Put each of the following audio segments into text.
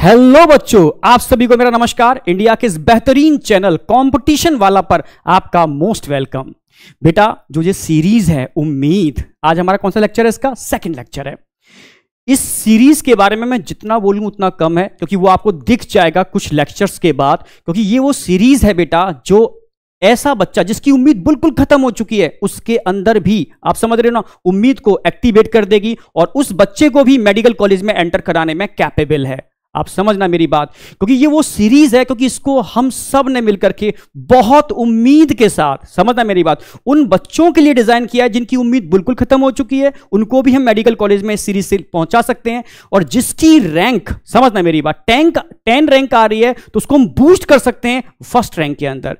Hello बच्चों आप सभी को मेरा नमस्कार इंडिया के इस बेहतरीन चैनल कंपटीशन वाला पर आपका मोस्ट वेलकम बेटा जो ये सीरीज है उम्मीद आज हमारा कौन सा लेक्चर है इसका सेकंड लेक्चर है इस सीरीज के बारे में मैं जितना बोलूं उतना कम है क्योंकि वो आपको दिख जाएगा कुछ लेक्चर्स के बाद क्योंकि ये वो सीरीज है बेटा जो ऐसा बच्चा जिसकी उम्मीद बिल्कुल खत्म हो चुकी है उसके अंदर भी आप समझ रहे हो ना उम्मीद को एक्टिवेट कर देगी और उस बच्चे को भी मेडिकल कॉलेज में एंटर कराने में कैपेबल है आप समझना मेरी बात क्योंकि ये वो सीरीज है क्योंकि इसको हम सब ने मिलकर के बहुत उम्मीद के साथ समझना मेरी बात उन बच्चों के लिए डिजाइन किया है जिनकी उम्मीद बिल्कुल खत्म हो चुकी है उनको भी हम मेडिकल कॉलेज में इस सीरीज से पहुंचा सकते हैं और जिसकी रैंक समझना मेरी बात टैंक टेन रैंक आ रही है तो उसको हम बूस्ट कर सकते हैं फर्स्ट रैंक के अंदर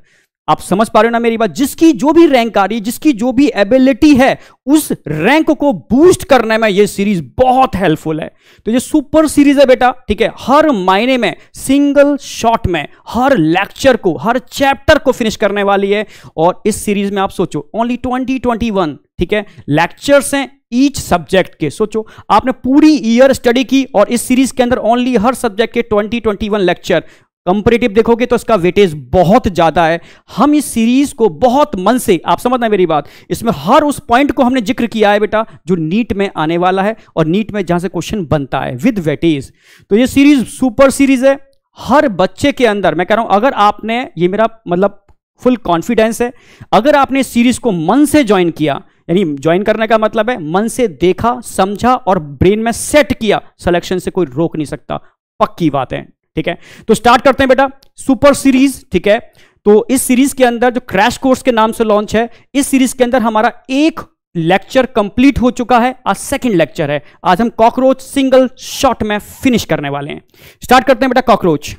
आप समझ पा रहे हो ना मेरी बात जिसकी जो भी रैंक आ रही जिसकी जो भी एबिलिटी है उस रैंक को बूस्ट करने में ये सीरीज बहुत हेल्पफुल है तो ये सुपर सीरीज है बेटा ठीक है हर मायने में सिंगल शॉट में हर लेक्चर को हर चैप्टर को फिनिश करने वाली है और इस सीरीज में आप सोचो ओनली ट्वेंटी ट्वेंटी वन ठीक है लेक्चर्स हैं ईच सब्जेक्ट के सोचो आपने पूरी ईयर स्टडी की और इस सीरीज के अंदर ओनली हर सब्जेक्ट के वन लेक्चर कंपेरेटिव देखोगे तो इसका वेटेज बहुत ज्यादा है हम इस सीरीज को बहुत मन से आप समझना मेरी बात इसमें हर उस पॉइंट को हमने जिक्र किया है बेटा जो नीट में आने वाला है और नीट में जहां से क्वेश्चन बनता है विद वेटेज तो ये सीरीज सुपर सीरीज है हर बच्चे के अंदर मैं कह रहा हूं अगर आपने ये मेरा मतलब फुल कॉन्फिडेंस है अगर आपने सीरीज को मन से ज्वाइन किया यानी ज्वाइन करने का मतलब है मन से देखा समझा और ब्रेन में सेट किया सिलेक्शन से कोई रोक नहीं सकता पक्की बात है ठीक है तो स्टार्ट करते हैं बेटा सुपर सीरीज ठीक है तो इस सीरीज के अंदर जो क्रैश कोर्स के नाम से लॉन्च है इस सीरीज के अंदर हमारा एक लेक्चर कंप्लीट हो चुका है आज सेकंड लेक्चर है आज हम कॉकरोच सिंगल शॉट में फिनिश करने वाले हैं स्टार्ट करते हैं बेटा कॉकरोच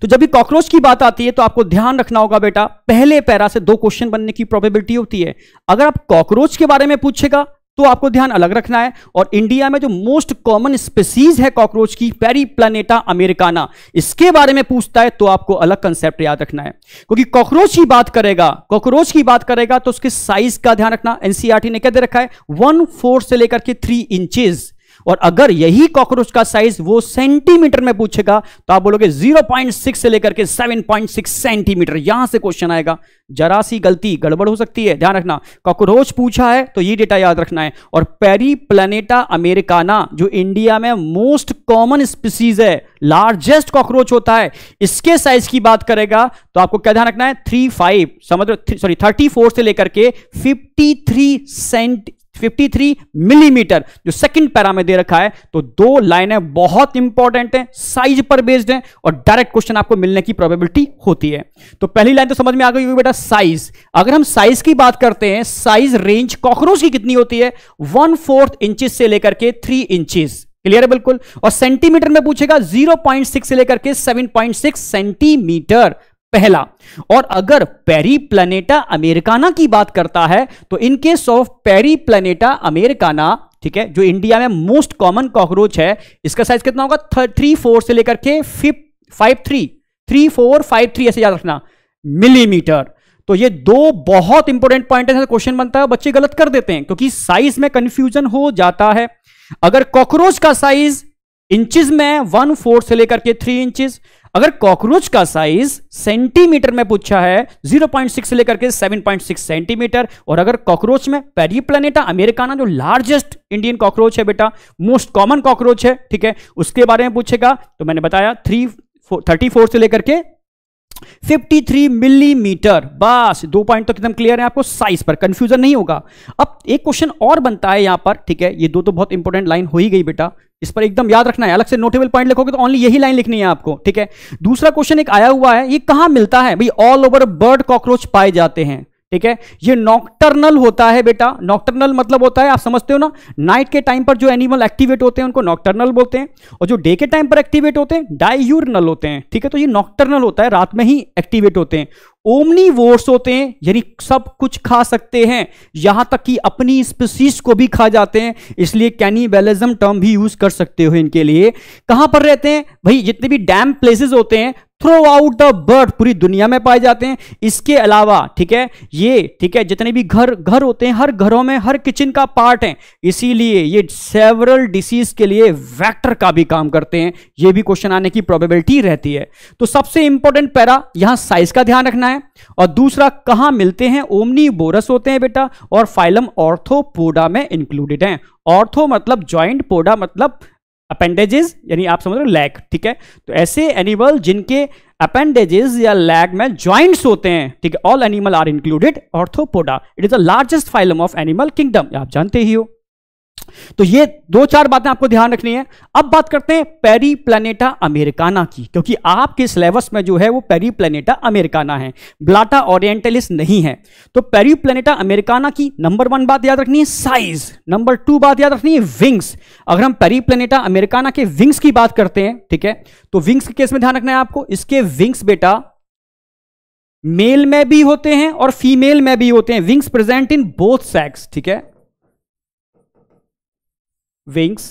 तो जब भी कॉकरोच की बात आती है तो आपको ध्यान रखना होगा बेटा पहले पैरा से दो क्वेश्चन बनने की प्रोबेबिलिटी होती है अगर आप कॉकरोच के बारे में पूछेगा तो आपको ध्यान अलग रखना है और इंडिया में जो मोस्ट कॉमन स्पेसीज है कॉकरोच की पेरी प्लानेटा अमेरिकाना इसके बारे में पूछता है तो आपको अलग कंसेप्ट याद रखना है क्योंकि कॉकरोच की बात करेगा कॉकरोच की बात करेगा तो उसके साइज का ध्यान रखना एनसीआरटी e ने क्या दे रखा है वन फोर से लेकर के थ्री इंचेज और अगर यही कॉकरोच का साइज वो सेंटीमीटर में पूछेगा तो आप बोलोगे 0.6 से लेकर के 7.6 सेंटीमीटर यहां से क्वेश्चन आएगा जरा सी गलती गड़बड़ हो सकती है ध्यान रखना कॉकरोच पूछा है तो ये डेटा याद रखना है और पेरी प्लेनेटा अमेरिकाना जो इंडिया में मोस्ट कॉमन स्पीसीज है लार्जेस्ट कॉकरोच होता है इसके साइज की बात करेगा तो आपको क्या ध्यान रखना है थ्री फाइव समझ सॉरी थर्टी फोर से लेकर के fifty three cent 53 millimetre mm, जो सेकंड पैरा में दे रखा है तो दो लाइनें बहुत इंपॉर्टेंट हैं साइज पर बेस्ड हैं और डायरेक्ट क्वेश्चन आपको मिलने की प्रोबेबिलिटी होती है तो पहली लाइन तो समझ में आ गई बेटा साइज अगर हम साइज की बात करते हैं साइज रेंज कॉकरोच की कितनी होती है वन फोर्थ इंच से लेकर के थ्री इंचिस क्लियर है बिल्कुल और सेंटीमीटर में पूछेगा 0.6 से लेकर के 7.6 सेंटीमीटर पहला और अगर पेरी प्लेनेटा अमेरिकाना की बात करता है तो in case of Periplaneta americana ठीक है जो इंडिया में मोस्ट कॉमन कॉकरोच है इसका साइज कितना होगा थ्री फोर से लेकर के five three three four five three ऐसे याद रखना मिलीमीटर तो ये दो बहुत इंपॉर्टेंट पॉइंट है क्वेश्चन बनता है बच्चे गलत कर देते हैं क्योंकि साइज में कंफ्यूजन हो जाता है अगर कॉकरोच का साइज इंचेस में वन फोर से लेकर के थ्री इंचेस अगर कॉकरोच का साइज सेंटीमीटर में पूछा है 0.6 से लेकर के 7.6 सेंटीमीटर और अगर कॉकरोच में पेरी प्लेनेटा अमेरिकाना जो लार्जेस्ट इंडियन कॉकरोच है बेटा मोस्ट कॉमन कॉकरोच है ठीक है उसके बारे में पूछेगा तो मैंने बताया थ्री थर्टी फोर से लेकर के 53 मिलीमीटर mm, बस दो पॉइंट तो एकदम क्लियर है आपको साइज पर कंफ्यूजन नहीं होगा अब एक क्वेश्चन और बनता है यहां पर ठीक है ये दो तो बहुत इंपॉर्टेंट लाइन हो ही गई बेटा इस पर एकदम याद रखना है अलग से नोटेबल पॉइंट लिखोगे तो ओनली यही लाइन लिखनी है आपको ठीक है दूसरा क्वेश्चन एक आया हुआ है ये कहां मिलता है भाई ऑल ओवर बर्ड कॉकरोच पाए जाते हैं ठीक है ये नॉक्टर्नल होता है बेटा नॉक्टर्नल मतलब होता है आप समझते हो ना नाइट के टाइम पर जो एनिमल एक्टिवेट होते हैं उनको नॉक्टर्नल बोलते हैं और जो डे के टाइम पर एक्टिवेट होते हैं डायूरनल होते हैं ठीक है तो ये नॉक्टर्नल होता है रात में ही एक्टिवेट होते हैं ओमनी वोर्स होते हैं यानी सब कुछ खा सकते हैं यहां तक कि अपनी स्पीसीज को भी खा जाते हैं इसलिए कैनिबेलिज्म टर्म भी यूज कर सकते हो इनके लिए कहां पर रहते हैं भाई जितने भी डैम प्लेसेस होते हैं थ्रो आउट द बर्थ पूरी दुनिया में पाए जाते हैं इसके अलावा ठीक है ये ठीक है जितने भी घर घर होते हैं हर घरों में हर किचन का पार्ट है इसीलिए ये सेवरल डिसीज के लिए वैक्टर का भी काम करते हैं ये भी क्वेश्चन आने की प्रोबेबिलिटी रहती है तो सबसे इंपॉर्टेंट पैरा यहां साइज का ध्यान रखना है और दूसरा कहां मिलते हैं ओमनी बोरस होते हैं बेटा और फाइलम ऑर्थोपोडा में इंक्लूडेड है ऑर्थो मतलब ज्वाइंट पोडा मतलब अपेंडेजेस यानी आप समझ रहे हो लैग ठीक है तो ऐसे एनिमल जिनके अपेंडेजेस या लैग में ज्वाइंट्स होते हैं ठीक है all animal are included Arthropoda it is the largest phylum of animal kingdom आप जानते ही हो तो ये दो चार बातें आपको ध्यान रखनी है अब बात करते हैं पेरी प्लानेटा अमेरिकाना की क्योंकि आपके सिलेबस में जो है वो पेरी प्लानेटा अमेरिकाना है ब्लाटा ओरिएंटलिस नहीं है तो पेरी प्लानेटा अमेरिकाना की नंबर वन बात याद रखनी है साइज नंबर टू बात याद रखनी है विंग्स अगर हम पेरी प्लानेटा अमेरिकाना के विंग्स की बात करते हैं ठीक है तो विंग्स के केस में ध्यान रखना है आपको इसके विंग्स बेटा मेल में भी होते हैं और फीमेल में भी होते हैं wings present in both sex ठीक है wings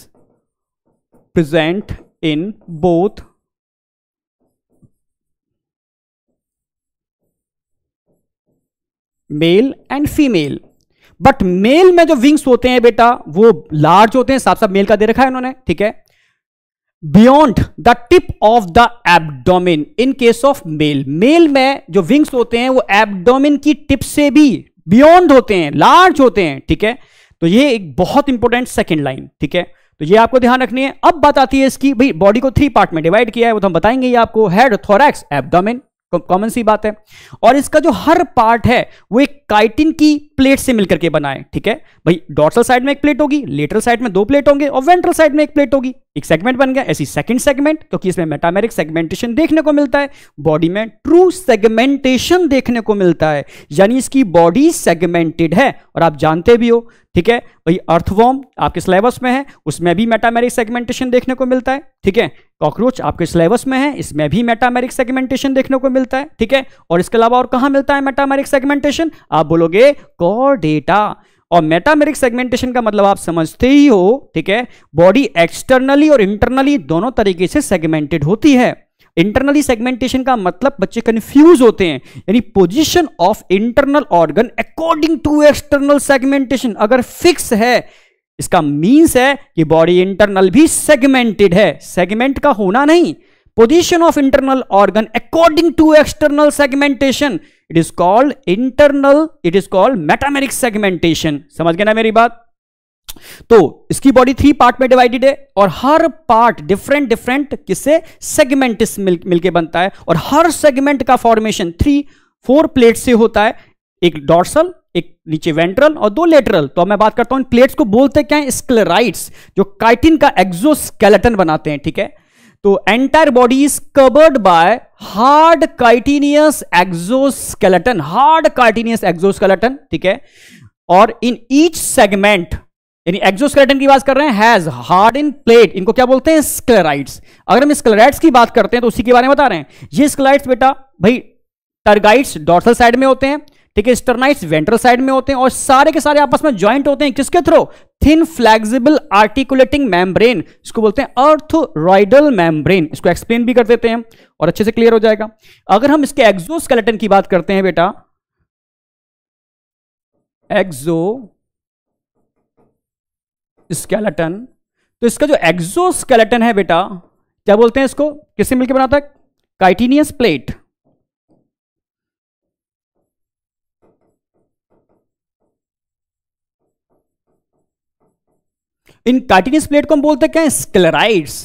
present in both male and female but male में जो विंग्स होते हैं बेटा वो लार्ज होते हैं साफ साफ मेल का दे रखा है उन्होंने ठीक है beyond the tip of the abdomen in case of male male में जो विंग्स होते हैं वो एबडोमिन की टिप से भी बियॉन्ड होते हैं लार्ज होते हैं ठीक है तो ये एक बहुत इंपॉर्टेंट सेकेंड लाइन ठीक है तो ये आपको ध्यान रखनी है अब बात आती है इसकी भाई बॉडी को थ्री पार्ट में डिवाइड किया है वो तो हम बताएंगे ये आपको हेड थोरैक्स एब्डोमेन कॉमन सी बात है और इसका जो हर पार्ट है वो एक काइटिन की प्लेट से मिलकर के बनाए ठीक है भाई डॉर्सल साइड में एक प्लेट होगी लेटरल साइड में दो प्लेट होंगे और वेंट्रल साइड में एक प्लेट होगी एक सेगमेंट बन गया ऐसी सेकंड सेगमेंट क्योंकि इसमें मेटामेरिक सेगमेंटेशन देखने को मिलता है बॉडी में ट्रू सेगमेंटेशन देखने को मिलता है यानी इसकी बॉडी सेगमेंटेड है और आप जानते भी हो ठीक है भाई अर्थवॉर्म आपके सिलेबस में है उसमें भी मेटामेरिक सेगमेंटेशन देखने को मिलता है ठीक है कॉकरोच आपके सिलेबस में है इसमें भी मेटामेरिक सेगमेंटेशन देखने को मिलता है ठीक है और इसके अलावा और कहाँ मिलता है मेटामेरिक सेगमेंटेशन आप बोलोगे कॉर डेटा और मेटामेरिक सेगमेंटेशन का मतलब आप समझते ही हो ठीक है बॉडी एक्सटर्नली और इंटरनली दोनों तरीके से सेगमेंटेड होती है इंटरनली सेगमेंटेशन का मतलब बच्चे कंफ्यूज होते हैं यानी position of internal organ according to external segmentation अगर फिक्स है इसका मींस है कि बॉडी इंटरनल भी सेगमेंटेड है सेगमेंट का होना नहीं position of internal organ according to external segmentation it is called internal it is called metameric segmentation समझ गए ना मेरी बात तो इसकी बॉडी थ्री पार्ट में डिवाइडेड है और हर पार्ट डिफरेंट डिफरेंट किससे सेगमेंट मिल, मिलके बनता है और हर सेगमेंट का फॉर्मेशन थ्री फोर प्लेट से होता है एक डॉर्सल एक नीचे वेंट्रल और दो लेटरल तो अब मैं बात करता हूं प्लेट्स को बोलते क्या है स्क्लेराइट्स जो काइटिन का एक्सोस्केलेटन बनाते हैं ठीक है तो entire body is covered by hard chitinous exoskeleton hard chitinous exoskeleton ठीक है और इन ईच सेगमेंट यानी एक्सोस्केलेटन की बात कर रहे हैं हैज हार्ड इन प्लेट इनको क्या बोलते हैं स्क्लेराइड्स अगर हम स्क्लेराइड्स की बात करते हैं तो उसी के बारे में बता रहे हैं ये स्क्लेराइड्स बेटा भाई टर्गाइड्स डॉर्सल साइड में होते हैं ठीक है स्टरनाइट वेंट्रल साइड में होते हैं और सारे के सारे आपस में ज्वाइंट होते हैं किसके through thin flexible articulating membrane इसको बोलते हैं अर्थोरॉइडल मैमब्रेन इसको एक्सप्लेन भी कर देते हैं और अच्छे से क्लियर हो जाएगा अगर हम इसके स्केलेटन की बात करते हैं बेटा एक्सो स्केलेटन तो इसका जो स्केलेटन है बेटा क्या बोलते हैं इसको किससे मिलकर बनाता है काइटीनियस प्लेट इन कार्टिनिस प्लेट को हम बोलते क्या है स्क्लेराइड्स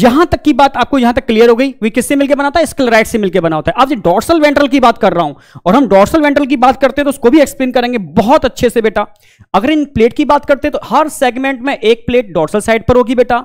यहां तक की बात आपको यहां तक क्लियर हो गई वे किससे मिलकर बनाता है स्क्लेराइड से मिलकर बना होता है आप डॉर्सल वेंट्रल की बात कर रहा हूं और हम डॉर्सल वेंट्रल की बात करते हैं तो उसको भी एक्सप्लेन करेंगे बहुत अच्छे से बेटा अगर इन प्लेट की बात करते हैं तो हर सेगमेंट में एक प्लेट डॉर्सल साइड पर होगी बेटा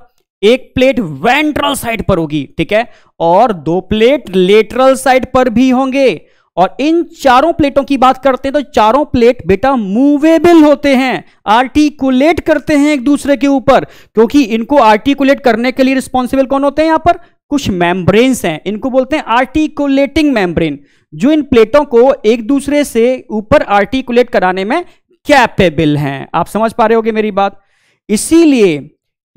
एक प्लेट वेंट्रल साइड पर होगी ठीक है और दो प्लेट लेटरल साइड पर भी होंगे और इन चारों प्लेटों की बात करते हैं तो चारों प्लेट बेटा मूवेबल होते हैं आर्टिकुलेट करते हैं एक दूसरे के ऊपर क्योंकि इनको आर्टिकुलेट करने के लिए रिस्पॉन्सिबल कौन होते हैं यहां पर कुछ मैमब्रेन हैं इनको बोलते हैं आर्टिकुलेटिंग मैमब्रेन जो इन प्लेटों को एक दूसरे से ऊपर आर्टिकुलेट कराने में कैपेबल हैं आप समझ पा रहे होगे मेरी बात इसीलिए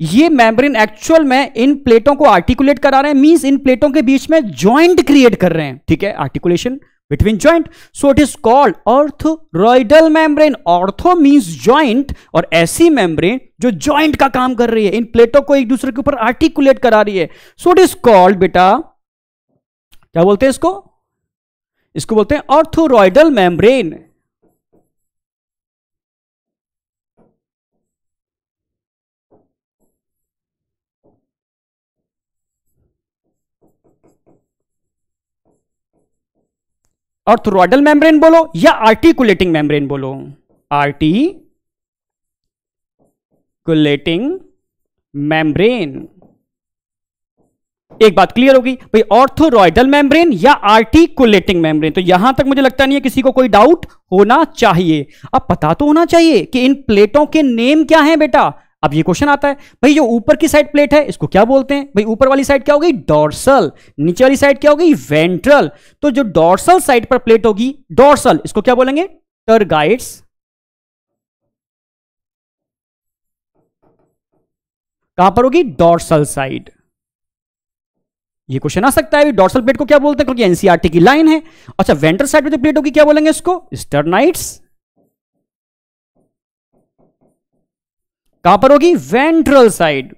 ये मैमब्रेन एक्चुअल में इन प्लेटों को आर्टिकुलेट करा रहे हैं मींस इन प्लेटों के बीच में ज्वाइंट क्रिएट कर रहे हैं ठीक है articulation between joint so it is called arthrodial membrane ortho mean joint और ऐसी मैमब्रेन जो ज्वाइंट का काम कर रही है इन प्लेटों को एक दूसरे के ऊपर आर्टिकुलेट करा रही है सो इट इज कॉल्ड बेटा क्या बोलते हैं इसको इसको बोलते हैं ऑर्थोरॉइडल मैमब्रेन ऑर्थोरॉडल मेम्ब्रेन बोलो या आर्टिकुलेटिंग मेम्ब्रेन बोलो आर्टिकुलेटिंग मेम्ब्रेन एक बात क्लियर होगी भाई ऑर्थोरॉयडल मेम्ब्रेन या आर्टिकुलेटिंग मेम्ब्रेन तो यहां तक मुझे लगता नहीं है किसी को कोई डाउट होना चाहिए अब पता तो होना चाहिए कि इन प्लेटों के नेम क्या हैं बेटा अब ये क्वेश्चन आता है भाई जो ऊपर की साइड प्लेट है इसको क्या बोलते हैं भाई ऊपर वाली साइड क्या हो गई डॉर्सल नीचे वाली साइड क्या हो गई वेंट्रल तो जो डॉर्सल साइड पर प्लेट होगी डॉर्सल इसको क्या बोलेंगे टर्गाइड्स कहां पर होगी डॉर्सल साइड ये क्वेश्चन आ सकता है डॉर्सल प्लेट को क्या बोलते हैं क्योंकि एनसीआरटी e की लाइन है अच्छा वेंट्रल साइड पर जो प्लेट होगी क्या बोलेंगे इसको स्टर्नाइट्स कहां पर होगी वेंट्रल साइड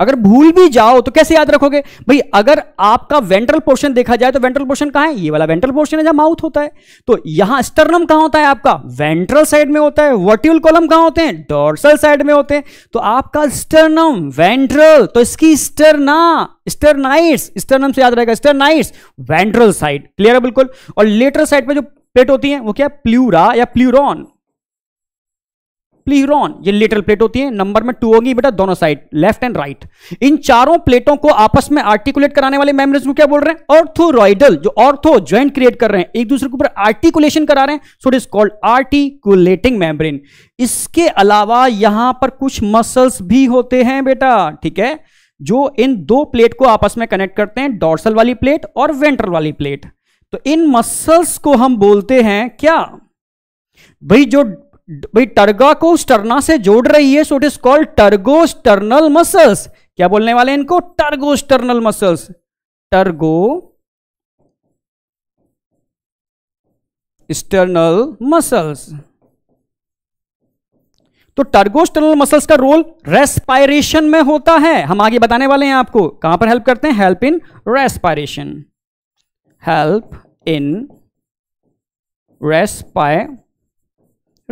अगर भूल भी जाओ तो कैसे याद रखोगे भाई अगर आपका वेंट्रल पोर्शन देखा जाए तो वेंट्रल पोर्शन कहां है ये वाला वेंट्रल पोर्शन है जहां माउथ होता है तो यहां स्टर्नम कहां होता है आपका वेंट्रल साइड में होता है वर्टिकल कॉलम कहां होते हैं डॉर्सल साइड में होते हैं तो आपका स्टर्नम वेंट्रल तो इसकी स्टर्ना स्टर्नाइट्स स्टर्नम से याद रहेगा स्टर्नाइट्स वेंट्रल साइड क्लियर है बिल्कुल और लेटर साइड पर जो प्लेट होती है वो क्या प्लूरा या प्लूरॉन प्लीरोन ये लेटरल प्लेट होती है नंबर में टू होगी बेटा दोनों साइड लेफ्ट एंड राइट इन चारों प्लेटों को आपस में आर्टिकुलेट कराने वाले मेमरीज को क्या बोल रहे हैं ऑर्थोरॉइडल जो ऑर्थो ज्वाइंट क्रिएट कर रहे हैं एक दूसरे के ऊपर आर्टिकुलेशन करा रहे हैं so it is called articulating membrane इसके अलावा यहां पर कुछ मसल्स भी होते हैं बेटा ठीक है जो इन दो प्लेट को आपस में कनेक्ट करते हैं डॉर्सल वाली प्लेट और वेंट्रल वाली प्लेट तो इन मसल्स को हम बोलते हैं क्या भाई जो भाई टर्गा को स्टर्ना से जोड़ रही है so it is called tergosternal muscles क्या बोलने वाले इनको tergosternal muscles tergosternal muscles तो टर्गोस्टर्नल मसल्स का रोल रेस्पायरेशन में होता है हम आगे बताने वाले हैं आपको कहां पर हेल्प करते हैं help in respiration help in 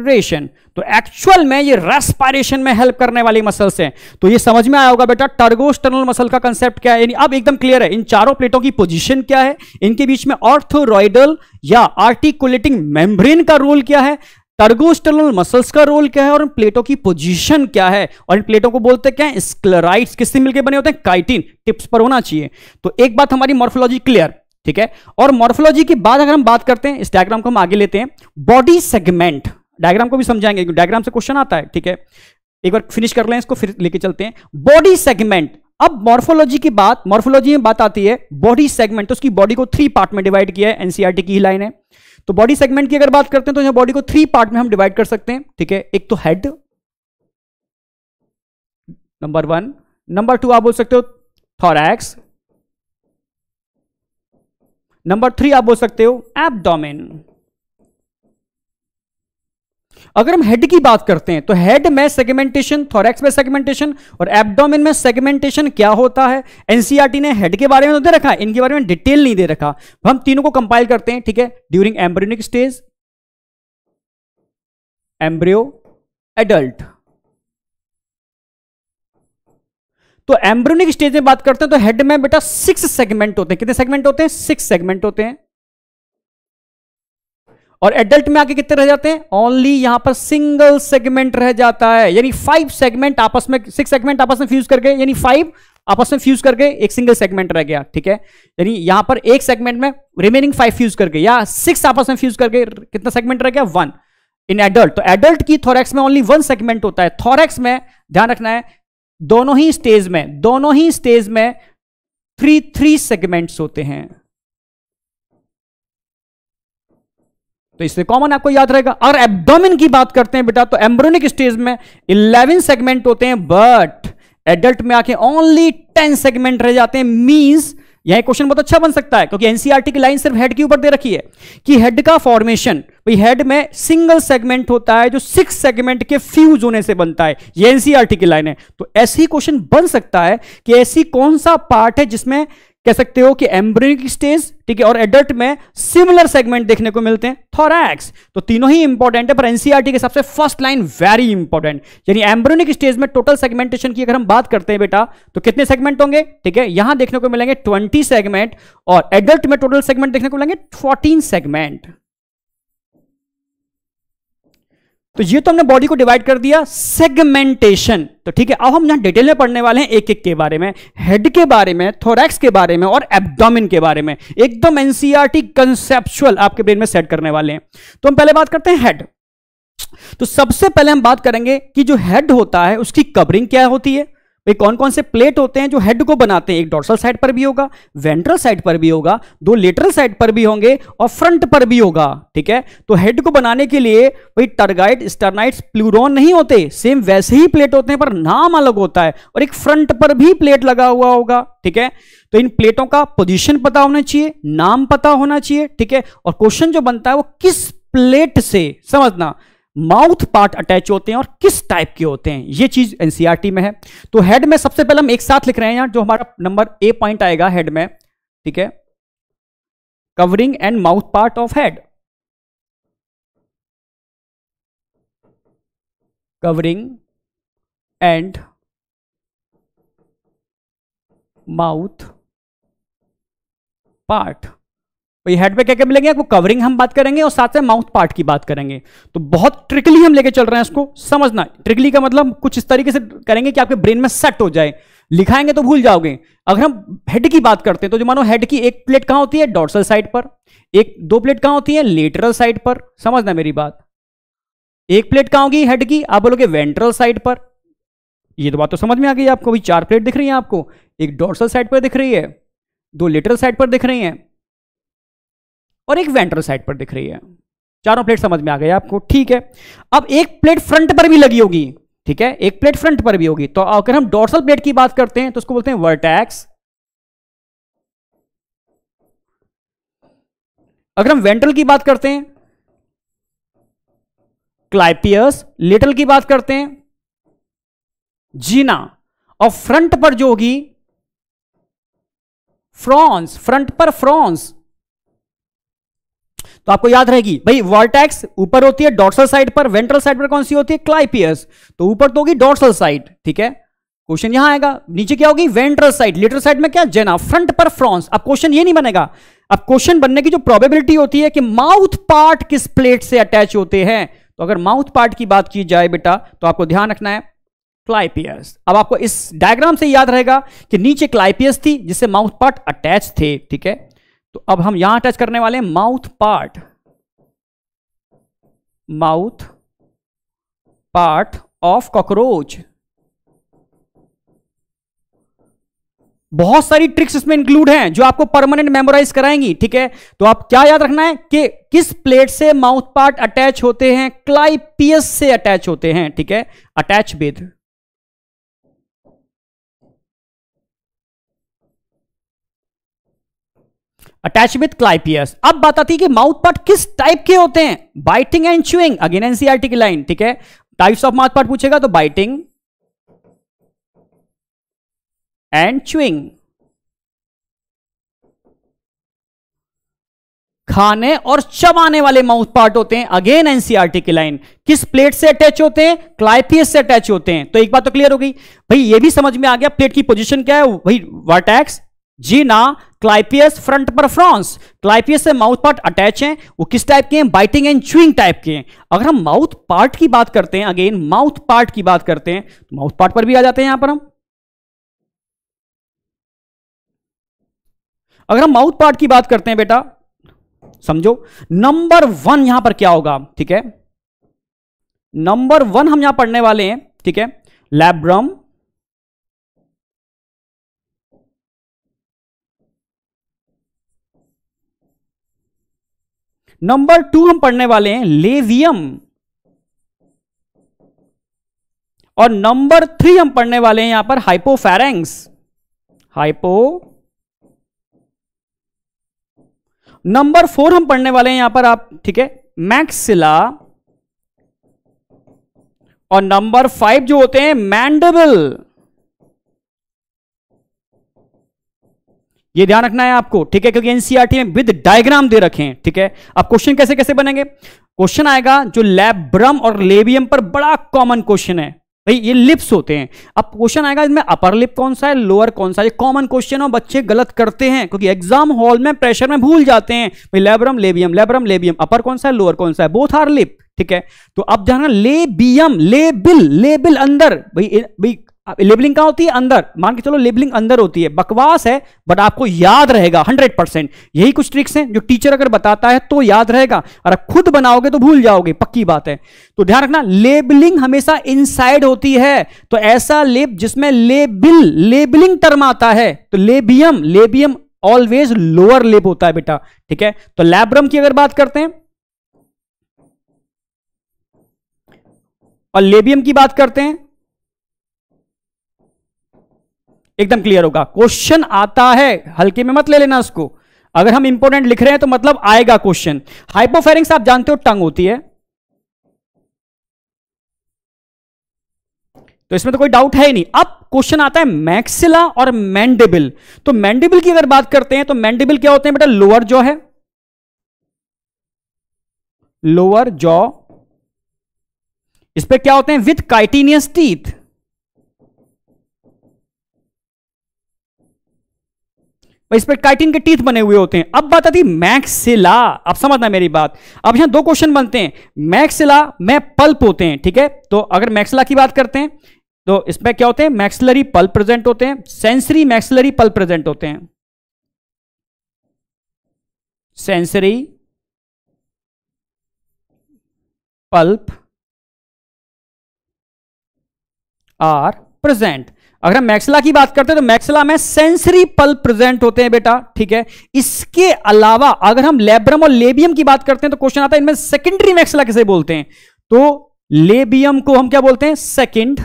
respiration तो एक्चुअल में ये रेस्पायरेशन में हेल्प करने वाली मसल्स हैं तो ये समझ में आया होगा बेटा टर्गोस्टर्नल मसल का कंसेप्ट क्या है यानी अब एकदम क्लियर है इन चारों प्लेटों की पोजीशन क्या है इनके बीच में ऑर्थोरॉइडल या आर्टिकुलेटिंग मेम्ब्रेन का रोल क्या है टर्गोस्टर्नल मसल्स का रोल क्या है और इन प्लेटों की पोजीशन क्या है और इन प्लेटों को बोलते क्या है स्क्लेराइट्स किससे मिलकर बने होते हैं काइटिन टिप्स पर होना चाहिए तो एक बात हमारी मॉर्फोलॉजी क्लियर ठीक है और मॉर्फोलॉजी के बाद अगर हम बात करते हैं इस डायग्राम को हम आगे लेते हैं बॉडी सेगमेंट डायग्राम को भी समझाएंगे डायग्राम से क्वेश्चन आता है ठीक है एक बार फिनिश कर लें इसको फिर लेके चलते हैं बॉडी सेगमेंट अब मॉर्फोलॉजी की बात मॉर्फोलॉजी में बात आती है बॉडी सेगमेंट तो उसकी बॉडी को थ्री पार्ट में डिवाइड किया है एनसीआरटी e की ही लाइन है तो बॉडी सेगमेंट की अगर बात करते हैं तो यहां बॉडी को थ्री पार्ट में हम डिवाइड कर सकते हैं ठीक है एक तो head number one number two आप बोल सकते हो थॉरैक्स नंबर थ्री आप बोल सकते हो एबडोमेन अगर हम हेड की बात करते हैं तो हेड में सेगमेंटेशन थोरेक्स में सेगमेंटेशन और एबडोमिन में सेगमेंटेशन क्या होता है एनसीआरटी e ने हेड के बारे में तो दे रखा है इनके बारे में डिटेल नहीं दे रखा हम तीनों को कंपाइल करते हैं ठीक है during embryonic stage embryo adult तो एम्ब्रोनिक स्टेज में बात करते हैं तो हेड में बेटा सिक्स सेगमेंट होते हैं कितने सेगमेंट होते हैं सिक्स सेगमेंट होते हैं और एडल्ट में आके कितने रह जाते हैं ओनली यहां पर सिंगल सेगमेंट रह जाता है यानी फाइव सेगमेंट आपस में सिक्स सेगमेंट आपस में फ्यूज करके यानी फाइव आपस में फ्यूज करके एक सिंगल सेगमेंट रह गया ठीक है यानी यहां पर एक सेगमेंट में रिमेनिंग फाइव फ्यूज करके या सिक्स आपस में फ्यूज करके कितना सेगमेंट रह गया वन इन एडल्ट तो एडल्ट की थोरेक्स में ओनली वन सेगमेंट होता है थोरेक्स में ध्यान रखना है दोनों ही स्टेज में दोनों ही स्टेज में थ्री थ्री सेगमेंट्स होते हैं तो इससे कॉमन आपको याद रहेगा अगर एब्डोमिन की बात करते हैं बेटा तो एम्ब्रोनिक स्टेज में इलेवन सेगमेंट होते हैं बट एडल्ट में आके ओनली टेन सेगमेंट रह जाते हैं मीन्स यह क्वेश्चन बहुत अच्छा बन सकता है क्योंकि एनसीआरटी e की लाइन सिर्फ हेड के ऊपर दे रखी है कि हेड का फॉर्मेशन हेड में सिंगल सेगमेंट होता है जो सिक्स सेगमेंट के फ्यूज होने से बनता है ये एनसीआरटी e की लाइन है तो ऐसी क्वेश्चन बन सकता है कि ऐसी कौन सा पार्ट है जिसमें कह सकते हो कि एम्ब्रिक स्टेज ठीक है और एडल्ट में सिमिलर सेगमेंट देखने को मिलते हैं थोरैक्स तो तीनों ही इंपॉर्टेंट है पर एनसीआरटी e के सबसे फर्स्ट लाइन वेरी इंपॉर्टेंट यानी एम्ब्रोनिक स्टेज में टोटल सेगमेंटेशन की अगर हम बात करते हैं बेटा तो कितने सेगमेंट होंगे ठीक है यहां देखने को मिलेंगे ट्वेंटी सेगमेंट और एडल्ट में टोटल सेगमेंट देखने को मिलेंगे फोर्टीन सेगमेंट तो ये तो हमने बॉडी को डिवाइड कर दिया सेगमेंटेशन तो ठीक है अब हम यहां डिटेल में पढ़ने वाले हैं एक एक के बारे में हेड के बारे में थोरैक्स के बारे में और एब्डोमिन के बारे में एकदम एनसीआरटी कंसेप्चुअल e आपके ब्रेन में सेट करने वाले हैं तो हम पहले बात करते हैं हेड तो सबसे पहले हम बात करेंगे कि जो हेड होता है उसकी कवरिंग क्या होती है भाई कौन कौन से प्लेट होते हैं जो हेड को बनाते हैं एक डॉर्सल साइड पर भी होगा वेंट्रल साइड पर भी होगा दो लेटरल साइड पर भी होंगे और फ्रंट पर भी होगा ठीक है तो हेड को बनाने के लिए भाई टर्गाइट स्टरनाइट प्लूरोन नहीं होते सेम वैसे ही प्लेट होते हैं पर नाम अलग होता है और एक फ्रंट पर भी प्लेट लगा हुआ होगा ठीक है तो इन प्लेटों का पोजिशन पता होना चाहिए नाम पता होना चाहिए ठीक है और क्वेश्चन जो बनता है वो किस प्लेट से समझना माउथ पार्ट अटैच होते हैं और किस टाइप के होते हैं ये चीज एनसीईआरटी e में है तो हेड में सबसे पहले हम एक साथ लिख रहे हैं यार जो हमारा नंबर ए पॉइंट आएगा हेड में ठीक है covering and mouth part of head covering and mouth part ये हेड पे क्या क्या मिलेंगे आपको कवरिंग हम बात करेंगे और साथ में माउथ पार्ट की बात करेंगे तो बहुत ट्रिकली हम लेके चल रहे हैं इसको समझना ट्रिकली का मतलब कुछ इस तरीके से करेंगे कि आपके ब्रेन में सेट हो जाए लिखाएंगे तो भूल जाओगे अगर हम हेड की बात करते हैं तो जो मानो हेड की एक प्लेट कहाँ होती है डॉर्सल साइड पर एक दो प्लेट कहाँ होती है लेटरल साइड पर समझना मेरी बात एक प्लेट कहाँ होगी हेड की आप बोलोगे वेंट्रल साइड पर ये तो बात तो समझ में आ गई आपको अभी चार प्लेट दिख रही है आपको एक डॉर्सल साइड पर दिख रही है दो लेटरल साइड पर दिख रही है और एक साइड पर दिख रही है चारों प्लेट समझ में आ गया आपको ठीक है अब एक प्लेट फ्रंट पर भी लगी होगी ठीक है एक प्लेट फ्रंट पर भी होगी तो अगर हम डोर्सल प्लेट की बात करते हैं तो उसको बोलते हैं वर्टैक्स अगर हम वेंट्रल की बात करते हैं क्लाइपियस लिटल की बात करते हैं जीना और फ्रंट पर जो होगी फ्रॉन्स फ्रंट पर फ्रॉन्स तो आपको याद रहेगी भाई वर्टेक्स ऊपर होती है डॉर्सल साइड पर वेंट्रल साइड पर कौन सी होती है क्लाइपियस तो ऊपर तो होगी डॉर्सल साइड ठीक है क्वेश्चन यहां आएगा नीचे क्या होगी वेंट्रल साइड लेटर साइड में क्या जेना फ्रंट पर फ्रॉन्स अब क्वेश्चन ये नहीं बनेगा अब क्वेश्चन बनने की जो प्रोबेबिलिटी होती है कि माउथ पार्ट किस प्लेट से अटैच होते हैं तो अगर माउथ पार्ट की बात की जाए बेटा तो आपको ध्यान रखना है क्लाइपियस अब आपको इस डायग्राम से याद रहेगा कि नीचे क्लाइपियस थी जिससे माउथ पार्ट अटैच थे ठीक है तो अब हम यहां टच करने वाले mouth part mouth part of cockroach बहुत सारी ट्रिक्स इसमें इंक्लूड हैं जो आपको परमानेंट मेमोराइज कराएंगी ठीक है तो आप क्या याद रखना है कि किस प्लेट से माउथ पार्ट अटैच होते हैं क्लाइपियस से अटैच होते हैं ठीक है अटैच बेद अटैच विथ क्लाइपियस अब बात आती है कि माउथ पार्ट किस टाइप के होते हैं biting and chewing again NCERT की लाइन ठीक है टाइप्स ऑफ माउथ पार्ट पूछेगा तो बाइटिंग एंड च्यूइंग खाने और चबाने वाले माउथ पार्ट होते हैं अगेन एनसीआरटी e की लाइन किस प्लेट से अटैच होते हैं क्लाइपियस से अटैच होते हैं तो एक बात तो क्लियर हो गई भाई ये भी समझ में आ गया प्लेट की पोजीशन क्या है भाई vertex gena clypeus front पर फ्रॉन्स क्लाइपियस से माउथ पार्ट अटैच हैं वो किस टाइप के हैं बाइटिंग एंड च्यूइंग टाइप के हैं अगर हम माउथ पार्ट की बात करते हैं अगेन माउथ पार्ट की बात करते हैं तो माउथ पार्ट पर भी आ जाते हैं यहां पर हम अगर हम माउथ पार्ट की बात करते हैं बेटा समझो नंबर वन यहां पर क्या होगा ठीक है नंबर वन हम यहां पढ़ने वाले हैं ठीक है लैब्रम नंबर टू हम पढ़ने वाले हैं लेवियम और नंबर थ्री हम पढ़ने वाले हैं यहां पर हाइपोफेरेंस हाइपो नंबर फोर हम पढ़ने वाले हैं यहां पर आप ठीक है मैक्सिला और नंबर फाइव जो होते हैं मैंडेबल ये ध्यान रखना है आपको ठीक है क्योंकि एनसीईआरटी e में विद डायग्राम दे रखे हैं ठीक है अब क्वेश्चन कैसे कैसे बनेंगे क्वेश्चन आएगा जो लैब्रम और लेबियम पर बड़ा कॉमन क्वेश्चन है भाई ये लिप्स होते हैं अब क्वेश्चन आएगा इसमें अपर लिप कौन सा है लोअर कौन सा है कॉमन क्वेश्चन है बच्चे गलत करते हैं क्योंकि एग्जाम हॉल में प्रेशर में भूल जाते हैं भाई labrum labium labrum labium upper कौन सा है लोअर कौन सा है बोथ आर लिप ठीक है तो अब जाना लेबियम लेबिल लेबिल अंदर भाई भाई लेबलिंग कहां होती है अंदर मान के चलो लेबलिंग अंदर होती है बकवास है बट आपको याद रहेगा हंड्रेड परसेंट यही कुछ ट्रिक्स हैं जो टीचर अगर बताता है तो याद रहेगा और आप खुद बनाओगे तो भूल जाओगे पक्की बात है तो ध्यान रखना लेबलिंग हमेशा इनसाइड होती है तो ऐसा लेब जिसमें लेबिल लेबलिंग टर्म आता है तो labium labium always lower lip होता है बेटा ठीक है तो लैब्रम की अगर बात करते हैं और लेबियम की बात करते हैं एकदम क्लियर होगा क्वेश्चन आता है हल्के में मत ले लेना उसको अगर हम इंपोर्टेंट लिख रहे हैं तो मतलब आएगा क्वेश्चन हाइपोफेरिंग आप जानते हो टंग होती है तो इसमें तो कोई डाउट है ही नहीं अब क्वेश्चन आता है मैक्सिला और मैंडेबिल तो मैंडेबिल की अगर बात करते हैं तो मैंडेबिल क्या होते हैं बेटा लोअर जॉ है लोअर जॉ इस पे क्या होते हैं विथ काइटीनियस टीथ इस पर काइटिन के टीथ बने हुए होते हैं अब बात आती है मैक्सिला अब समझना मेरी बात अब यहां दो क्वेश्चन बनते हैं मैक्सिला में पल्प होते हैं ठीक है तो अगर मैक्सिला की बात करते हैं तो इसमें क्या होते हैं मैक्सिलरी पल्प प्रेजेंट होते हैं सेंसरी मैक्सिलरी पल्प प्रेजेंट होते हैं सेंसरी पल्प आर प्रेजेंट अगर हम मैक्सिला की बात करते हैं तो मैक्सिला में सेंसरी पल प्रेजेंट होते हैं बेटा ठीक है इसके अलावा अगर हम लेब्रम और लेबियम की बात करते हैं तो क्वेश्चन आता है इनमें सेकेंडरी मैक्सिला किसे बोलते हैं तो लेबियम को हम क्या बोलते हैं सेकेंड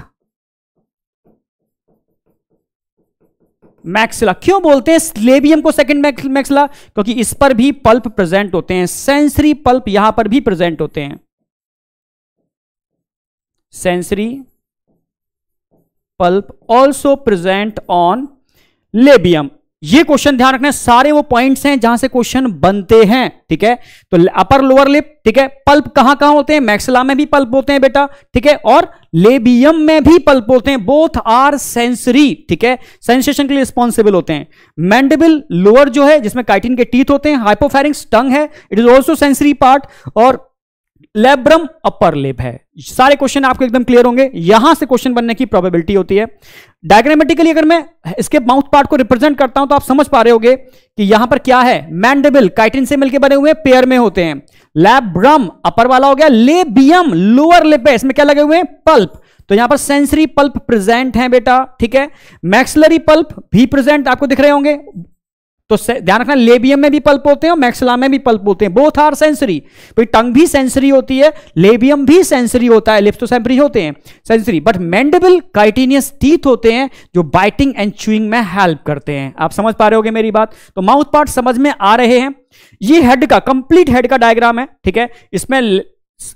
मैक्सिला क्यों बोलते हैं लेबियम को सेकंड मैक्सिला क्योंकि इस पर भी पल्प प्रेजेंट होते हैं सेंसरी पल्प यहां पर भी प्रेजेंट होते हैं sensory palp also present on labium ये क्वेश्चन ध्यान रखना सारे वो पॉइंट्स हैं जहां से क्वेश्चन बनते हैं ठीक है तो अपर लोअर लिप ठीक है पल्प कहां कहां होते हैं मैक्सिला में भी पल्प होते हैं बेटा ठीक है और लेबियम में भी पल्प होते हैं बोथ आर सेंसरी ठीक है सेंसेशन के लिए रिस्पॉन्सिबल होते हैं मैंडेबल लोअर जो है जिसमें काइटिन के टीथ होते हैं हाइपोफेरिंग टंग है it is also sensory part और लेब्रम अपर लेब है सारे क्वेश्चन आपको एकदम क्लियर होंगे यहां से क्वेश्चन बनने की प्रोबेबिलिटी होती है डायग्रामेटिकली अगर मैं इसके माउथ पार्ट को रिप्रेजेंट करता हूं तो आप समझ पा रहे होंगे कि यहां पर क्या है मैंडेबल काइटिन से मिलकर बने हुए पेयर में होते हैं लेब्रम अपर वाला हो गया लेबियम लोअर लिप है इसमें क्या लगे हुए पल्प तो यहां पर सेंसरी पल्प प्रेजेंट है बेटा ठीक है मैक्सलरी पल्प भी प्रेजेंट आपको दिख रहे होंगे तो ध्यान रखना लेबियम में भी पल्प होते हैं और मैक्सिला में भी पल्प होते हैं बोथ आर सेंसरी भाई टंग भी सेंसरी होती है लेबियम भी सेंसरी होता है लिप्स तो सेंसरी होते हैं sensory but mandible chitinous teeth होते हैं जो बाइटिंग एंड चूइंग में हेल्प करते हैं आप समझ पा रहे होगे मेरी बात तो माउथ पार्ट समझ में आ रहे हैं ये हेड का कंप्लीट हेड का डायग्राम है ठीक है इसमें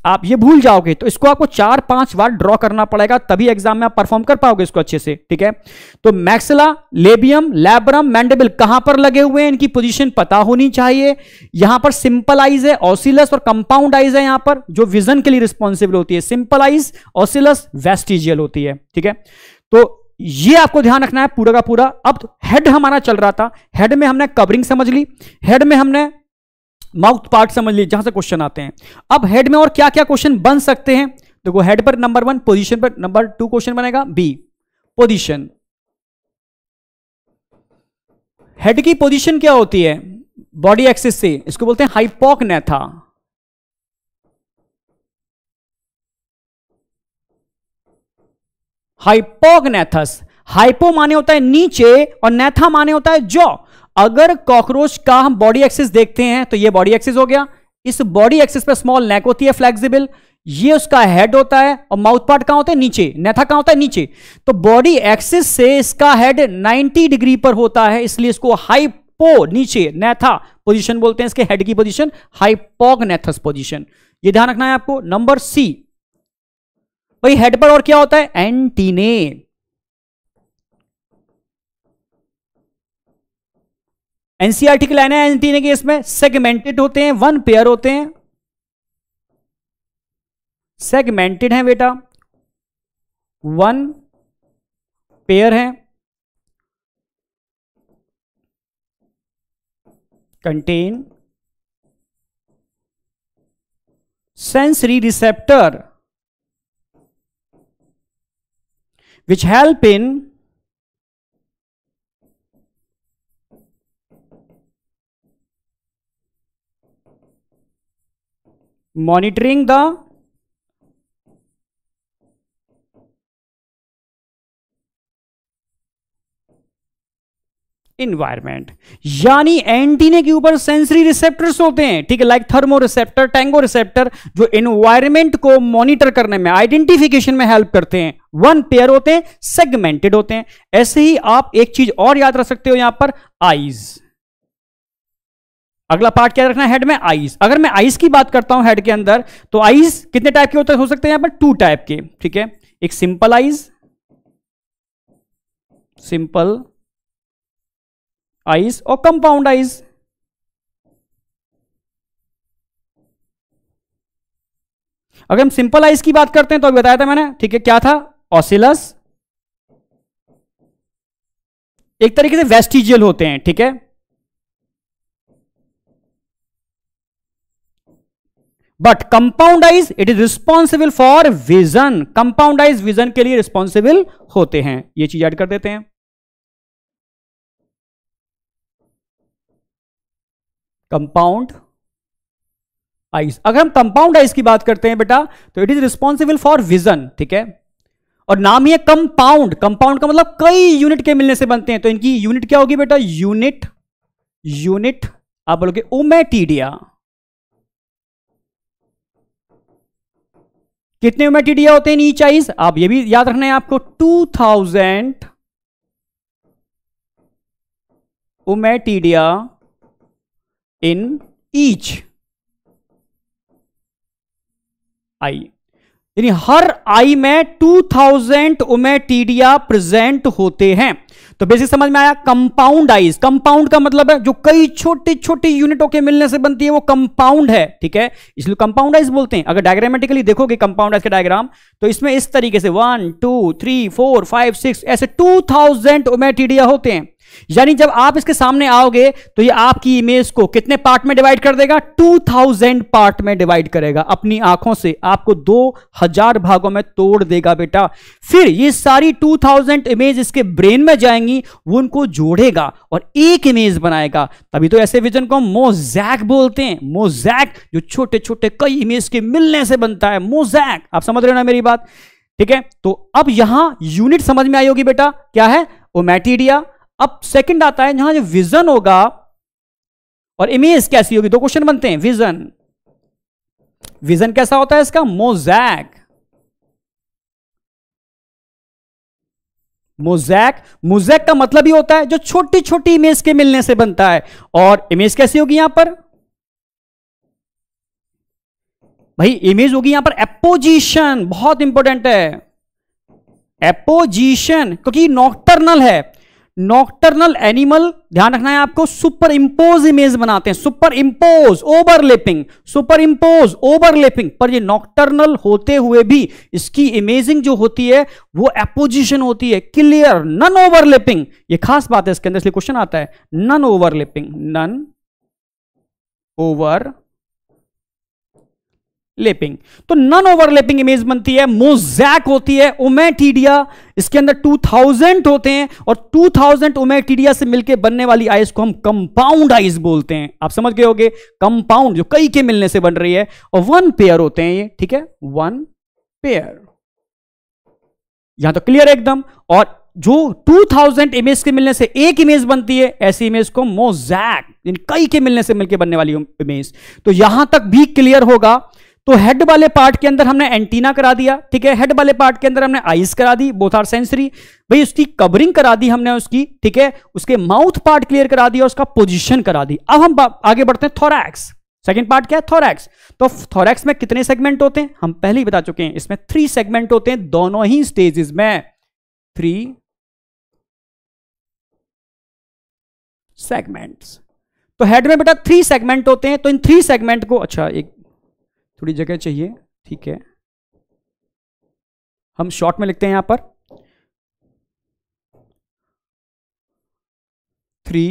आप ये भूल जाओगे तो इसको आपको चार पांच बार ड्रॉ करना पड़ेगा तभी एग्जाम में आप परफॉर्म कर पाओगे इसको अच्छे से ठीक है तो मैक्सला लेबियम लैब्रम मैंडेबल कहां पर लगे हुए हैं इनकी पोजीशन पता होनी चाहिए यहां पर सिंपल आइज है ऑसिलस और कंपाउंड आइज है यहां पर जो विजन के लिए रिस्पॉन्सिबल होती है सिंपल आइज ऑसिलस वेस्टिजियल होती है ठीक है तो ये आपको ध्यान रखना है पूरा का पूरा अब हेड हमारा चल रहा था हेड में हमने कवरिंग समझ ली हेड में हमने माउथ पार्ट समझ लीजिए जहां से क्वेश्चन आते हैं अब हेड में और क्या क्या क्वेश्चन बन सकते हैं देखो हेड पर नंबर वन पोजीशन पर नंबर टू क्वेश्चन बनेगा बी पोजीशन हेड की पोजीशन क्या होती है बॉडी एक्सिस से इसको बोलते हैं हाइपोक हाइपोक हाइपोकनेथस हाइपो माने होता है नीचे और नेथा माने होता है जॉ अगर कॉकरोच का हम बॉडी एक्सिस देखते हैं तो ये बॉडी एक्सिस हो गया इस बॉडी एक्सिस पर स्मॉल नेक होती है फ्लेक्सिबल ये उसका हेड होता है और माउथ पार्ट कहां होता है नीचे नेथा कहां होता है नीचे तो बॉडी एक्सिस से इसका हेड 90 डिग्री पर होता है इसलिए इसको हाइपो नीचे नेथा पोजीशन बोलते हैं इसके हेड की पोजीशन नेथस पोजीशन ये ध्यान रखना है आपको नंबर सी भाई हेड पर और क्या होता है एंटीने एनसीआरटी की लाइनें एनटी ने केस में सेगमेंटेड होते हैं वन पेयर होते हैं सेगमेंटेड है बेटा वन पेयर है contain sensory receptor which help in monitoring the environment यानी एंटीने के ऊपर सेंसरी रिसेप्टर्स होते हैं ठीक है like thermoreceptor tangoreceptor जो इन्वायरमेंट को मॉनिटर करने में आइडेंटिफिकेशन में हेल्प करते हैं वन पेयर होते हैं सेगमेंटेड होते हैं ऐसे ही आप एक चीज और याद रख सकते हो यहां पर आईज अगला पार्ट क्या रखना हेड में आइस अगर मैं आइस की बात करता हूं हेड के अंदर तो आईस कितने टाइप के होते हो सकते हैं यहां पर टू टाइप के ठीक है एक सिंपल आइस सिंपल आइस और कंपाउंड आइस अगर हम सिंपल आइस की बात करते हैं तो अभी बताया था मैंने ठीक है क्या था ऑसिलस एक तरीके से वेस्टिजियल होते हैं ठीक है but compound eyes it is responsible for vision compound eyes vision के लिए रिस्पॉन्सिबल होते हैं ये चीज ऐड कर देते हैं कंपाउंड आइज अगर हम कंपाउंड आइज की बात करते हैं बेटा तो it is responsible for vision ठीक है और नाम ही है कंपाउंड कंपाउंड का मतलब कई यूनिट के मिलने से बनते हैं तो इनकी यूनिट क्या होगी बेटा यूनिट यूनिट आप बोलोगे ओमेटीडिया कितने यूमेटिडिया होते हैं नीच आइज आप ये भी याद रखना है आपको two thousand ommatidia in each eye यानी हर आई में 2000 ओमेटीडिया प्रेजेंट होते हैं तो बेसिक समझ में आया कंपाउंड आइज कंपाउंड का मतलब है जो कई छोटी छोटी यूनिटों के मिलने से बनती है वो कंपाउंड है ठीक है इसलिए कंपाउंड आइज बोलते हैं अगर डायग्रामेटिकली देखोगे कंपाउंड आइज का डायग्राम तो इसमें इस तरीके से one two three four five six ऐसे टू थाउजेंड ओमेटीडिया होते हैं यानी जब आप इसके सामने आओगे तो ये आपकी इमेज को कितने पार्ट में डिवाइड कर देगा 2000 पार्ट में डिवाइड करेगा अपनी आंखों से आपको 2000 भागों में तोड़ देगा बेटा फिर ये सारी 2000 इमेज इसके ब्रेन में जाएंगी वो उनको जोड़ेगा और एक इमेज बनाएगा तभी तो ऐसे विजन को मोजैक बोलते हैं मोजैक जो छोटे छोटे कई इमेज के मिलने से बनता है मोजैक आप समझ रहे हो ना मेरी बात ठीक है तो अब यहां यूनिट समझ में आई होगी बेटा क्या है ओमेटीडिया अब सेकंड आता है जहां जो विजन होगा और इमेज कैसी होगी दो क्वेश्चन बनते हैं विजन विजन कैसा होता है इसका मोजैक मोजैक मोजैक का मतलब ही होता है जो छोटी छोटी इमेज के मिलने से बनता है और इमेज कैसी होगी यहां पर भाई इमेज होगी यहां पर एपोजिशन बहुत इंपॉर्टेंट है एपोजिशन क्योंकि नॉक्टर्नल है नॉक्टर्नल एनिमल ध्यान रखना है आपको सुपर इंपोज इमेज बनाते हैं superimpose overlapping superimpose overlapping पर ये नॉक्टर्नल होते हुए भी इसकी इमेजिंग जो होती है वो एपोजिशन होती है क्लियर नन ओवरलेपिंग ये खास बात है इसके अंदर इसलिए क्वेश्चन आता है non overlapping non overlapping तो नॉन ओवरलेपिंग इमेज बनती है मोजैक होती है ओमेटीडिया इसके अंदर 2000 होते हैं और 2000 ओमेटीडिया से मिलकर बनने वाली आइस को हम कंपाउंड आइस बोलते हैं आप समझ गए होंगे कंपाउंड जो कई के मिलने से बन रही है और वन पेयर होते हैं ये ठीक है वन पेयर यहां तो क्लियर है एकदम और जो 2000 इमेज के मिलने से एक इमेज बनती है ऐसी इमेज को मोजैक इन कई के मिलने से मिलकर बनने वाली इमेज तो यहां तक भी क्लियर होगा तो हेड वाले पार्ट के अंदर हमने एंटीना करा दिया ठीक है हेड वाले पार्ट के अंदर हमने आइज करा दी बोथ आर सेंसरी भाई उसकी कवरिंग करा दी हमने उसकी ठीक है उसके माउथ पार्ट क्लियर करा दिया उसका पोजिशन करा दी अब हम आगे बढ़ते हैं थोरैक्स सेकेंड पार्ट क्या है थोरैक्स तो थोरैक्स में कितने सेगमेंट होते हैं हम पहले ही बता चुके हैं इसमें थ्री सेगमेंट होते हैं दोनों ही स्टेजेस में थ्री सेगमेंट्स तो हेड में बेटा थ्री सेगमेंट होते हैं तो इन थ्री सेगमेंट को अच्छा एक थोड़ी जगह चाहिए ठीक है हम शॉर्ट में लिखते हैं यहां पर थ्री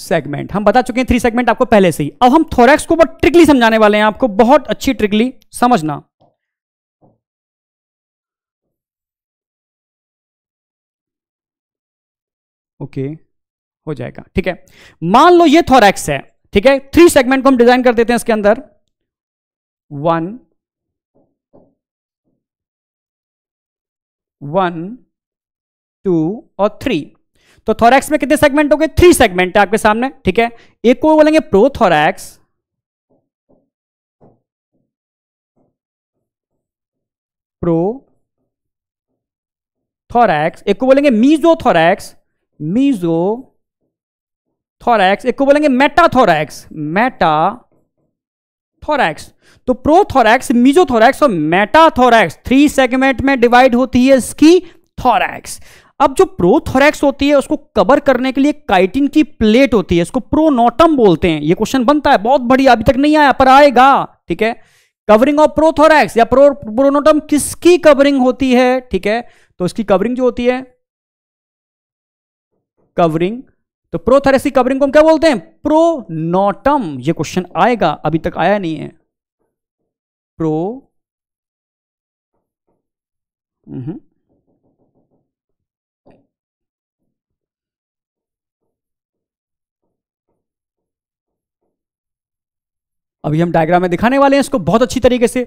सेगमेंट हम बता चुके हैं थ्री सेगमेंट आपको पहले से ही अब हम थोरेक्स को बहुत ट्रिकली समझाने वाले हैं आपको बहुत अच्छी ट्रिकली समझना ओके okay, हो जाएगा ठीक है मान लो ये थोरेक्स है ठीक है थ्री सेगमेंट को हम डिजाइन कर देते हैं इसके अंदर वन वन टू और थ्री तो थोरैक्स में कितने सेगमेंट हो गए थ्री सेगमेंट है आपके सामने ठीक है एक को बोलेंगे प्रो थोरैक्स प्रो थोरैक्स एक को बोलेंगे मीजो थोरैक्स मीजो थोरैक्स एक को बोलेंगे मेटा थोरैक्स मेटा थोरैक्स तो प्रोथोरैक्स मिजोथोरैक्स और मेटाथोरैक्स थ्री सेगमेंट में डिवाइड होती है इसकी थोरैक्स अब जो प्रोथोरैक्स होती है उसको कवर करने के लिए काइटिन की प्लेट होती है इसको प्रोनोटम बोलते हैं ये क्वेश्चन बनता है बहुत बढ़िया अभी तक नहीं आया पर आएगा ठीक है कवरिंग ऑफ प्रोथोरैक्स या प्रो प्रोनोटम किसकी कवरिंग होती है ठीक है तो इसकी कवरिंग जो होती है कवरिंग तो प्रोथेरेसिक कवरिंग को हम क्या बोलते हैं प्रोनोटम ये क्वेश्चन आएगा अभी तक आया नहीं है प्रो हम्म। अभी हम डायग्राम में दिखाने वाले हैं इसको बहुत अच्छी तरीके से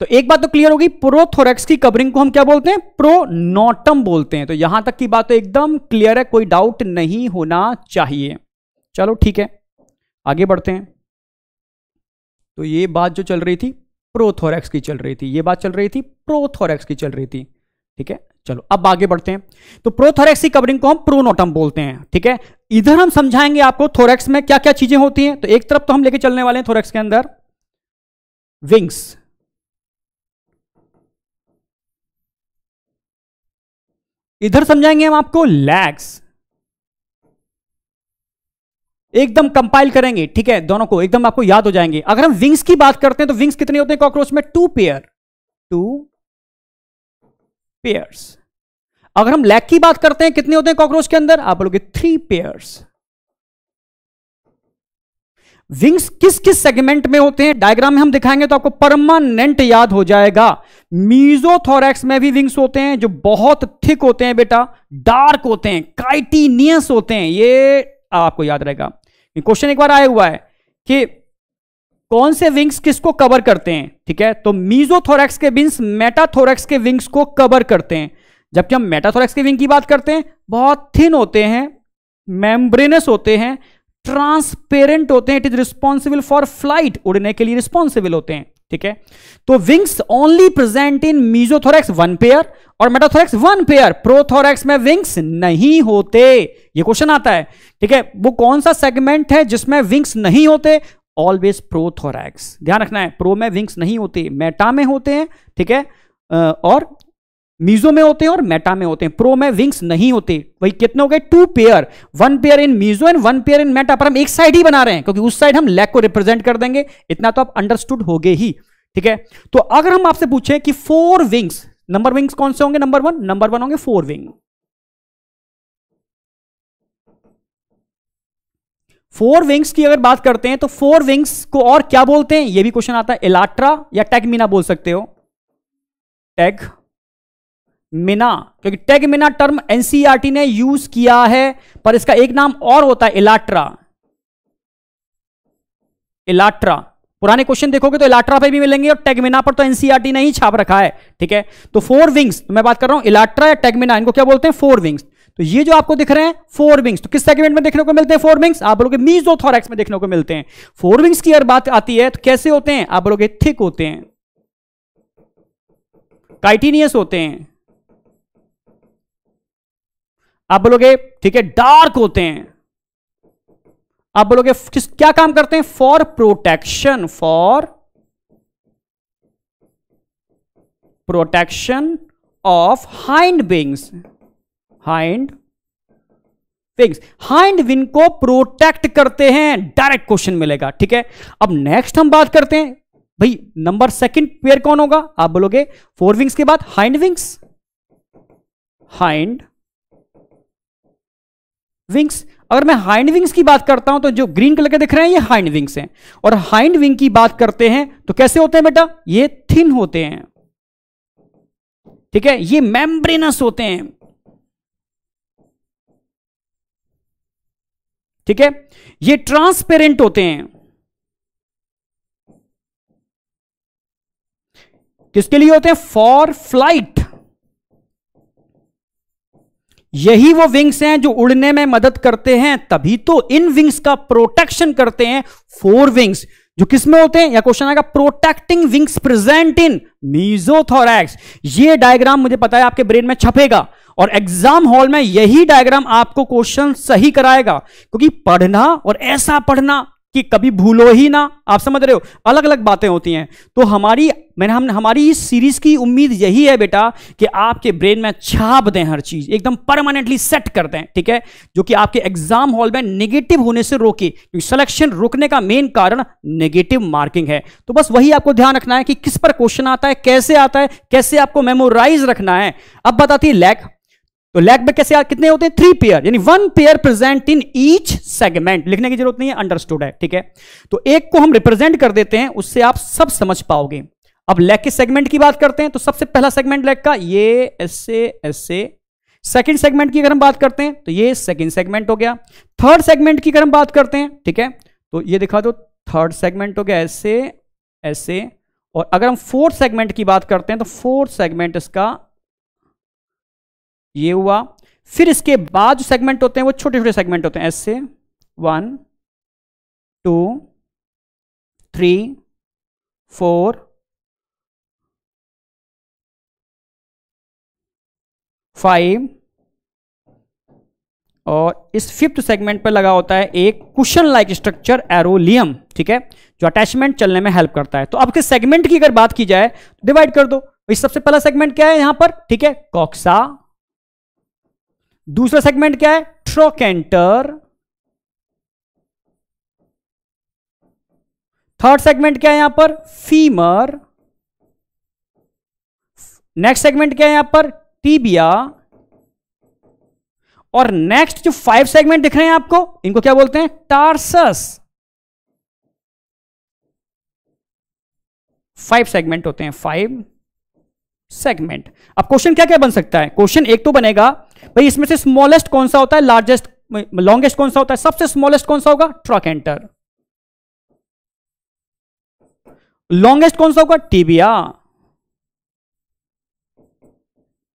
तो एक बात तो क्लियर होगी प्रोथोरेक्स की कवरिंग को हम क्या बोलते हैं प्रोनोटम बोलते हैं तो यहां तक की बात तो एकदम क्लियर है कोई डाउट नहीं होना चाहिए चलो ठीक है आगे बढ़ते हैं तो ये बात जो चल रही थी प्रोथोरेक्स की चल रही थी ये बात चल रही थी प्रोथोरेक्स की चल रही थी ठीक है चलो अब आगे बढ़ते हैं तो प्रोथोरेक्स की कवरिंग को हम प्रोनोटम बोलते हैं ठीक है इधर हम समझाएंगे आपको थोरेक्स में क्या क्या चीजें होती हैं तो एक तरफ तो हम लेके चलने वाले हैं थोरेक्स के अंदर विंग्स इधर समझाएंगे हम आपको लैग्स एकदम कंपाइल करेंगे ठीक है दोनों को एकदम आपको याद हो जाएंगे अगर हम विंग्स की बात करते हैं तो विंग्स कितने होते हैं कॉकरोच में टू पेयर टू पेयर्स अगर हम लैग की बात करते हैं कितने होते हैं कॉकरोच के अंदर आप बोलोगे थ्री पेयर्स विंग्स किस किस सेगमेंट में होते हैं डायग्राम में हम दिखाएंगे तो आपको परमानेंट याद हो जाएगा मीजोथोरैक्स में भी विंग्स होते हैं जो बहुत थिक होते हैं बेटा डार्क होते हैं काइटीनियस होते हैं ये आपको याद रहेगा क्वेश्चन एक बार आया हुआ है कि कौन से विंग्स किसको कवर करते हैं ठीक है तो मीजोथोरैक्स के विंग्स मेटाथोरैक्स के विंग्स को कवर करते हैं जबकि हम मेटाथोरैक्स के विंग की बात करते हैं बहुत थिन होते हैं मेम्ब्रेनस होते हैं ट्रांसपेरेंट होते हैं it is responsible for flight उड़ने के लिए रिस्पॉन्सिबल होते हैं ठीक है तो wings only present in mesothorax one pair और मेटाथोरेक्स वन पेयर प्रोथोरेक्स में विंग्स नहीं होते ये क्वेश्चन आता है ठीक है वो कौन सा सेगमेंट है जिसमें विंग्स नहीं होते ऑलवेज प्रोथोरेक्स ध्यान रखना है प्रो में विंग्स नहीं होते मेटा में होते हैं ठीक है और मीजो में होते हैं और मेटा में होते हैं प्रो में विंग्स नहीं होते वही कितने हो गए two pair one pair in meso and one pair in meta पर हम एक साइड ही बना रहे हैं क्योंकि उस साइड हम लेग को रिप्रेजेंट कर देंगे इतना तो आप अंडरस्टूड हो गए ही ठीक है तो अगर हम आपसे पूछे कि फोर विंग्स नंबर विंग्स कौन से होंगे नंबर वन नंबर वन होंगे फोर विंग फोर विंग्स की अगर बात करते हैं तो फोर विंग्स को और क्या बोलते हैं यह भी क्वेश्चन आता है इलाट्रा या टेगमीना बोल सकते हो टैग मिना क्योंकि tegmina term NCERT e ने यूज किया है पर इसका एक नाम और होता है इलाट्रा इलाट्रा पुराने क्वेश्चन देखोगे तो इलाट्रा पे भी मिलेंगे और टेगमिना पर तो एनसीईआरटी e ने ही छाप रखा है ठीक है तो फोर विंग्स तो मैं बात कर रहा हूं इलाट्रा या टेगमिना इनको क्या बोलते हैं फोर विंग्स तो ये जो आपको दिख रहे हैं फोर विंग्स तो किस सेगमेंट में देखने को मिलते हैं फोर विंग्स आप बोलोगे मीजोथोरैक्स में देखने को मिलते हैं फोर विंग्स की अगर बात आती है तो कैसे होते हैं आप बोलोगे थिक होते हैं काइटीनियस होते हैं आप बोलोगे ठीक है डार्क होते हैं आप बोलोगे किस क्या काम करते हैं for protection for protection of hind wings hind wings hind wing को प्रोटेक्ट करते हैं डायरेक्ट क्वेश्चन मिलेगा ठीक है अब नेक्स्ट हम बात करते हैं भाई नंबर सेकंड पेयर कौन होगा आप बोलोगे फोर विंग्स के बाद हाइंड विंग्स हाइंड विंग्स अगर मैं हाइंड विंग्स की बात करता हूं तो जो ग्रीन कलर के दिख रहे हैं ये हाइंड विंग्स हैं और हाइंड विंग की बात करते हैं तो कैसे होते हैं बेटा ये थिन होते हैं ठीक है ये मेम्ब्रेनस होते हैं ठीक है ये ट्रांसपेरेंट होते हैं किसके लिए होते हैं फॉर फ्लाइट यही वो विंग्स हैं जो उड़ने में मदद करते हैं तभी तो इन विंग्स का प्रोटेक्शन करते हैं फोर विंग्स जो किसमें होते हैं या क्वेश्चन आएगा protecting wings present in mesothorax ये डायग्राम मुझे पता है आपके ब्रेन में छपेगा और एग्जाम हॉल में यही डायग्राम आपको क्वेश्चन सही कराएगा क्योंकि पढ़ना और ऐसा पढ़ना कि कभी भूलो ही ना आप समझ रहे हो अलग अलग बातें होती हैं तो हमारी मैंने हम हमारी इस सीरीज की उम्मीद यही है बेटा कि आपके ब्रेन में छाप दें हर चीज एकदम परमानेंटली सेट कर दें ठीक है जो कि आपके एग्जाम हॉल में नेगेटिव होने से रोके क्योंकि सिलेक्शन रोकने का मेन कारण नेगेटिव मार्किंग है तो बस वही आपको ध्यान रखना है कि किस पर क्वेश्चन आता है कैसे आता है कैसे आपको मेमोराइज रखना है अब बताती है लैक तो लैग में कैसे कितने होते हैं थ्री पेयर यानी one pair present in each segment लिखने की जरूरत नहीं है अंडरस्टूड है ठीक है तो एक को हम रिप्रेजेंट कर देते हैं उससे आप सब समझ पाओगे अब लैग के सेगमेंट की बात करते हैं तो सबसे पहला सेगमेंट लैग का ये ऐसे ऐसे सेकेंड सेगमेंट की अगर हम बात करते हैं तो ये सेकेंड सेगमेंट हो गया थर्ड सेगमेंट की अगर हम बात करते हैं ठीक है तो ये दिखा दो थर्ड सेगमेंट हो गया ऐसे ऐसे और अगर हम फोर्थ सेगमेंट की बात करते हैं तो फोर्थ सेगमेंट इसका ये हुआ फिर इसके बाद जो सेगमेंट होते हैं वो छोटे छोटे सेगमेंट होते हैं ऐसे one two three four five और इस फिफ्थ सेगमेंट पर लगा होता है एक कुशन लाइक स्ट्रक्चर एरोलियम ठीक है जो अटैचमेंट चलने में हेल्प करता है तो अब के सेगमेंट की अगर बात की जाए डिवाइड कर दो सबसे पहला सेगमेंट क्या है यहां पर ठीक है कॉक्सा दूसरा सेगमेंट क्या है ट्रोकेंटर थर्ड सेगमेंट क्या है यहां पर फीमर नेक्स्ट सेगमेंट क्या है यहां पर टीबिया और नेक्स्ट जो फाइव सेगमेंट दिख रहे हैं आपको इनको क्या बोलते हैं टार्सस फाइव सेगमेंट होते हैं फाइव सेगमेंट अब क्वेश्चन क्या क्या बन सकता है क्वेश्चन एक तो बनेगा भाई इसमें से स्मॉलेस्ट कौन सा होता है लार्जेस्ट लॉन्गेस्ट कौन सा होता है सबसे स्मॉलेस्ट कौन सा होगा ट्रक एंटर लॉन्गेस्ट कौन सा होगा टीबिया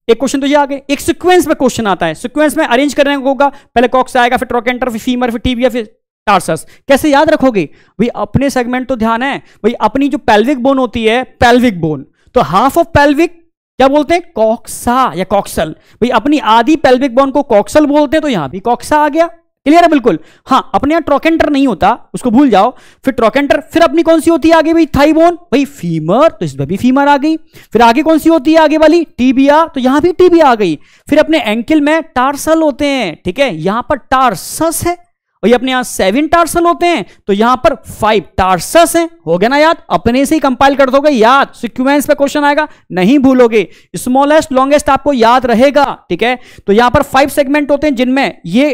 एक क्वेश्चन तो ये आ गए एक सीक्वेंस में क्वेश्चन आता है सीक्वेंस में अरेंज करने को होगा पहले कॉक्स आएगा फिर एंटर फिर फीमर फिर टीबिया फिर टार्सस कैसे याद रखोगे भाई अपने सेगमेंट तो ध्यान है भाई अपनी जो पेल्विक बोन होती है पेल्विक बोन तो हाफ ऑफ पेल्विक क्या बोलते हैं कॉक्सा या कॉक्सल भाई अपनी आदि पेल्विक बोन को कॉक्सल बोलते हैं तो यहां भी कॉक्सा आ गया क्लियर है बिल्कुल हाँ अपने यहां ट्रोकेंटर नहीं होता उसको भूल जाओ फिर ट्रोकेंटर फिर अपनी कौन सी होती है आगे भाई थाई बोन भाई फीमर तो इसमें भी फीमर आ गई फिर आगे कौन सी होती है आगे वाली टीबिया तो यहां भी टीबिया आ गई फिर अपने एंकिल में टार्सल होते हैं ठीक है यहां पर टार्सस है भाई अपने यहां सेवन टार्सल होते हैं तो यहां पर फाइव टार्सस हैं हो गया ना याद अपने से ही कंपाइल कर दोगे याद सिक्वेंस पे क्वेश्चन आएगा नहीं भूलोगे स्मॉलेस्ट लॉन्गेस्ट आपको याद रहेगा ठीक है तो यहां पर फाइव सेगमेंट होते हैं जिनमें ये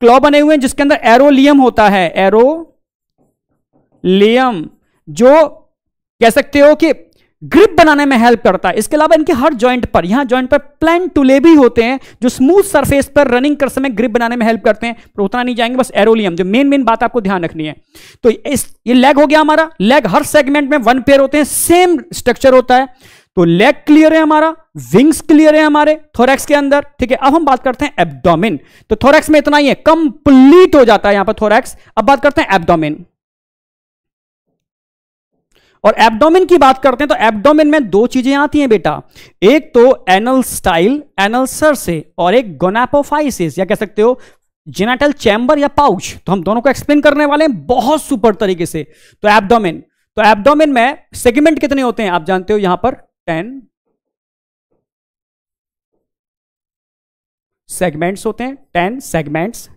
क्लॉ बने हुए हैं जिसके अंदर एरोलियम होता है एरोलियम जो कह सकते हो कि ग्रिप बनाने में हेल्प करता है इसके अलावा इनके हर जॉइंट पर यहां जॉइंट पर प्लान टूले भी होते हैं जो स्मूथ सरफेस पर रनिंग कर समय ग्रिप बनाने में हेल्प करते हैं पर उतना नहीं जाएंगे बस एरोलियम जो मेन मेन बात आपको ध्यान रखनी है तो इस ये लेग हो गया हमारा लेग हर सेगमेंट में वन पेयर होते हैं सेम स्ट्रक्चर होता है तो लेग क्लियर है हमारा विंग्स क्लियर है हमारे थोरेक्स के अंदर ठीक है अब हम बात करते हैं एब्डोमिन तो थोरेक्स में इतना ही है कंप्लीट हो जाता है यहां पर थोरेक्स अब बात करते हैं एब्डोमिन और एब्डोमिन की बात करते हैं तो एबडोमिन में दो चीजें आती हैं बेटा एक तो एनल स्टाइल एनल्सर से और एक गोनापोफाइसिस या कह सकते हो जेनाटल चैम्बर या पाउच तो हम दोनों को एक्सप्लेन करने वाले हैं बहुत सुपर तरीके से तो एब्डोमिन तो एबडोमिन में सेगमेंट कितने होते हैं आप जानते हो यहां पर टेन सेगमेंट्स होते हैं टेन सेगमेंट्स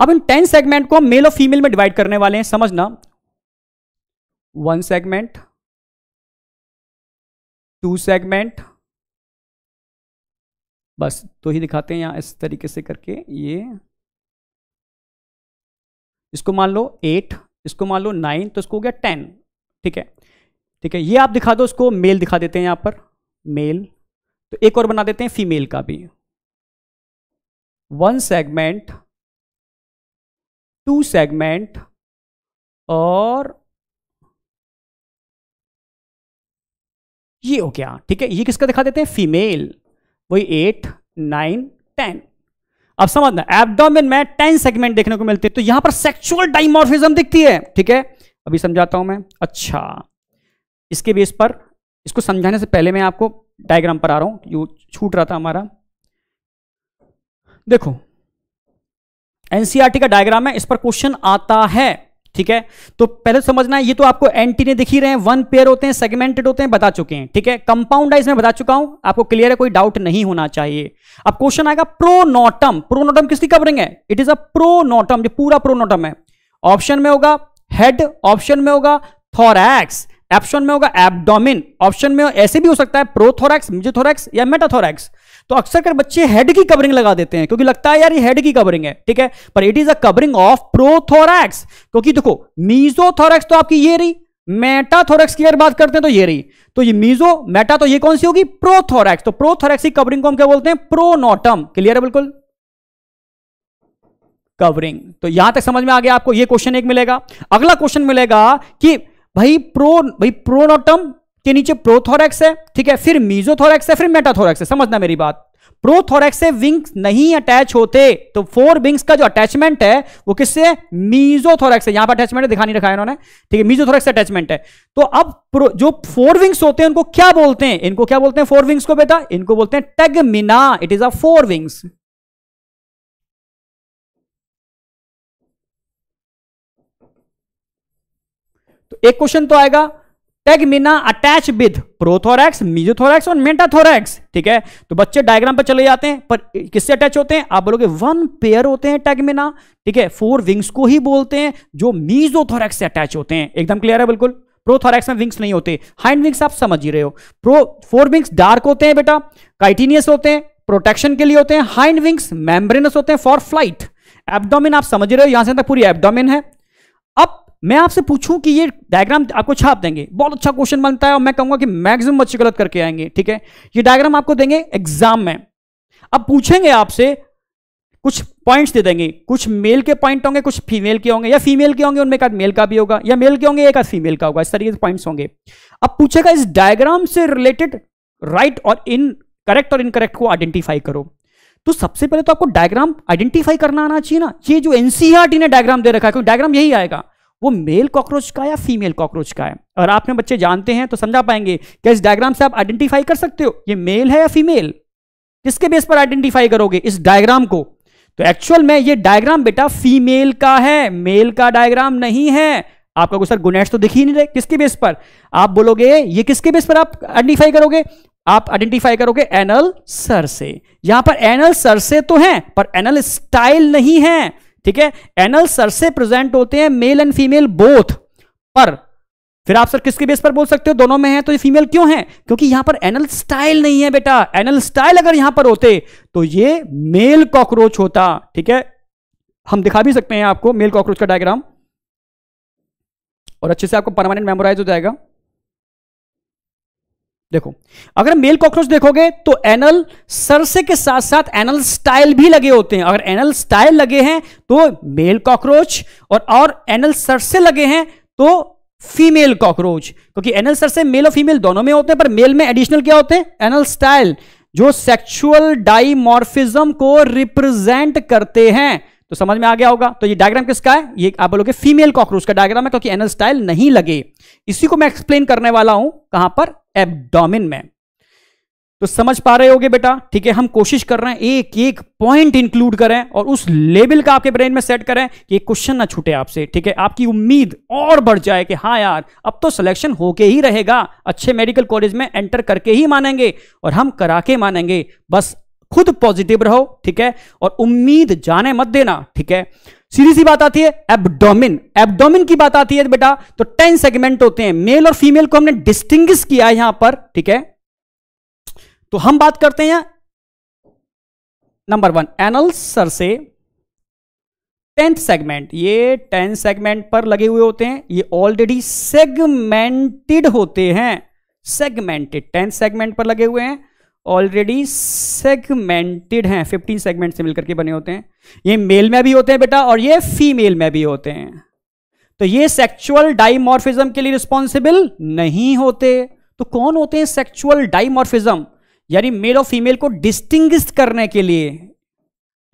अब इन टेन सेगमेंट को हम मेल और फीमेल में डिवाइड करने वाले हैं समझना वन सेगमेंट टू सेगमेंट बस तो ही दिखाते हैं यहां इस तरीके से करके ये इसको मान लो एट इसको मान लो नाइन तो इसको हो गया टेन ठीक है ठीक है ये आप दिखा दो उसको मेल दिखा देते हैं यहां पर मेल तो एक और बना देते हैं फीमेल का भी वन सेगमेंट टू सेगमेंट और ये हो गया ठीक है ये किसका दिखा देते हैं फीमेल वही एट नाइन टेन अब समझना एब्डोमेन में टेन सेगमेंट देखने को मिलते हैं तो यहां पर सेक्सुअल डाइमोर्फिज्म दिखती है ठीक है अभी समझाता हूं मैं अच्छा इसके बेस पर इसको समझाने से पहले मैं आपको डायग्राम पर आ रहा हूं छूट रहा था हमारा देखो एनसीआरटी e का डायग्राम है इस पर क्वेश्चन आता है ठीक है तो पहले तो समझना है ये तो आपको एंटीने दिख ही रहे हैं वन पेयर होते हैं सेगमेंटेड होते हैं बता चुके हैं ठीक है कंपाउंड आइज में बता चुका हूं आपको क्लियर है कोई डाउट नहीं होना चाहिए अब क्वेश्चन आएगा प्रोनोटम प्रोनोटम किसकी कवरिंग है इट इज अ प्रोनोटम जो पूरा प्रोनोटम है ऑप्शन में होगा हेड ऑप्शन में होगा थोरैक्स ऑप्शन में होगा एब्डोमिन ऑप्शन में ऐसे भी हो सकता है प्रोथोरैक्स मिजोथोरैक्स या मेटाथोरैक्स तो अक्सर कर बच्चे हेड की कवरिंग लगा देते हैं क्योंकि लगता है यार ये हेड की कवरिंग है ठीक है पर it is a covering of prothorax क्योंकि देखो मीजोथोरैक्स तो आपकी ये रही मेटाथोरैक्स की अगर बात करते हैं तो ये रही तो ये मीजो मेटा तो ये कौन सी होगी प्रोथोरैक्स तो प्रोथोरैक्स की कवरिंग को हम क्या बोलते हैं प्रोनोटम क्लियर है बिल्कुल कवरिंग तो यहां तक समझ में आ गया आपको ये क्वेश्चन एक मिलेगा अगला क्वेश्चन मिलेगा कि भाई प्रो भाई प्रोनोटम के नीचे प्रोथोरैक्स है ठीक है फिर मीजोथोरैक्स है फिर मेटाथोरैक्स है समझना मेरी बात प्रोथोरेक्स से विंग्स नहीं अटैच होते तो फोर विंग्स का जो अटैचमेंट है वो किससे मीजोथोरेक्स है यहां पर अटैचमेंट दिखा नहीं रखा है इन्होंने ठीक है मीजोथोरेक्स से अटैचमेंट है तो अब जो फोर विंग्स होते हैं उनको क्या बोलते हैं इनको क्या बोलते हैं फोर विंग्स को बेटा इनको बोलते हैं tegmina it is a fore wings तो एक क्वेश्चन तो आएगा tegmina attach with prothorax mesothorax और मेटाथोरैक्स ठीक है तो बच्चे डायग्राम पर चले जाते हैं पर किससे अटैच होते हैं आप बोलोगे वन पेयर होते हैं टेगमिना ठीक है फोर विंग्स को ही बोलते हैं जो मीजोथोरैक्स से अटैच होते हैं एकदम क्लियर है बिल्कुल प्रोथोरैक्स में विंग्स नहीं होते हाइंड विंग्स आप समझ ही रहे हो प्रो फोर विंग्स डार्क होते हैं बेटा काइटीनियस होते हैं प्रोटेक्शन के लिए होते हैं हाइंड विंग्स मेम्ब्रेनस होते हैं फॉर फ्लाइट एब्डोमिन आप समझ रहे हो यहां से तक तो पूरी एब्डोमिन है मैं आपसे पूछूं कि ये डायग्राम आपको छाप देंगे बहुत अच्छा क्वेश्चन बनता है और मैं कहूंगा कि मैक्सिमम बच्चे गलत करके आएंगे ठीक है ये डायग्राम आपको देंगे एग्जाम में अब पूछेंगे आपसे कुछ पॉइंट्स दे देंगे कुछ मेल के पॉइंट होंगे कुछ फीमेल के होंगे या फीमेल के होंगे उनमें एक मेल का भी होगा या मेल के होंगे एक फीमेल का होगा इस तरीके से पॉइंट्स होंगे अब पूछेगा इस डायग्राम से रिलेटेड राइट और इन करेक्ट और इनकरेक्ट को आइडेंटिफाई करो तो सबसे पहले तो आपको डायग्राम आइडेंटिफाई करना आना चाहिए ना ये जो एनसीआरटी ने डायग्राम दे रखा है क्योंकि डायग्राम यही आएगा वो मेल कॉकरोच का या फीमेल कॉकरोच का है और आपने बच्चे जानते हैं तो समझा पाएंगे क्या इस डायग्राम से आप आइडेंटिफाई कर सकते हो ये मेल है या फीमेल किसके बेस पर आइडेंटिफाई करोगे इस डायग्राम को तो एक्चुअल में ये डायग्राम बेटा फीमेल का है मेल का डायग्राम नहीं है आपका गुस्सा गुनेश तो दिख ही नहीं रहे किसके बेस पर आप बोलोगे ये किसके बेस पर आप आइडेंटिफाई करोगे आप आइडेंटिफाई करोगे एनल सर से यहां पर एनल सर से तो हैं पर एनल स्टाइल नहीं है ठीक है एनल सर से प्रेजेंट होते हैं मेल एंड फीमेल बोथ पर फिर आप सर किसके बेस पर बोल सकते हो दोनों में है तो ये फीमेल क्यों है क्योंकि यहां पर एनल स्टाइल नहीं है बेटा एनल स्टाइल अगर यहां पर होते तो ये मेल कॉकरोच होता ठीक है हम दिखा भी सकते हैं आपको मेल कॉकरोच का डायग्राम और अच्छे से आपको परमानेंट मेमोराइज हो जाएगा देखो अगर मेल कॉकरोच देखोगे तो एनल सरसे के साथ साथ एनल स्टाइल भी लगे होते हैं अगर एनल स्टाइल लगे हैं तो मेल कॉकरोच और और एनल सरसे लगे हैं तो फीमेल कॉकरोच क्योंकि एनल सरसे मेल और फीमेल दोनों में होते हैं पर मेल में एडिशनल क्या होते हैं एनल स्टाइल जो सेक्सुअल डाइमॉर्फिज्म को रिप्रेजेंट करते हैं तो समझ में आ गया होगा तो ये डायग्राम किसका है ये आप बोलोगे फीमेल कॉकरोच का डायग्राम है क्योंकि एनल स्टाइल नहीं लगे इसी को मैं एक्सप्लेन करने वाला हूं कहां पर एबडोमिन में तो समझ पा रहे होगे बेटा ठीक है हम कोशिश कर रहे हैं एक एक पॉइंट इंक्लूड करें और उस लेवल का आपके ब्रेन में सेट करें कि क्वेश्चन ना छूटे आपसे ठीक है आपकी उम्मीद और बढ़ जाए कि हाँ यार अब तो सिलेक्शन होके ही रहेगा अच्छे मेडिकल कॉलेज में एंटर करके ही मानेंगे और हम करा के मानेंगे बस खुद पॉजिटिव रहो ठीक है और उम्मीद जाने मत देना ठीक है सीधी सी बात आती है एब्डोमिन एब्डोमिन की बात आती है बेटा तो टेन सेगमेंट होते हैं मेल और फीमेल को हमने डिस्टिंग किया है यहां पर ठीक है तो हम बात करते हैं number one anal cerci tenth segment ये टेंथ सेगमेंट पर लगे हुए होते हैं ये ऑलरेडी सेगमेंटेड होते हैं सेगमेंटेड टेंथ सेगमेंट पर लगे हुए हैं ऑलरेडी सेगमेंटेड हैं 15 सेगमेंट से मिलकर के बने होते हैं ये मेल में भी होते हैं बेटा और ये फीमेल में भी होते हैं तो ये सेक्चुअल डाइमॉर्फिज्म के लिए रिस्पॉन्सिबल नहीं होते तो कौन होते हैं सेक्चुअल डाइमॉर्फिज्म यानी मेल और फीमेल को डिस्टिंग करने के लिए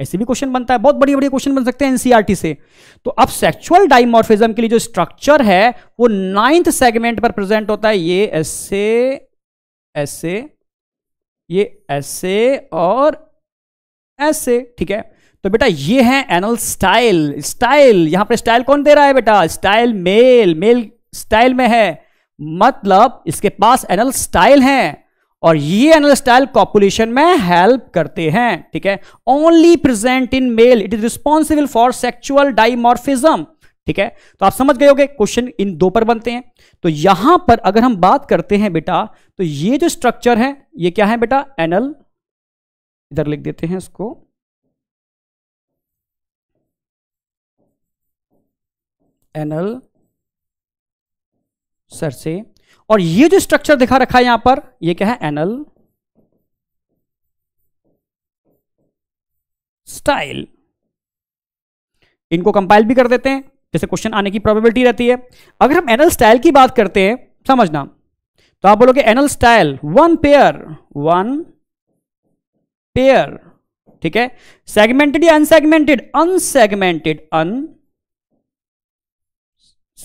ऐसे भी क्वेश्चन बनता है बहुत बड़ी बड़ी क्वेश्चन बन सकते हैं एनसीआरटी e से तो अब सेक्सुअल डाइमॉर्फिज्म के लिए जो स्ट्रक्चर है वो नाइन्थ सेगमेंट पर प्रेजेंट होता है ये ऐसे ऐसे ये ऐसे और ऐसे ठीक है तो बेटा ये है एनल स्टाइल स्टाइल यहां पर स्टाइल कौन दे रहा है बेटा स्टाइल मेल मेल स्टाइल में है मतलब इसके पास एनल स्टाइल है और ये एनल स्टाइल पॉपुलेशन में हेल्प करते हैं ठीक है only present in male it is responsible for sexual dimorphism ठीक है तो आप समझ गए होगे क्वेश्चन इन दो पर बनते हैं तो यहां पर अगर हम बात करते हैं बेटा तो ये जो स्ट्रक्चर है ये क्या है बेटा एनल इधर लिख देते हैं इसको एनल सर से और ये जो स्ट्रक्चर दिखा रखा है यहां पर ये क्या है एनल स्टाइल इनको कंपाइल भी कर देते हैं जैसे क्वेश्चन आने की प्रोबेबिलिटी रहती है अगर हम एनल स्टाइल की बात करते हैं समझना तो आप बोलोगे anal style one pair one pair ठीक है सेगमेंटेड या अनसेगमेंटेड अनसेगमेंटेड अन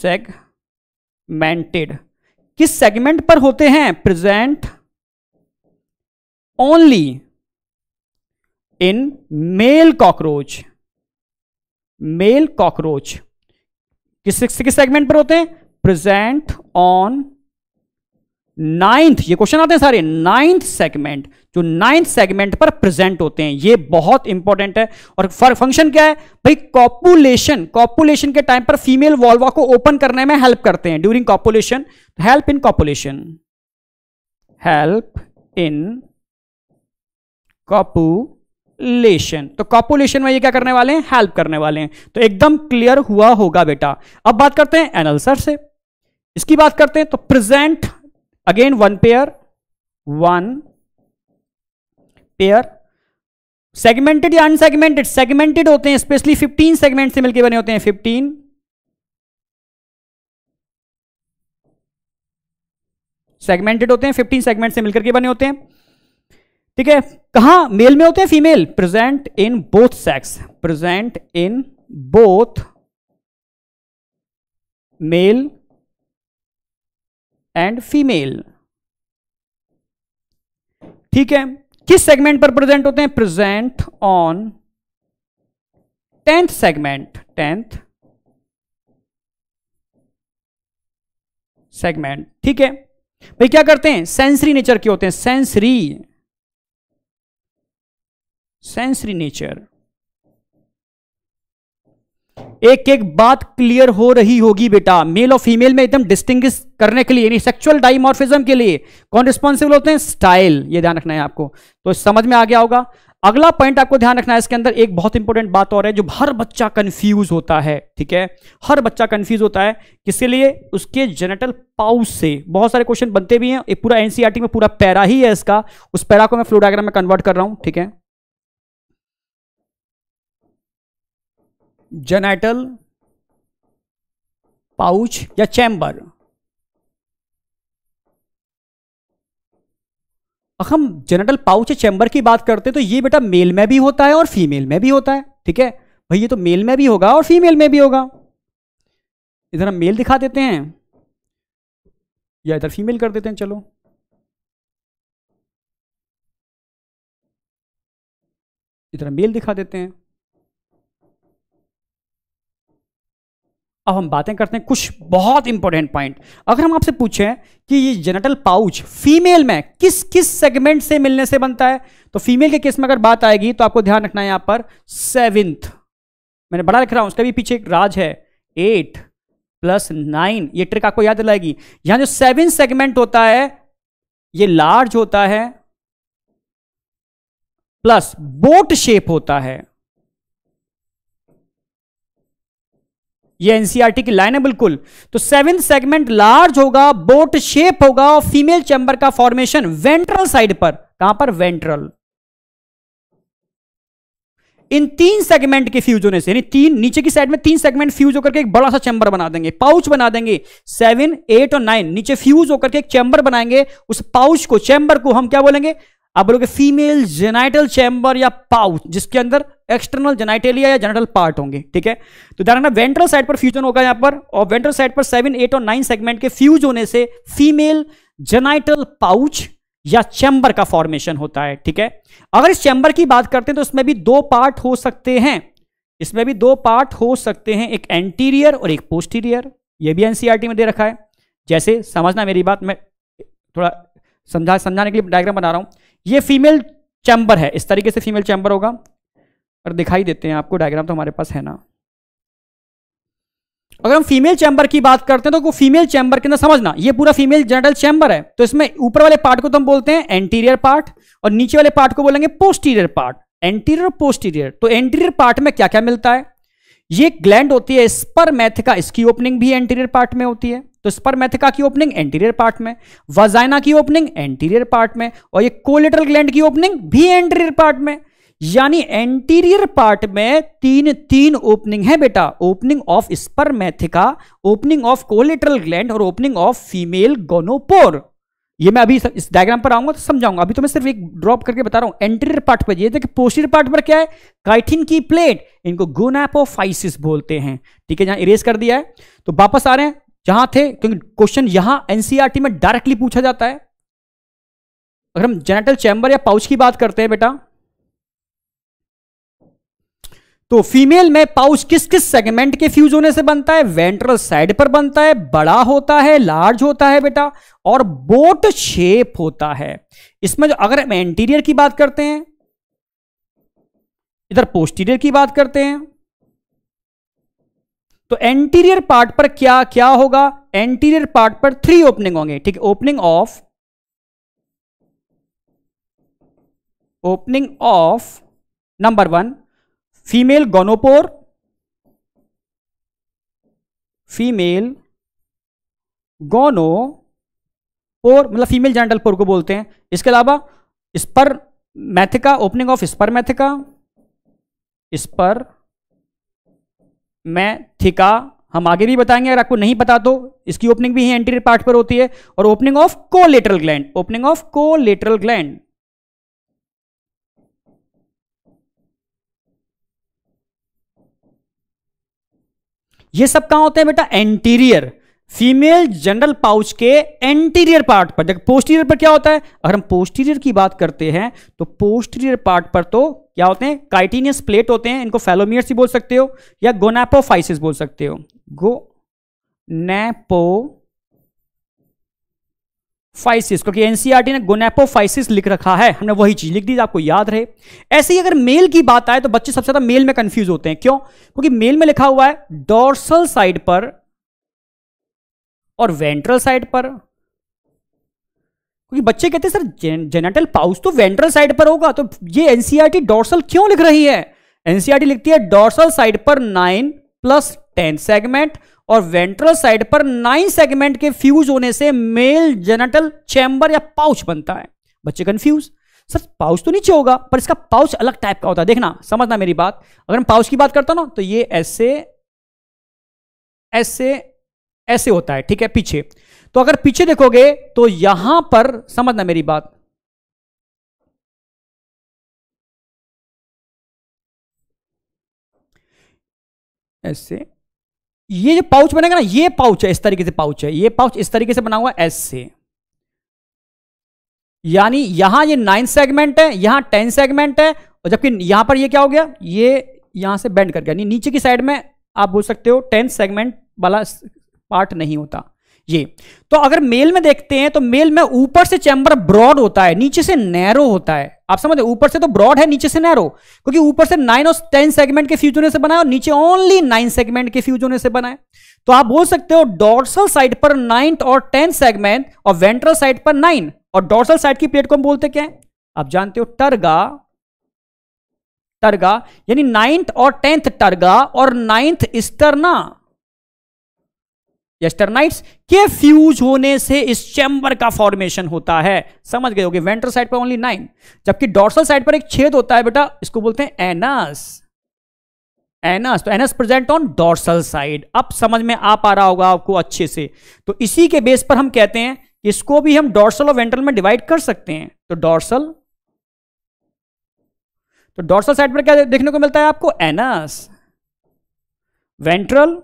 सेगमेंटेड किस सेगमेंट पर होते हैं present only in male cockroach male cockroach किस किस सेगमेंट पर होते हैं प्रेजेंट ऑन नाइन्थ ये क्वेश्चन आते हैं सारे नाइन्थ सेगमेंट जो नाइन्थ सेगमेंट पर प्रेजेंट होते हैं ये बहुत इंपॉर्टेंट है और फंक्शन क्या है भाई कॉपुलेशन कॉपुलेशन के टाइम पर फीमेल वॉल्वा को ओपन करने में हेल्प करते हैं during copulation help in copulation help in कॉपू कॉपुलेशन तो कॉपुलेशन में ये क्या करने वाले हैं हेल्प करने वाले हैं तो एकदम क्लियर हुआ होगा बेटा अब बात करते हैं एनल्सर से इसकी बात करते हैं तो present again one pair one pair segmented या अनसेगमेंटेड सेगमेंटेड होते हैं स्पेशली 15 सेगमेंट से मिलकर बने होते हैं 15 सेगमेंटेड होते हैं 15 सेगमेंट से मिलकर के बने होते हैं ठीक है कहा मेल में होते हैं female present in both sex present in both male and female ठीक है किस सेगमेंट पर प्रेजेंट होते हैं present on tenth segment tenth segment ठीक है भाई क्या करते हैं सेंसरी नेचर के होते हैं सेंसरी सेंसरी नेचर एक एक बात क्लियर हो रही होगी बेटा मेल और फीमेल में एकदम डिस्टिंग करने के लिए यानी सेक्सुअल डाइमॉर्फिज्म के लिए कौन रिस्पॉन्सिबल होते हैं स्टाइल ये ध्यान रखना है आपको तो समझ में आ गया होगा अगला पॉइंट आपको ध्यान रखना है इसके अंदर एक बहुत इंपॉर्टेंट बात और है जो हर बच्चा कंफ्यूज होता है ठीक है हर बच्चा कंफ्यूज होता है किसके लिए उसके जेनेटल पाउस से बहुत सारे क्वेश्चन बनते भी हैं पूरा एनसीआरटी e में पूरा पैरा ही है इसका उस पैरा को मैं फ्लोडाग्राम में कन्वर्ट कर रहा हूं ठीक है जेनेटल पाउच या चैम्बर हम जेनेटल पाउच या चैम्बर की बात करते हैं तो ये बेटा मेल में भी होता है और फीमेल में भी होता है ठीक है भाई ये तो मेल में भी होगा और फीमेल में भी होगा इधर हम मेल दिखा देते हैं या इधर फीमेल कर देते हैं चलो इधर मेल दिखा देते हैं अब हम बातें करते हैं कुछ बहुत इंपॉर्टेंट पॉइंट अगर हम आपसे पूछें कि ये जेनेटल पाउच फीमेल में किस किस सेगमेंट से मिलने से बनता है तो फीमेल के केस में अगर बात आएगी तो आपको ध्यान रखना है यहां पर सेवेंथ मैंने बड़ा लिख रहा हूं उसका भी पीछे एक राज है एट प्लस नाइन ये ट्रिक आपको याद दिलाएगी यहां जो सेवन सेगमेंट होता है ये लार्ज होता है प्लस बोट शेप होता है ये एनसीआरटी e की लाइन है बिल्कुल तो सेवन सेगमेंट लार्ज होगा बोट शेप होगा और फीमेल चैम्बर का फॉर्मेशन वेंट्रल साइड पर कहां पर वेंट्रल इन तीन सेगमेंट के फ्यूज होने से यानी तीन नीचे की साइड में तीन सेगमेंट फ्यूज होकर के एक बड़ा सा चैंबर बना देंगे पाउच बना देंगे सेवन एट और नाइन नीचे फ्यूज होकर के एक चैंबर बनाएंगे उस पाउच को चैंबर को हम क्या बोलेंगे आप बोलोगे फीमेल जेनाइटल चैम्बर या पाउच जिसके अंदर एक्सटर्नल जेनाइटेलिया या जेनाइटल पार्ट होंगे ठीक है तो ध्यान रखना वेंट्रल साइड पर फ्यूजन होगा यहां पर और वेंट्रल साइड पर सेवन एट और नाइन सेगमेंट के फ्यूज होने से फीमेल जेनाइटल पाउच या चैम्बर का फॉर्मेशन होता है ठीक है अगर इस चैम्बर की बात करते हैं तो इसमें भी दो पार्ट हो सकते हैं इसमें भी दो पार्ट हो सकते हैं एक एंटीरियर और एक पोस्टीरियर ये भी एनसीईआरटी e में दे रखा है जैसे समझना मेरी बात मैं थोड़ा समझा समझाने के लिए डायग्राम बना रहा हूं ये फीमेल चैम्बर है इस तरीके से फीमेल चैम्बर होगा और दिखाई देते हैं आपको डायग्राम तो हमारे पास है ना अगर हम फीमेल चैम्बर की बात करते हैं तो वो फीमेल चैम्बर के अंदर समझना ये पूरा फीमेल जनरल चैम्बर है तो इसमें ऊपर वाले पार्ट को तो हम बोलते हैं एंटीरियर पार्ट और नीचे वाले पार्ट को बोलेंगे पोस्टीरियर पार्ट एंटीरियर और पोस्टीरियर तो एंटीरियर पार्ट में क्या क्या मिलता है ये ग्लैंड होती है स्पर मैथिका इसकी ओपनिंग भी एंटीरियर पार्ट में होती है तो स्पर्मेथिका की ओपनिंग एंटीरियर पार्ट में वजाइना की ओपनिंग एंटीरियर पार्ट में और ये कोलेटरल ग्लैंड की ओपनिंग भी एंटीरियर पार्ट में यानी एंटीरियर पार्ट में तीन तीन ओपनिंग है बेटा opening of spermatheca opening of collateral gland और ओपनिंग ऑफ फीमेल गोनोपोर ये मैं अभी इस डायग्राम पर आऊंगा तो समझाऊंगा अभी तो मैं सिर्फ एक ड्रॉप करके बता रहा हूं एंटीरियर पार्ट पर ये देखिए पोस्टीरियर पार्ट पर क्या है काइटिन की प्लेट इनको गोनापोफाइसिस बोलते हैं ठीक है जहां इरेज कर दिया है तो वापस आ रहे हैं जहां थे क्योंकि क्वेश्चन यहां एनसीईआरटी e में डायरेक्टली पूछा जाता है अगर हम जेनेटल चैम्बर या पाउच की बात करते हैं बेटा तो फीमेल में पाउच किस किस सेगमेंट के फ्यूज होने से बनता है वेंट्रल साइड पर बनता है बड़ा होता है लार्ज होता है बेटा और बोट शेप होता है इसमें जो अगर हम एंटीरियर की बात करते हैं इधर पोस्टीरियर की बात करते हैं तो एंटीरियर पार्ट पर क्या क्या होगा एंटीरियर पार्ट पर थ्री ओपनिंग होंगे ठीक है opening of opening of number one female gonopore female gonopore मतलब फीमेल जेंटल पोर को बोलते हैं इसके अलावा spermatheca opening of spermatheca spermatheca हम आगे भी बताएंगे अगर आपको नहीं पता तो इसकी ओपनिंग भी एंटीरियर पार्ट पर होती है और opening of collateral gland opening of collateral gland ये सब कहां होते हैं बेटा एंटीरियर फीमेल जनरल पाउच के एंटीरियर पार्ट पर देखो पोस्टीरियर पर क्या होता है अगर हम पोस्टीरियर की बात करते हैं तो पोस्टीरियर पार्ट पर तो क्या होते हैं काइटीनियस प्लेट होते हैं इनको फेलोमियर्स ही बोल सकते हो या गोनेपोफाइसिस बोल सकते हो गो नेपो फाइसिस क्योंकि एनसीआरटी e ने गोनेपोफाइसिस लिख रखा है हमने वही चीज लिख दी आपको याद रहे ऐसे ही अगर मेल की बात आए तो बच्चे सबसे ज्यादा मेल में कंफ्यूज होते हैं क्यों क्योंकि मेल में लिखा हुआ है डोर्सल साइड पर और वेंट्रल साइड पर क्योंकि बच्चे कहते हैं सर जेनेटल पाउच तो वेंट्रल साइड पर होगा तो ये एनसीआरटी डॉर्सल e क्यों लिख रही है एनसीआरटी e लिखती है डॉर्सल साइड पर नाइन प्लस टेन सेगमेंट और वेंट्रल साइड पर नाइन सेगमेंट के फ्यूज होने से मेल जेनेटल चैम्बर या पाउच बनता है बच्चे कंफ्यूज सर पाउच तो नीचे होगा पर इसका पाउच अलग टाइप का होता है देखना समझना मेरी बात अगर मैं पाउच की बात करता ना तो ये ऐसे ऐसे ऐसे होता है ठीक है पीछे तो अगर पीछे देखोगे तो यहां पर समझना मेरी बात ऐसे ये जो पाउच बनेगा ना ये पाउच है इस तरीके से पाउच है ये पाउच इस तरीके से बना हुआ है ऐसे यानी यहां ये नाइन सेगमेंट है यहां टेन सेगमेंट है और जबकि यहां पर ये क्या हो गया ये यहां से बेंड कर गया नीचे की साइड में आप बोल सकते हो टेन सेगमेंट वाला पार्ट नहीं होता ये तो अगर मेल में देखते हैं तो मेल में ऊपर से चैम्बर ब्रॉड होता है नीचे से नैरो होता है आप समझे ऊपर से तो ब्रॉड है नीचे से नैरो क्योंकि ऊपर से नाइन और टेन सेगमेंट के फ्यूज होने से बना है और नीचे ओनली नाइन सेगमेंट के फ्यूज होने से बना है तो आप बोल सकते हो डॉर्सल साइड पर नाइन और टेन सेगमेंट और वेंट्रल साइड पर नाइन और डॉर्सल साइड की प्लेट को हम बोलते क्या है आप जानते हो टर्गा टर्गा यानी नाइन्थ और टेंथ टर्गा और नाइन्थ स्टरना येस्टरनाइट्स के फ्यूज होने से इस चैम्बर का फॉर्मेशन होता है समझ गए वेंट्रल साइड पर ओनली नाइन जबकि डॉर्सल साइड पर एक छेद होता है बेटा इसको बोलते हैं एनस एनस तो anus present on dorsal side अब समझ में आ पा रहा होगा आपको अच्छे से तो इसी के बेस पर हम कहते हैं इसको भी हम डॉर्सल और वेंट्रल में डिवाइड कर सकते हैं तो डॉर्सल तो डॉर्सल साइड पर क्या देखने को मिलता है आपको एनस वेंट्रल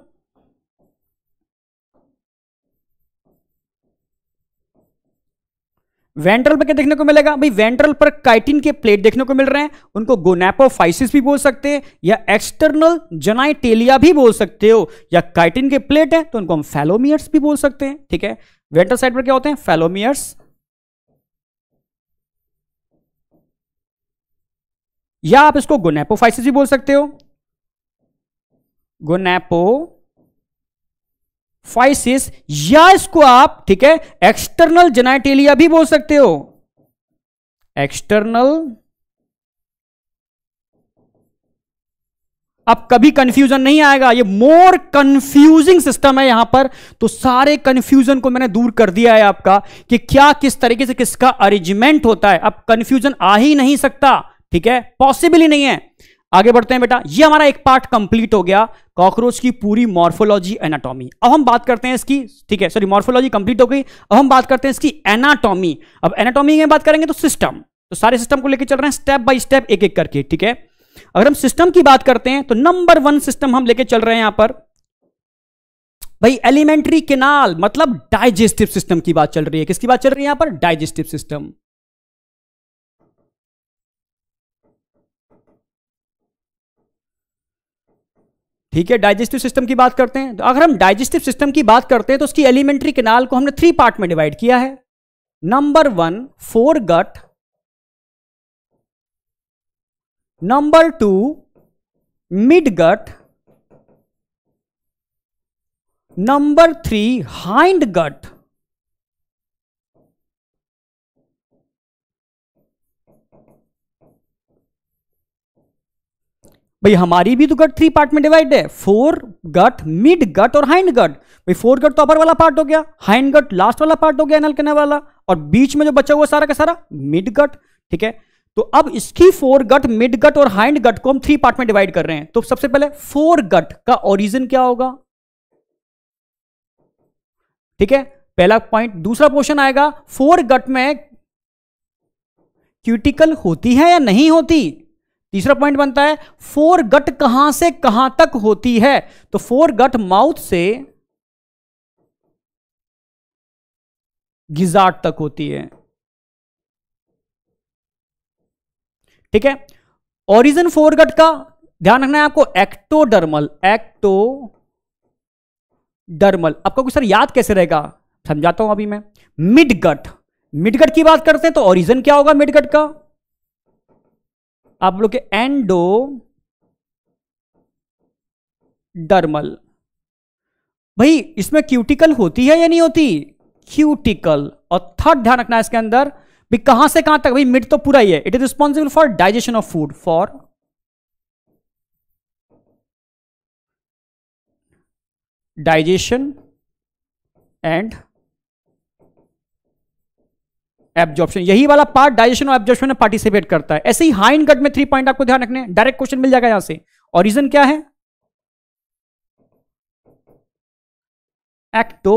वेंट्रल पर क्या देखने को मिलेगा भाई वेंट्रल पर काइटिन के प्लेट देखने को मिल रहे हैं उनको गोनेपोफाइसिस भी बोल सकते हैं या एक्सटर्नल जनाइटेलिया भी बोल सकते हो या काइटिन के प्लेट है तो उनको हम फेलोमियर्स भी बोल सकते हैं ठीक है वेंट्रल साइड पर क्या होते हैं फैलोमियर्स या आप इसको गोनेपोफाइसिस भी बोल सकते हो गोनेपो फाइसिस या इसको आप ठीक है एक्सटर्नल जेनाइटेलिया भी बोल सकते हो एक्सटर्नल अब कभी कंफ्यूजन नहीं आएगा ये मोर कंफ्यूजिंग सिस्टम है यहां पर तो सारे कंफ्यूजन को मैंने दूर कर दिया है आपका कि क्या किस तरीके से किसका अरेंजमेंट होता है अब कंफ्यूजन आ ही नहीं सकता ठीक है पॉसिबल ही नहीं है आगे बढ़ते हैं बेटा ये हमारा एक पार्ट कंप्लीट हो गया कॉकरोच की पूरी मॉर्फोलॉजी एनाटॉमी अब हम बात करते हैं इसकी ठीक है सॉरी मॉर्फोलॉजी कंप्लीट हो गई अब हम बात करते हैं इसकी एनाटॉमी अब एनाटॉमी में बात करेंगे तो सिस्टम तो सारे सिस्टम को लेकर चल रहे हैं स्टेप बाय स्टेप एक एक करके ठीक है अगर हम सिस्टम की बात करते हैं तो नंबर वन सिस्टम हम लेके चल रहे हैं यहां पर भाई एलिमेंट्री केनाल मतलब डाइजेस्टिव सिस्टम की बात चल रही है किसकी बात चल रही है यहां पर डाइजेस्टिव सिस्टम ठीक है डाइजेस्टिव सिस्टम की बात करते हैं तो अगर हम डाइजेस्टिव सिस्टम की बात करते हैं तो उसकी एलिमेंट्री केनाल को हमने थ्री पार्ट में डिवाइड किया है number one fore gut number two mid gut number three hind gut भाई हमारी भी तो गट थ्री पार्ट में डिवाइड है फोर गट मिड गट और हाइंड गट भाई फोर गट तो अपर वाला पार्ट हो गया हाइंड गट लास्ट वाला पार्ट हो गया एनल करने वाला और बीच में जो बचा हुआ सारा का सारा मिड गट ठीक है तो अब इसकी फोर गट मिड गट और हाइंड गट को हम थ्री पार्ट में डिवाइड कर रहे हैं तो सबसे पहले फोर गट का ओरिजिन क्या होगा ठीक है पहला पॉइंट दूसरा क्वेश्चन आएगा फोर गट में क्यूटिकल होती है या नहीं होती तीसरा पॉइंट बनता है फोर गट कहां से कहां तक होती है तो फोर गट माउथ से गिजाट तक होती है ठीक है ओरिजिन फोर गट का ध्यान रखना है आपको एक्टोडर्मल एक्टो डर्मल आपका कुछ सर याद कैसे रहेगा समझाता हूं अभी मैं मिडगट मिडगट की बात करते हैं तो ओरिजिन क्या होगा मिडगट का आप लोग के एंडो डर्मल भाई इसमें क्यूटिकल होती है या नहीं होती क्यूटिकल और थर्ड ध्यान रखना है इसके अंदर भी कहां से कहां तक भाई मिट तो पूरा ही है it is responsible for digestion of food for digestion and absorption यही वाला पार्ट डाइजेशन और एब्जॉर्प्शन में पार्टिसिपेट करता है ऐसे ही हाइन गट में थ्री पॉइंट आपको ध्यान रखने डायरेक्ट क्वेश्चन मिल जाएगा यहां से और रीजन क्या है एक्टो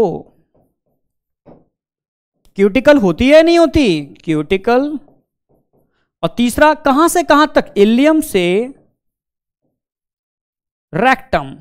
क्यूटिकल होती है नहीं होती क्यूटिकल और तीसरा कहां से कहां तक इलियम से रैक्टम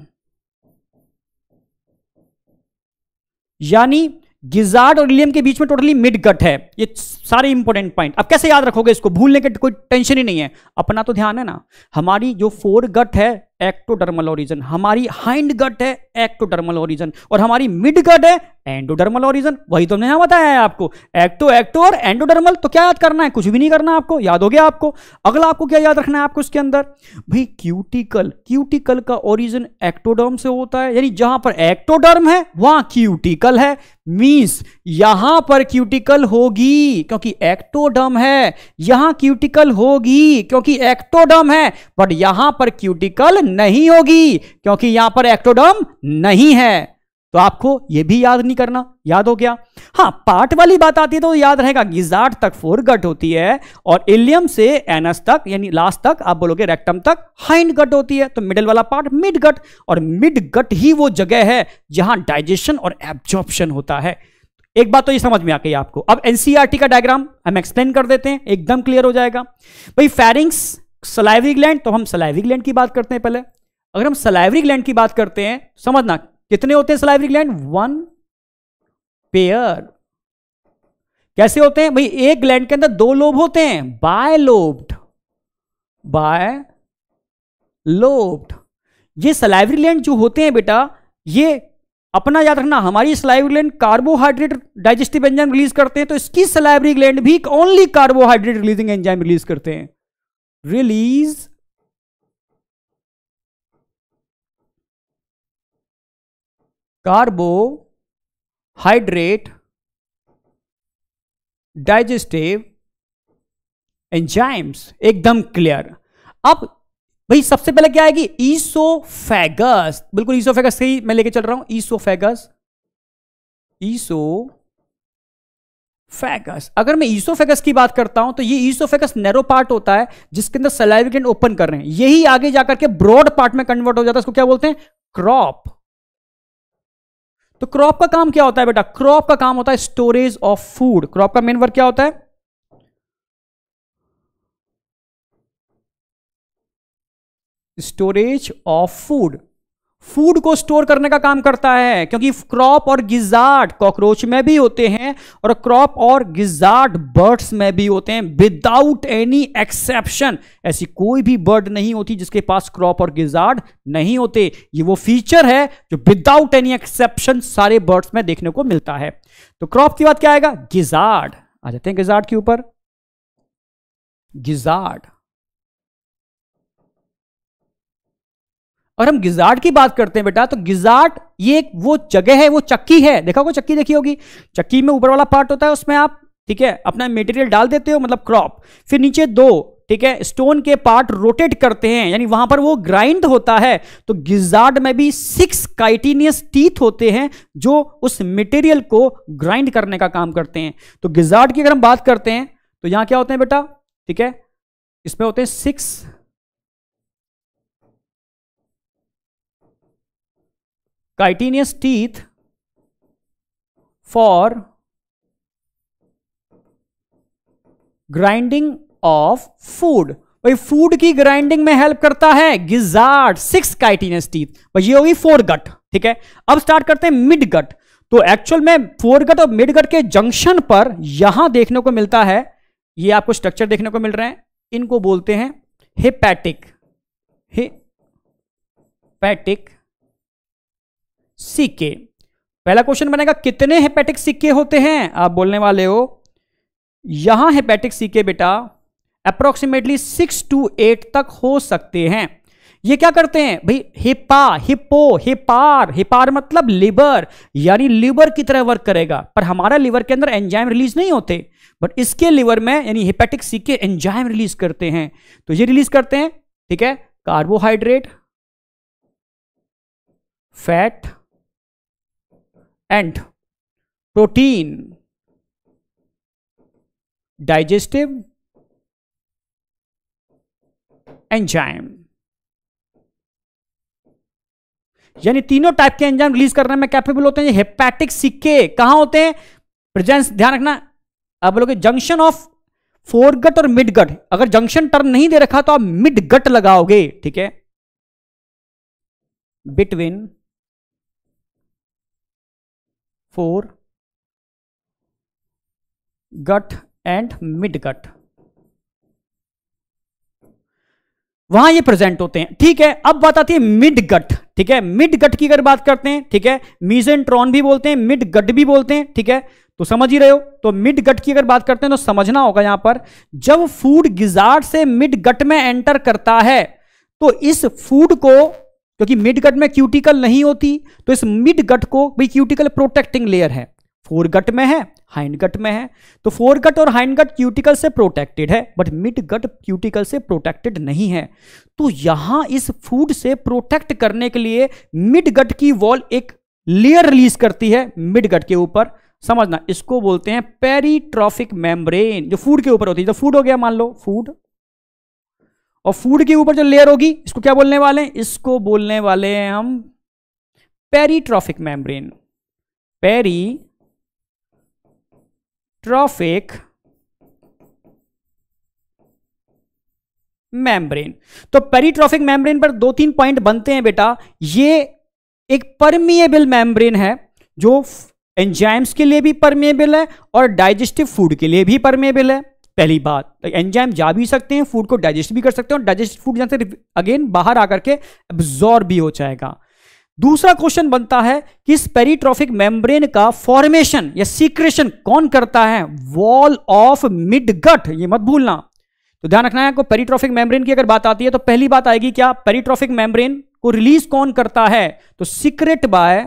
यानी गिजार्ड और इलियम के बीच में टोटली मिड गट है ये सारे इंपॉर्टेंट पॉइंट अब कैसे याद रखोगे इसको भूलने के कोई टेंशन ही नहीं है अपना तो ध्यान है ना हमारी जो फोर गट है एक्टोडर्मल ओरिजन हमारी हाइंड गट है एक्टोडर्मल ओरिजन और हमारी मिड गट है एंडोडर्मल ओरिजन वही तो हमने यहां बताया है आपको एक्टो एक्टो और एंडोडर्मल तो क्या याद करना है कुछ भी नहीं करना आपको याद हो गया आपको अगला आपको क्या याद रखना है आपको इसके अंदर भाई क्यूटिकल क्यूटिकल का ओरिजन एक्टोडर्म से होता है यानी जहां पर एक्टोडर्म है वहां क्यूटिकल है मीन्स यहां पर क्यूटिकल होगी क्योंकि एक्टोडर्म है यहां क्यूटिकल होगी क्योंकि एक्टोडर्म है बट यहां पर क्यूटिकल नहीं होगी क्योंकि यहां पर एक्टोडर्म नहीं है तो आपको यह भी याद नहीं करना याद हो गया हाँ पार्ट वाली बात आती है तो याद रहेगा गिजार्ड तक फोर गट होती है और इलियम से एनस तक यानी लास्ट तक आप बोलोगे रेक्टम तक हाइंड गट होती है तो मिडल वाला पार्ट मिड गट और मिड गट ही वो जगह है जहां डाइजेशन और एब्जॉर्प्शन होता है एक बात तो ये समझ में आ गई आपको अब एनसीआरटी का डायग्राम हम एक्सप्लेन कर देते हैं एकदम क्लियर हो जाएगा भाई फेरिंग्स सलाइवरी ग्लैंड तो हम सलाइवरी ग्लैंड की बात करते हैं पहले अगर हम सलाइवरी ग्लैंड की बात करते हैं समझना कितने होते हैं सलाइवरी ग्लैंड वन पेयर कैसे होते हैं भाई एक ग्लैंड के अंदर दो लोब होते हैं बाय लोब्ड बाय लोब्ड ये सलाइवरी ग्लैंड जो होते हैं बेटा ये अपना याद रखना हमारी salivary gland carbohydrate digestive enzyme release करते हैं तो इसकी सलाइवरी ग्लैंड भी only carbohydrate releasing enzyme release करते हैं release carbohydrate डाइजेस्टिव एंजाइम्स एकदम क्लियर अब भाई सबसे पहले क्या आएगी ईसोफेगस बिल्कुल ईसोफेगस से ही मैं लेके चल रहा हूं ईसोफेगस ईसो फैगस अगर मैं ईसोफेगस की बात करता हूं तो ये ईसोफेगस नैरो पार्ट होता है जिसके अंदर सलाइवी ओपन कर रहे हैं यही आगे जाकर के ब्रॉड पार्ट में कन्वर्ट हो जाता है इसको क्या बोलते हैं क्रॉप तो क्रॉप का काम क्या होता है बेटा क्रॉप का काम होता है स्टोरेज ऑफ फूड क्रॉप का मेन वर्क क्या होता है स्टोरेज ऑफ फूड फूड को स्टोर करने का काम करता है क्योंकि क्रॉप और गिजार्ड कॉकरोच में भी होते हैं और क्रॉप और गिजार्ड बर्ड्स में भी होते हैं विदाउट एनी एक्सेप्शन ऐसी कोई भी बर्ड नहीं होती जिसके पास क्रॉप और गिजार्ड नहीं होते ये वो फीचर है जो विदाउट एनी एक्सेप्शन सारे बर्ड्स में देखने को मिलता है तो क्रॉप की बात क्या आएगा गिजार्ड आ जाते हैं गिजार्ड के ऊपर गिजार्ड और हम गिजार्ड की बात करते हैं बेटा तो गिजार्ड ये एक वो जगह है वो चक्की है देखा होगा चक्की देखी होगी चक्की में ऊपर वाला पार्ट होता है उसमें आप ठीक है अपना मेटेरियल डाल देते हो मतलब क्रॉप फिर नीचे दो ठीक है स्टोन के पार्ट रोटेट करते हैं यानी वहां पर वो ग्राइंड होता है तो गिजार्ड में भी सिक्स काइटीनियस टीथ होते हैं जो उस मटेरियल को ग्राइंड करने का काम करते हैं तो गिजार्ड की अगर हम बात करते हैं तो यहां क्या होते हैं बेटा ठीक है इसमें होते हैं six chitinous teeth for grinding of food भाई फूड की ग्राइंडिंग में हेल्प करता है गिजार्ड सिक्स काइटीनियस टीथ भाई ये होगी फोर गट ठीक है अब स्टार्ट करते हैं मिड गट तो एक्चुअल में फोर गट और मिड गट के जंक्शन पर यहां देखने को मिलता है ये आपको स्ट्रक्चर देखने को मिल रहे हैं इनको बोलते हैं हिपैटिक हेपैटिक सिक्के पहला क्वेश्चन बनेगा कितने हेपेटिक सिक्के होते हैं आप बोलने वाले हो यहां हेपेटिक सिक्के बेटा अप्रोक्सीमेटली सिक्स टू एट तक हो सकते हैं ये क्या करते हैं भाई हिपा हिपो हिपार हिपार मतलब लिवर यानी लिवर की तरह वर्क करेगा पर हमारा लिवर के अंदर एंजाइम रिलीज नहीं होते बट इसके लिवर में यानी हिपेटिक सिक्के एंजाइम रिलीज करते हैं तो ये रिलीज करते हैं ठीक है carbohydrate fat and protein digestive enzyme यानी तीनों टाइप के एंजाइम रिलीज करने में कैपेबल होते हैं हेपेटिक सिक्के कहां होते हैं प्रेजेंस ध्यान रखना आप लोग जंक्शन ऑफ फोर गट और मिड गट अगर जंक्शन टर्न नहीं दे रखा तो आप मिड गट लगाओगे ठीक है between fore gut and mid gut वहां ये प्रेजेंट होते हैं ठीक है अब बात आती है मिड गट ठीक है मिड गट की अगर बात करते हैं ठीक है मीजेंट्रॉन भी बोलते हैं मिड गट भी बोलते हैं ठीक है तो समझ ही रहे हो तो मिड गट की अगर बात करते हैं तो समझना होगा यहां पर जब फूड गिजार से मिड गट में एंटर करता है तो इस फूड को क्योंकि मिड गट में क्यूटिकल नहीं होती तो इस मिड गट को भाई क्यूटिकल प्रोटेक्टिंग लेयर है फोर गट में है हाइंड गट में है तो फोर गट और हाइंड गट क्यूटिकल से प्रोटेक्टेड है बट मिड गट क्यूटिकल से प्रोटेक्टेड नहीं है तो यहां इस फूड से प्रोटेक्ट करने के लिए मिड गट की वॉल एक लेयर रिलीज करती है मिड गट के ऊपर समझना इसको बोलते हैं पेरीट्रॉफिक मेम्ब्रेन जो फूड के ऊपर होती है जो तो फूड हो गया मान लो फूड और फूड के ऊपर जो लेयर होगी इसको क्या बोलने वाले हैं इसको बोलने वाले हैं हम peritrophic membrane peritrophic membrane तो पेरीट्रॉफिक मेम्ब्रेन पर दो तीन पॉइंट बनते हैं बेटा ये एक परमिएबल मेम्ब्रेन है जो एंजाइम्स के लिए भी परमिएबल है और डाइजेस्टिव फूड के लिए भी परमिएबल है पहली बात एंजाइम जा भी सकते हैं फूड को डाइजेस्ट भी कर सकते हैं और डाइजेस्ट फूड जहां से अगेन बाहर आकर के एब्जॉर्ब भी हो जाएगा दूसरा क्वेश्चन बनता है कि इस पेरीट्रॉफिक मेम्ब्रेन का फॉर्मेशन या सीक्रेशन कौन करता है वॉल ऑफ मिड गट ये मत भूलना तो ध्यान रखना है आपको पेरीट्रॉफिक मेम्ब्रेन की अगर बात आती है तो पहली बात आएगी क्या पेरीट्रॉफिक मेम्ब्रेन को रिलीज कौन करता है तो secrete by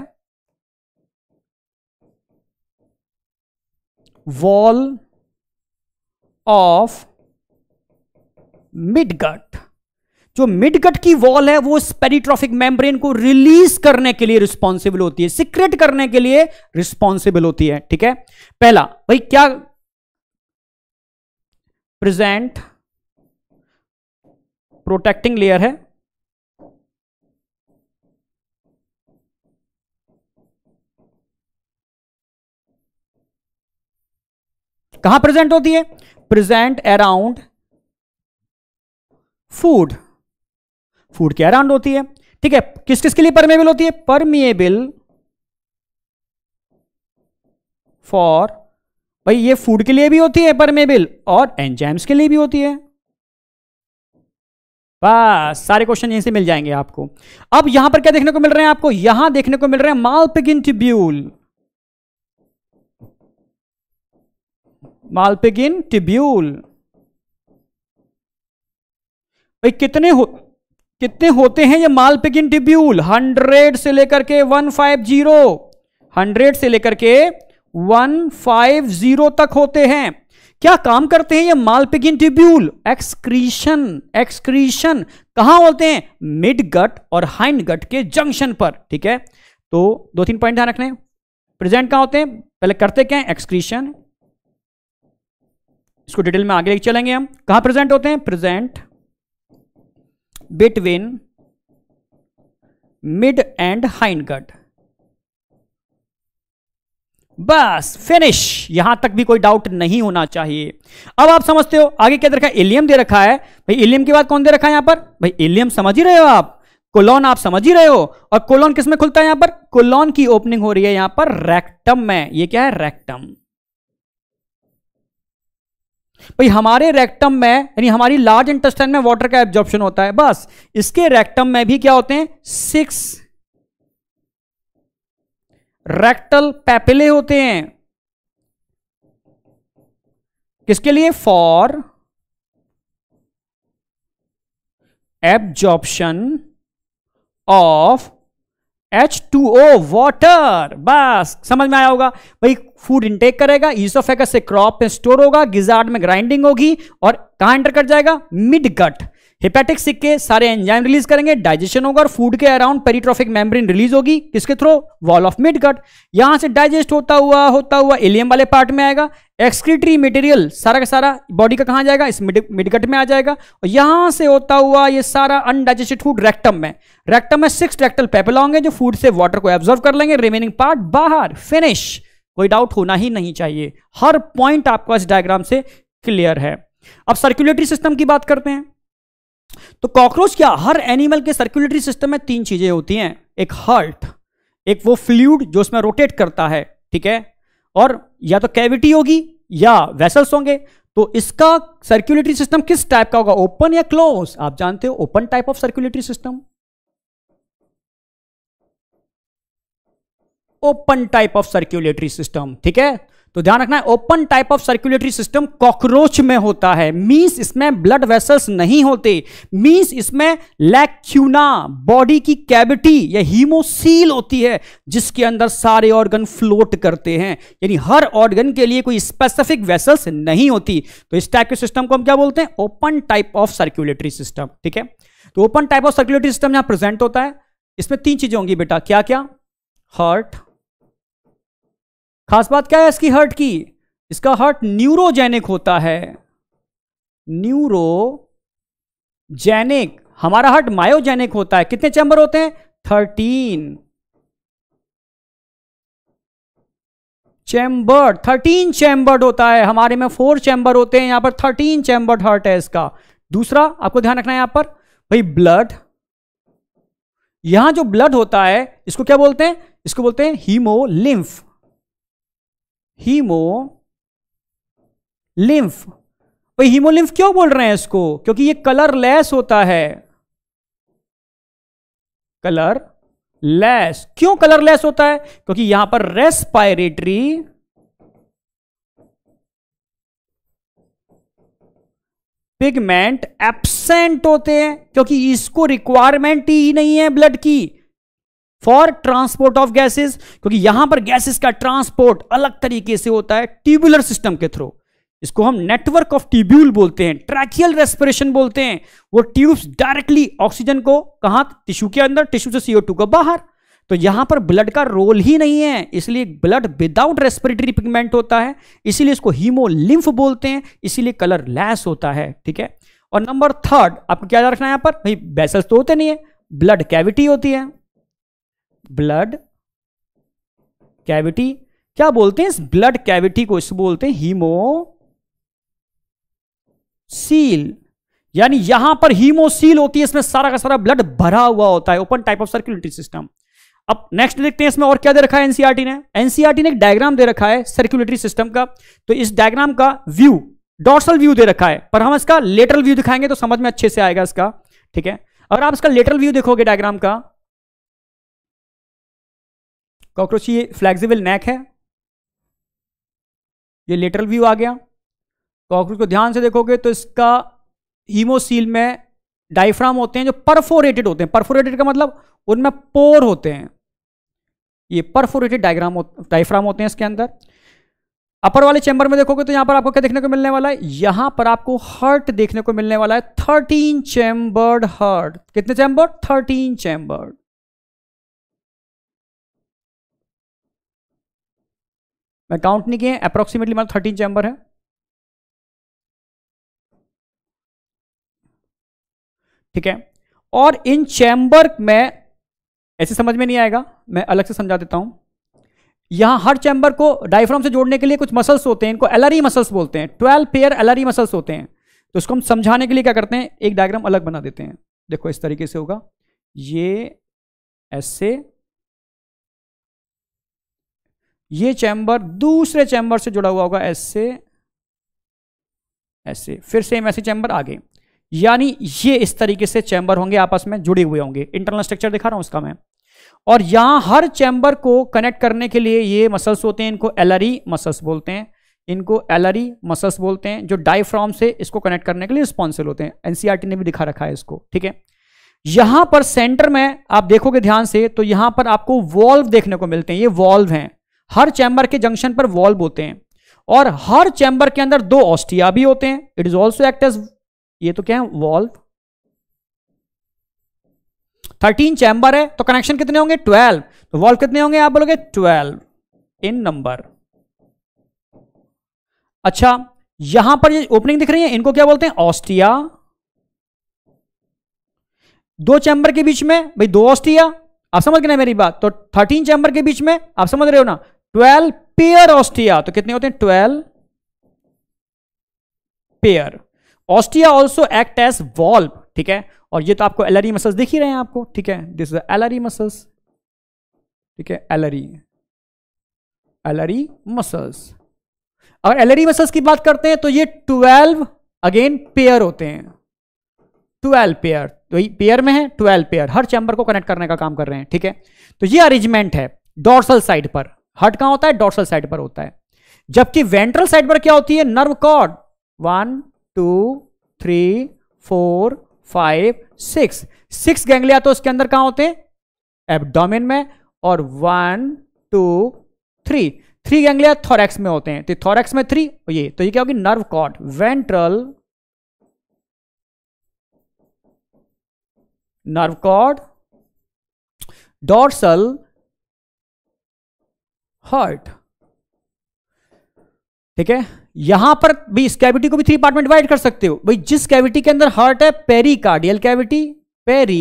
wall of midgut जो मिडगट की वॉल है वो स्पेरिट्रॉफिक मेम्ब्रेन को रिलीज करने के लिए रिस्पॉन्सिबल होती है सिक्रेट करने के लिए रिस्पॉन्सिबल होती है ठीक है पहला भाई क्या प्रेजेंट प्रोटेक्टिंग लेयर है कहां प्रेजेंट होती है प्रेजेंट अराउंड फूड फूड के अराउंड होती है ठीक है किस किस के लिए परमेबल होती है परमिएबल फॉर भाई ये फूड के लिए भी होती है परमेबल और एंजाइम्स के लिए भी होती है बस सारे क्वेश्चन यहीं से मिल जाएंगे आपको अब यहां पर क्या देखने को मिल रहे हैं आपको यहां देखने को मिल रहे हैं पिगिन ट्यूब्यूल मालपेगिन टिब्यूल भाई कितने हो कितने होते हैं ये मालपेगिन टिब्यूल हंड्रेड से लेकर के वन फाइव जीरो हंड्रेड से लेकर के वन फाइव जीरो तक होते हैं क्या काम करते हैं ये मालपेगिन टिब्यूल एक्सक्रीशन एक्सक्रीशन कहां होते हैं मिड गट और हाइंड गट के जंक्शन पर ठीक है तो दो तीन पॉइंट ध्यान रखने प्रेजेंट कहां होते हैं पहले करते क्या है एक्सक्रीशन इसको डिटेल में आगे लेके चलेंगे हम कहा प्रेजेंट होते हैं present between mid and hind gut बस फिनिश यहां तक भी कोई डाउट नहीं होना चाहिए अब आप समझते हो आगे क्या दे रखा है इलियम दे रखा है भाई इलियम के बाद कौन दे रखा है यहां पर भाई इलियम समझ ही रहे हो आप कोलोन आप समझ ही रहे हो और कोलोन किसमें खुलता है यहां पर कोलोन की ओपनिंग हो रही है यहां पर रेक्टम में ये क्या है रेक्टम भाई हमारे रेक्टम में यानी हमारी लार्ज इंटेस्टाइन में वाटर का एब्जॉर्प्शन होता है बस इसके रेक्टम में भी क्या होते हैं सिक्स रेक्टल पैपिले होते हैं किसके लिए for absorption of H two O water बस समझ में आया होगा भाई फूड इंटेक करेगा ईसोफेगस से क्रॉप में स्टोर होगा गिजार्ड में ग्राइंडिंग होगी और कहाँ एंटर कर जाएगा मिड गट हिपेटिक सिक्के सारे एंजाइम रिलीज करेंगे डाइजेशन होगा और फूड के अराउंड पेरिट्रोफिक मेम्ब्रेन रिलीज होगी किसके through wall of mid gut यहां से डाइजेस्ट होता हुआ होता हुआ एलियम वाले पार्ट में आएगा एक्सक्रीटरी मटेरियल सारा का सारा बॉडी का कहाँ जाएगा इस मिडगट में आ जाएगा और यहां से होता हुआ ये सारा अनडाइजेस्टेड फूड रेक्टम में रेक्टम में सिक्स रेक्टल पेपल होंगे जो फूड से वाटर को एब्जॉर्व कर लेंगे रिमेनिंग पार्ट बाहर फिनिश कोई डाउट होना ही नहीं चाहिए हर पॉइंट आपको इस डायग्राम से क्लियर है अब सर्कुलेटरी सिस्टम की बात करते हैं तो कॉकरोच क्या हर एनिमल के सर्कुलेटरी सिस्टम में तीन चीजें होती हैं एक हर्ट एक वो फ्लूड जो उसमें रोटेट करता है ठीक है और या तो कैविटी होगी या वेसल्स होंगे तो इसका सर्कुलेटरी सिस्टम किस टाइप का होगा ओपन या क्लोज आप जानते हो open type of circulatory system open type of circulatory system ठीक है तो ध्यान रखना है open type of circulatory system cockroach में होता है मींस इसमें ब्लड वेसल्स नहीं होते मींस इसमें लैक्यूना बॉडी की कैविटी या हीमोसील होती है जिसके अंदर सारे ऑर्गन फ्लोट करते हैं यानी हर ऑर्गन के लिए कोई स्पेसिफिक वेसल्स नहीं होती तो इस टाइप के सिस्टम को हम क्या बोलते हैं open type of circulatory system ठीक है तो open type of circulatory system यहां प्रेजेंट होता है इसमें तीन चीजें होंगी बेटा क्या क्या हार्ट खास बात क्या है इसकी हर्ट की इसका हर्ट न्यूरोजेनिक होता है न्यूरोजेनिक हमारा हर्ट मायोजेनिक होता है कितने चैंबर होते हैं थर्टीन चैम्बर्ड थर्टीन चैम्बर्ड होता है हमारे में फोर चैम्बर होते हैं यहां पर थर्टीन चैम्बर्ड हर्ट है इसका दूसरा आपको ध्यान रखना है यहां पर भाई ब्लड यहां जो ब्लड होता है इसको क्या बोलते हैं इसको बोलते हैं हीमोलिम्फ हीमो लिम्फ भाई हीमोलिम्फ क्यों बोल रहे हैं इसको क्योंकि ये कलर लेस होता है कलर लेस क्यों कलर लेस होता है क्योंकि यहां पर रेस्पायरेटरी पिगमेंट एब्सेंट होते हैं क्योंकि इसको रिक्वायरमेंट ही नहीं है ब्लड की फॉर ट्रांसपोर्ट ऑफ गैसेस क्योंकि यहां पर गैसेस का ट्रांसपोर्ट अलग तरीके से होता है ट्यूबुलर सिस्टम के थ्रू इसको हम नेटवर्क ऑफ ट्यूब्यूल बोलते हैं ट्रैकियल रेस्पिरेशन बोलते हैं वो ट्यूब्स डायरेक्टली ऑक्सीजन को कहा टिश्यू के अंदर टिश्यू से सीओ टू का बाहर तो यहां पर ब्लड का रोल ही नहीं है इसलिए ब्लड विदाउट रेस्पिरेटरी पिगमेंट होता है इसीलिए इसको हीमोलिम्फ बोलते हैं इसीलिए कलर लैस होता है ठीक है और नंबर थर्ड आपको क्या रखना है यहां पर भाई बेसल्स तो होते नहीं है ब्लड कैविटी होती है ब्लड कैविटी क्या बोलते हैं इस ब्लड कैविटी को इसको बोलते हैं हीमो सील यानी यहां पर हीमोसील होती है इसमें सारा का सारा ब्लड भरा हुआ होता है open type of circulatory system अब नेक्स्ट देखते हैं इसमें और क्या दे रखा है एनसीआरटी e ने एनसीआरटी e ने एक डायग्राम दे रखा है सर्कुलेटरी सिस्टम का तो इस डायग्राम का व्यू डॉर्सल व्यू दे रखा है पर हम इसका लेटरल व्यू दिखाएंगे तो समझ में अच्छे से आएगा इसका ठीक है अगर आप इसका लेटरल व्यू देखोगे डायग्राम का कॉकरोच की ये फ्लैक्सिबल नेक है ये लेटरल व्यू आ गया कॉकरोच को ध्यान से देखोगे तो इसका हीमोसील में डाइफ्राम होते हैं जो परफोरेटेड होते हैं परफोरेटेड का मतलब उनमें पोर होते हैं ये परफोरेटेड डायग्राम डाइफ्राम होते हैं इसके अंदर अपर वाले चैम्बर में देखोगे तो यहां पर आपको क्या देखने को मिलने वाला है यहां पर आपको हर्ट देखने को मिलने वाला है थर्टीन चैम्बर्ड हर्ट कितने चैम्बर थर्टीन चैम्बर्ड मैं काउंट नहीं किए अप्रोक्सीमेटली मतलब थर्टीन चैम्बर है ठीक है और इन चैम्बर में ऐसे समझ में नहीं आएगा मैं अलग से समझा देता हूं यहां हर चैम्बर को डायफ्राम से जोड़ने के लिए कुछ मसल्स होते हैं इनको एलरी मसल्स बोलते हैं ट्वेल्व पेयर एलरी मसल्स होते हैं तो इसको हम समझाने के लिए क्या करते हैं एक डायग्राम अलग बना देते हैं देखो इस तरीके से होगा ये ऐसे ये चैम्बर दूसरे चैम्बर से जुड़ा हुआ होगा ऐसे ऐसे फिर सेम ऐसे चैम्बर आगे यानी ये इस तरीके से चैम्बर होंगे आपस में जुड़े हुए होंगे इंटरनल स्ट्रक्चर दिखा रहा हूं उसका मैं और यहां हर चैम्बर को कनेक्ट करने के लिए ये मसल्स होते हैं इनको एलरी मसल्स बोलते हैं इनको एलरी मसल्स बोलते हैं जो डाइफ्राम से इसको कनेक्ट करने के लिए रिस्पॉन्सिबल होते हैं एनसीआरटी e ने भी दिखा रखा है इसको ठीक है यहां पर सेंटर में आप देखोगे ध्यान से तो यहां पर आपको वॉल्व देखने को मिलते हैं ये वॉल्व हैं हर चैम्बर के जंक्शन पर वॉल्व होते हैं और हर चैम्बर के अंदर दो ऑस्टिया भी होते हैं it is also act as ये तो क्या है वॉल्व थर्टीन चैम्बर है तो कनेक्शन कितने होंगे ट्वेल्व तो वॉल्व कितने होंगे आप बोलोगे ट्वेल्व इन नंबर अच्छा यहां पर ये ओपनिंग दिख रही है इनको क्या बोलते हैं ऑस्टिया दो चैम्बर के बीच में भाई दो ऑस्टिया आप समझ गए मेरी बात तो थर्टीन चैम्बर के बीच में आप समझ रहे हो ना ट्वेल्व पेयर ऑस्टिया तो कितने होते हैं twelve pair ostia also act as valve ठीक है और ये तो आपको एलरी मसल्स दिख ही रहे हैं आपको ठीक है दिस इज एलरी मसल्स ठीक है एलरी एलरी मसल्स अगर एलरी मसल्स की बात करते हैं तो ये ट्वेल्व अगेन पेयर होते हैं ट्वेल्व पेयर तो ये पेयर में है ट्वेल्व पेयर हर चैम्बर को कनेक्ट करने का काम कर रहे हैं ठीक है तो ये अरेंजमेंट है डॉर्सल साइड पर हट कहां होता है डॉर्सल साइड पर होता है जबकि वेंट्रल साइड पर क्या होती है nerve cord one two three four five six six ganglia तो उसके अंदर कहां होते हैं एबडोमिन में और one two three three ganglia thorax में होते हैं तो थोरेक्स में थ्री ये तो ये क्या होगी nerve cord ventral nerve cord dorsal heart ठीक है यहां पर भी इस कैविटी को भी थ्री पार्ट में डिवाइड कर सकते हो भाई जिस कैविटी के अंदर हर्ट है pericardial cavity 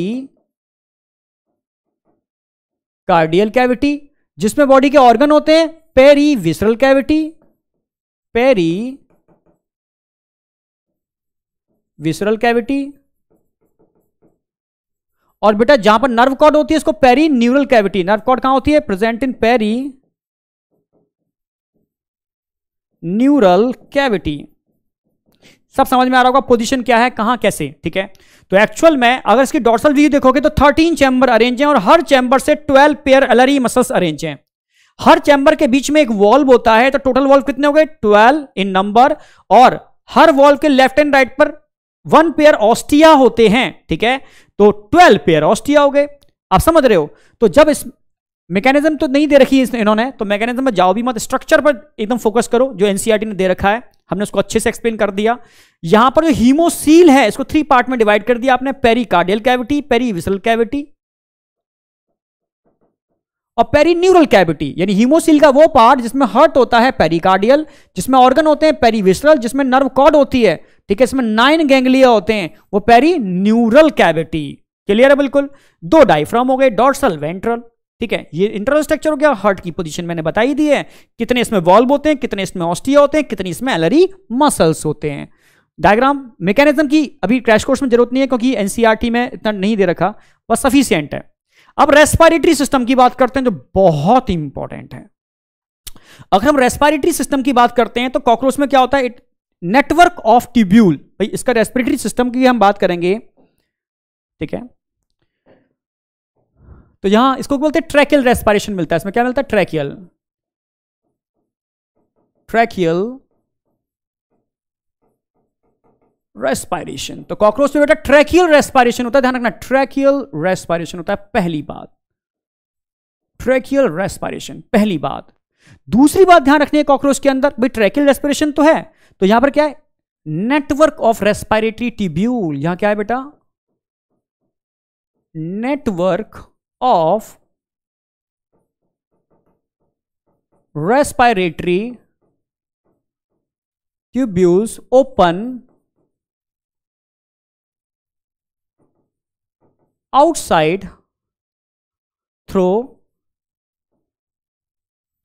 pericardial cavity जिसमें बॉडी के ऑर्गन होते हैं perivisceral cavity perivisceral cavity और बेटा जहां पर नर्व कॉर्ड होती है इसको perineural cavity nerve cord कहां होती है present in perineural cavity सब समझ में आ रहा होगा पोजीशन क्या है कहां कैसे ठीक है तो एक्चुअल में अगर इसकी डॉर्सल व्यू देखोगे तो 13 चैम्बर अरेंज हैं और हर चैम्बर से 12 पेयर एलरी मसल्स अरेंज हैं हर चैम्बर के बीच में एक वॉल्व होता है तो टोटल वॉल्व कितने हो गए 12 इन नंबर और हर वॉल्व के लेफ्ट एंड राइट पर वन पेयर ऑस्टिया होते हैं ठीक है तो ट्वेल्व पेयर ऑस्टिया हो गए आप समझ रहे हो तो जब इस मैकेनिज्म तो नहीं दे रखी है इन्होंने तो मैकेनिज्म में जाओ भी मत स्ट्रक्चर पर एकदम फोकस करो जो एनसीईआरटी e ने दे रखा है हमने उसको अच्छे से एक्सप्लेन कर दिया यहां पर जो हीमोसील है इसको थ्री पार्ट में डिवाइड कर दिया आपने pericardial cavity visceral cavity और न्यूरल कैविटी यानी हीमोसील का वो पार्ट जिसमें हर्ट होता है पेरिकार्डियल जिसमें ऑर्गन होते हैं पेरीविसल जिसमें नर्व कॉर्ड होती है ठीक है इसमें नाइन गैंगलिया होते हैं वो पेरी न्यूरल कैविटी क्लियर है बिल्कुल दो डाइफ्राम हो गए डॉर्सल वेंट्रल ठीक है ये इंटरनल स्ट्रक्चर हो गया हार्ट की पोजीशन मैंने बताई दी है कितने इसमें वॉल्व होते हैं कितने इसमें ऑस्टिया होते हैं कितने इसमें एलरी मसल्स होते हैं डायग्राम मैकेनिज्म की अभी क्रैश कोर्स में जरूरत नहीं है क्योंकि एनसीआरटी e में इतना नहीं दे रखा बस सफिशियंट है अब रेस्पायरेटरी सिस्टम की बात करते हैं जो बहुत इंपॉर्टेंट है अगर हम रेस्पायरेटरी सिस्टम की बात करते हैं तो कॉकरोच में क्या होता है नेटवर्क ऑफ ट्यूब्यूल भाई इसका रेस्पिरेटरी सिस्टम की हम बात करेंगे ठीक है तो यहां इसको बोलते हैं ट्रैकियल रेस्पायरेशन मिलता है इसमें क्या मिलता है ट्रैकियल ट्रैकियल रेस्पायरेशन तो कॉकरोच में बेटा ट्रैकियल रेस्पायरेशन होता है ध्यान रखना ट्रैकियल रेस्पायरेशन होता है पहली बात ट्रैकियल रेस्पायरेशन पहली बात दूसरी बात ध्यान रखनी है कॉकरोच के अंदर भाई ट्रैकियल रेस्पिरेशन तो है तो यहां पर क्या है नेटवर्क ऑफ रेस्पायरेटरी टिब्यूल यहां क्या है बेटा network of respiratory tubules open outside through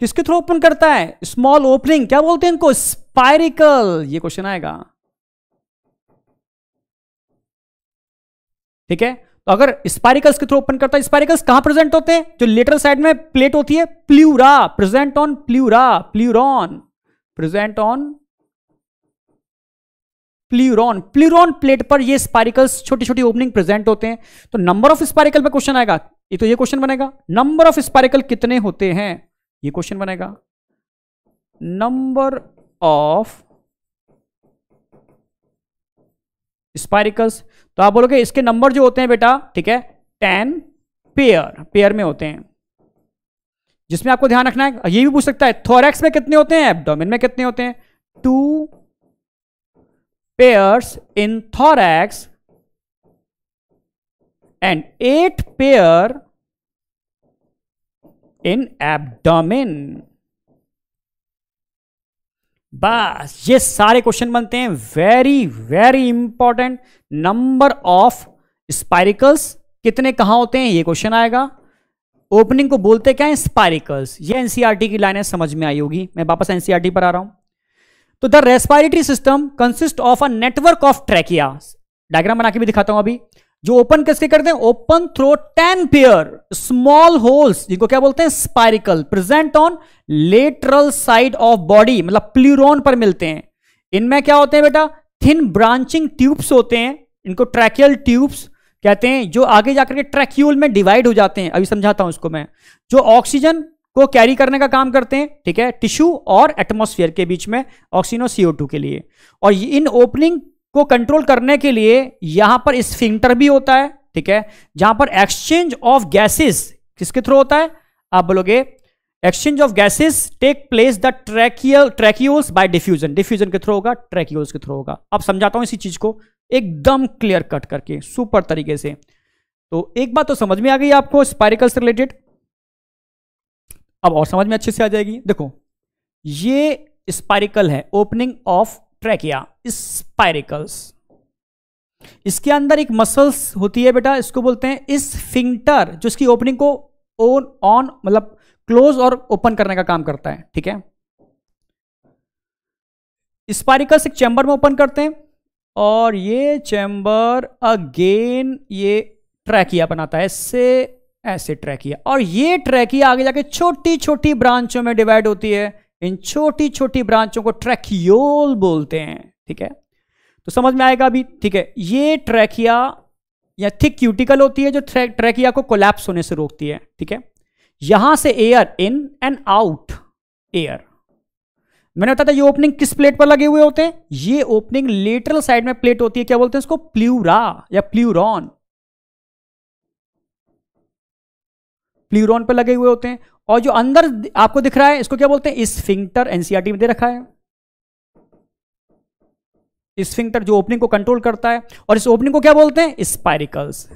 किसके थ्रू ओपन करता है स्मॉल ओपनिंग क्या बोलते हैं इनको स्पाइरिकल ये क्वेश्चन आएगा ठीक है तो अगर स्पारिकल्स के थ्रू ओपन करता है स्पारिकल्स कहां प्रेजेंट होते हैं जो लेटर साइड में प्लेट होती है pleura present on pleura pleuron present on pleuron pleuron plate पर ये स्पारिकल्स छोटी छोटी ओपनिंग प्रेजेंट होते हैं तो नंबर ऑफ स्पारिकल पर क्वेश्चन आएगा ये तो ये क्वेश्चन बनेगा नंबर ऑफ स्पारिकल कितने होते हैं ये क्वेश्चन बनेगा नंबर ऑफ स्पारिकल्स तो आप बोलोगे इसके नंबर जो होते हैं बेटा ठीक है टेन पेयर पेयर में होते हैं जिसमें आपको ध्यान रखना है ये भी पूछ सकता है थोरेक्स में कितने होते हैं एबडोमिन में कितने होते हैं two pairs in thorax and eight pair in abdomen बस ये सारे क्वेश्चन बनते हैं very very important number of spiracles कितने कहां होते हैं ये क्वेश्चन आएगा ओपनिंग को बोलते क्या e है स्पाइरिकल्स ये एनसीईआरटी की लाइनें समझ में आई होगी मैं वापस एनसीईआरटी e पर आ रहा हूं तो the respiratory system consist of a network of trachea diagram बना के भी दिखाता हूं अभी जो ओपन किसके करते हैं open through ten pair small holes जिनको क्या बोलते हैं spiracle present on lateral side of body मतलब प्लूरोन पर मिलते हैं इनमें क्या होते हैं बेटा थिन ब्रांचिंग ट्यूब्स होते हैं इनको ट्रैकियल ट्यूब्स कहते हैं जो आगे जाकर के ट्रैक्यूल में डिवाइड हो जाते हैं अभी समझाता हूं इसको मैं जो ऑक्सीजन को कैरी करने का काम करते हैं ठीक है टिश्यू और एटमोस्फियर के बीच में ऑक्सीजन और सीओ के लिए और इन ओपनिंग को कंट्रोल करने के लिए यहां पर स्फिंक्टर भी होता है ठीक है जहां पर एक्सचेंज ऑफ गैसेस किसके थ्रू होता है आप बोलोगे exchange of gases take place the tracheal tracheoles by diffusion diffusion के थ्रू होगा ट्रैक्यूल्स के थ्रू होगा अब समझाता हूं इसी चीज को एकदम क्लियर कट करके सुपर तरीके से तो एक बात तो समझ में आ गई आपको स्पाइरिकल से रिलेटेड अब और समझ में अच्छे से आ जाएगी देखो ये स्पाइरिकल है ओपनिंग ऑफ ट्रैकिया स्पाइरिकल्स इसके अंदर एक मसल्स होती है बेटा इसको बोलते हैं फिंगटर जो इसकी ओपनिंग को ओन ऑन मतलब क्लोज और ओपन करने का काम करता है ठीक है स्पाइरिकल्स एक चैम्बर में ओपन करते हैं और ये चैम्बर अगेन ये ट्रैकिया बनाता है इससे ऐसे ट्रैकिया और ये ट्रैकिया आगे जाके छोटी छोटी ब्रांचों में डिवाइड होती है इन छोटी छोटी ब्रांचों को ट्रैकियोल बोलते हैं ठीक है तो समझ में आएगा अभी ठीक है ये ट्रैकिया या थिक क्यूटिकल होती है जो ट्रैकिया को कोलैप्स होने से रोकती है ठीक है यहां से air in and out air मैंने बताया था ये ओपनिंग किस प्लेट पर लगे हुए होते हैं ये ओपनिंग लेटरल साइड में प्लेट होती है क्या बोलते हैं इसको प्ल्यूरा या प्ल्यूरॉन प्ल्यूरॉन पर लगे हुए होते हैं और जो अंदर आपको दिख रहा है इसको क्या बोलते हैं स्फिंक्टर एनसीआरटी e में दे रखा है स्फिंक्टर जो ओपनिंग को कंट्रोल करता है और इस ओपनिंग को क्या बोलते हैं स्पाइरिकल्स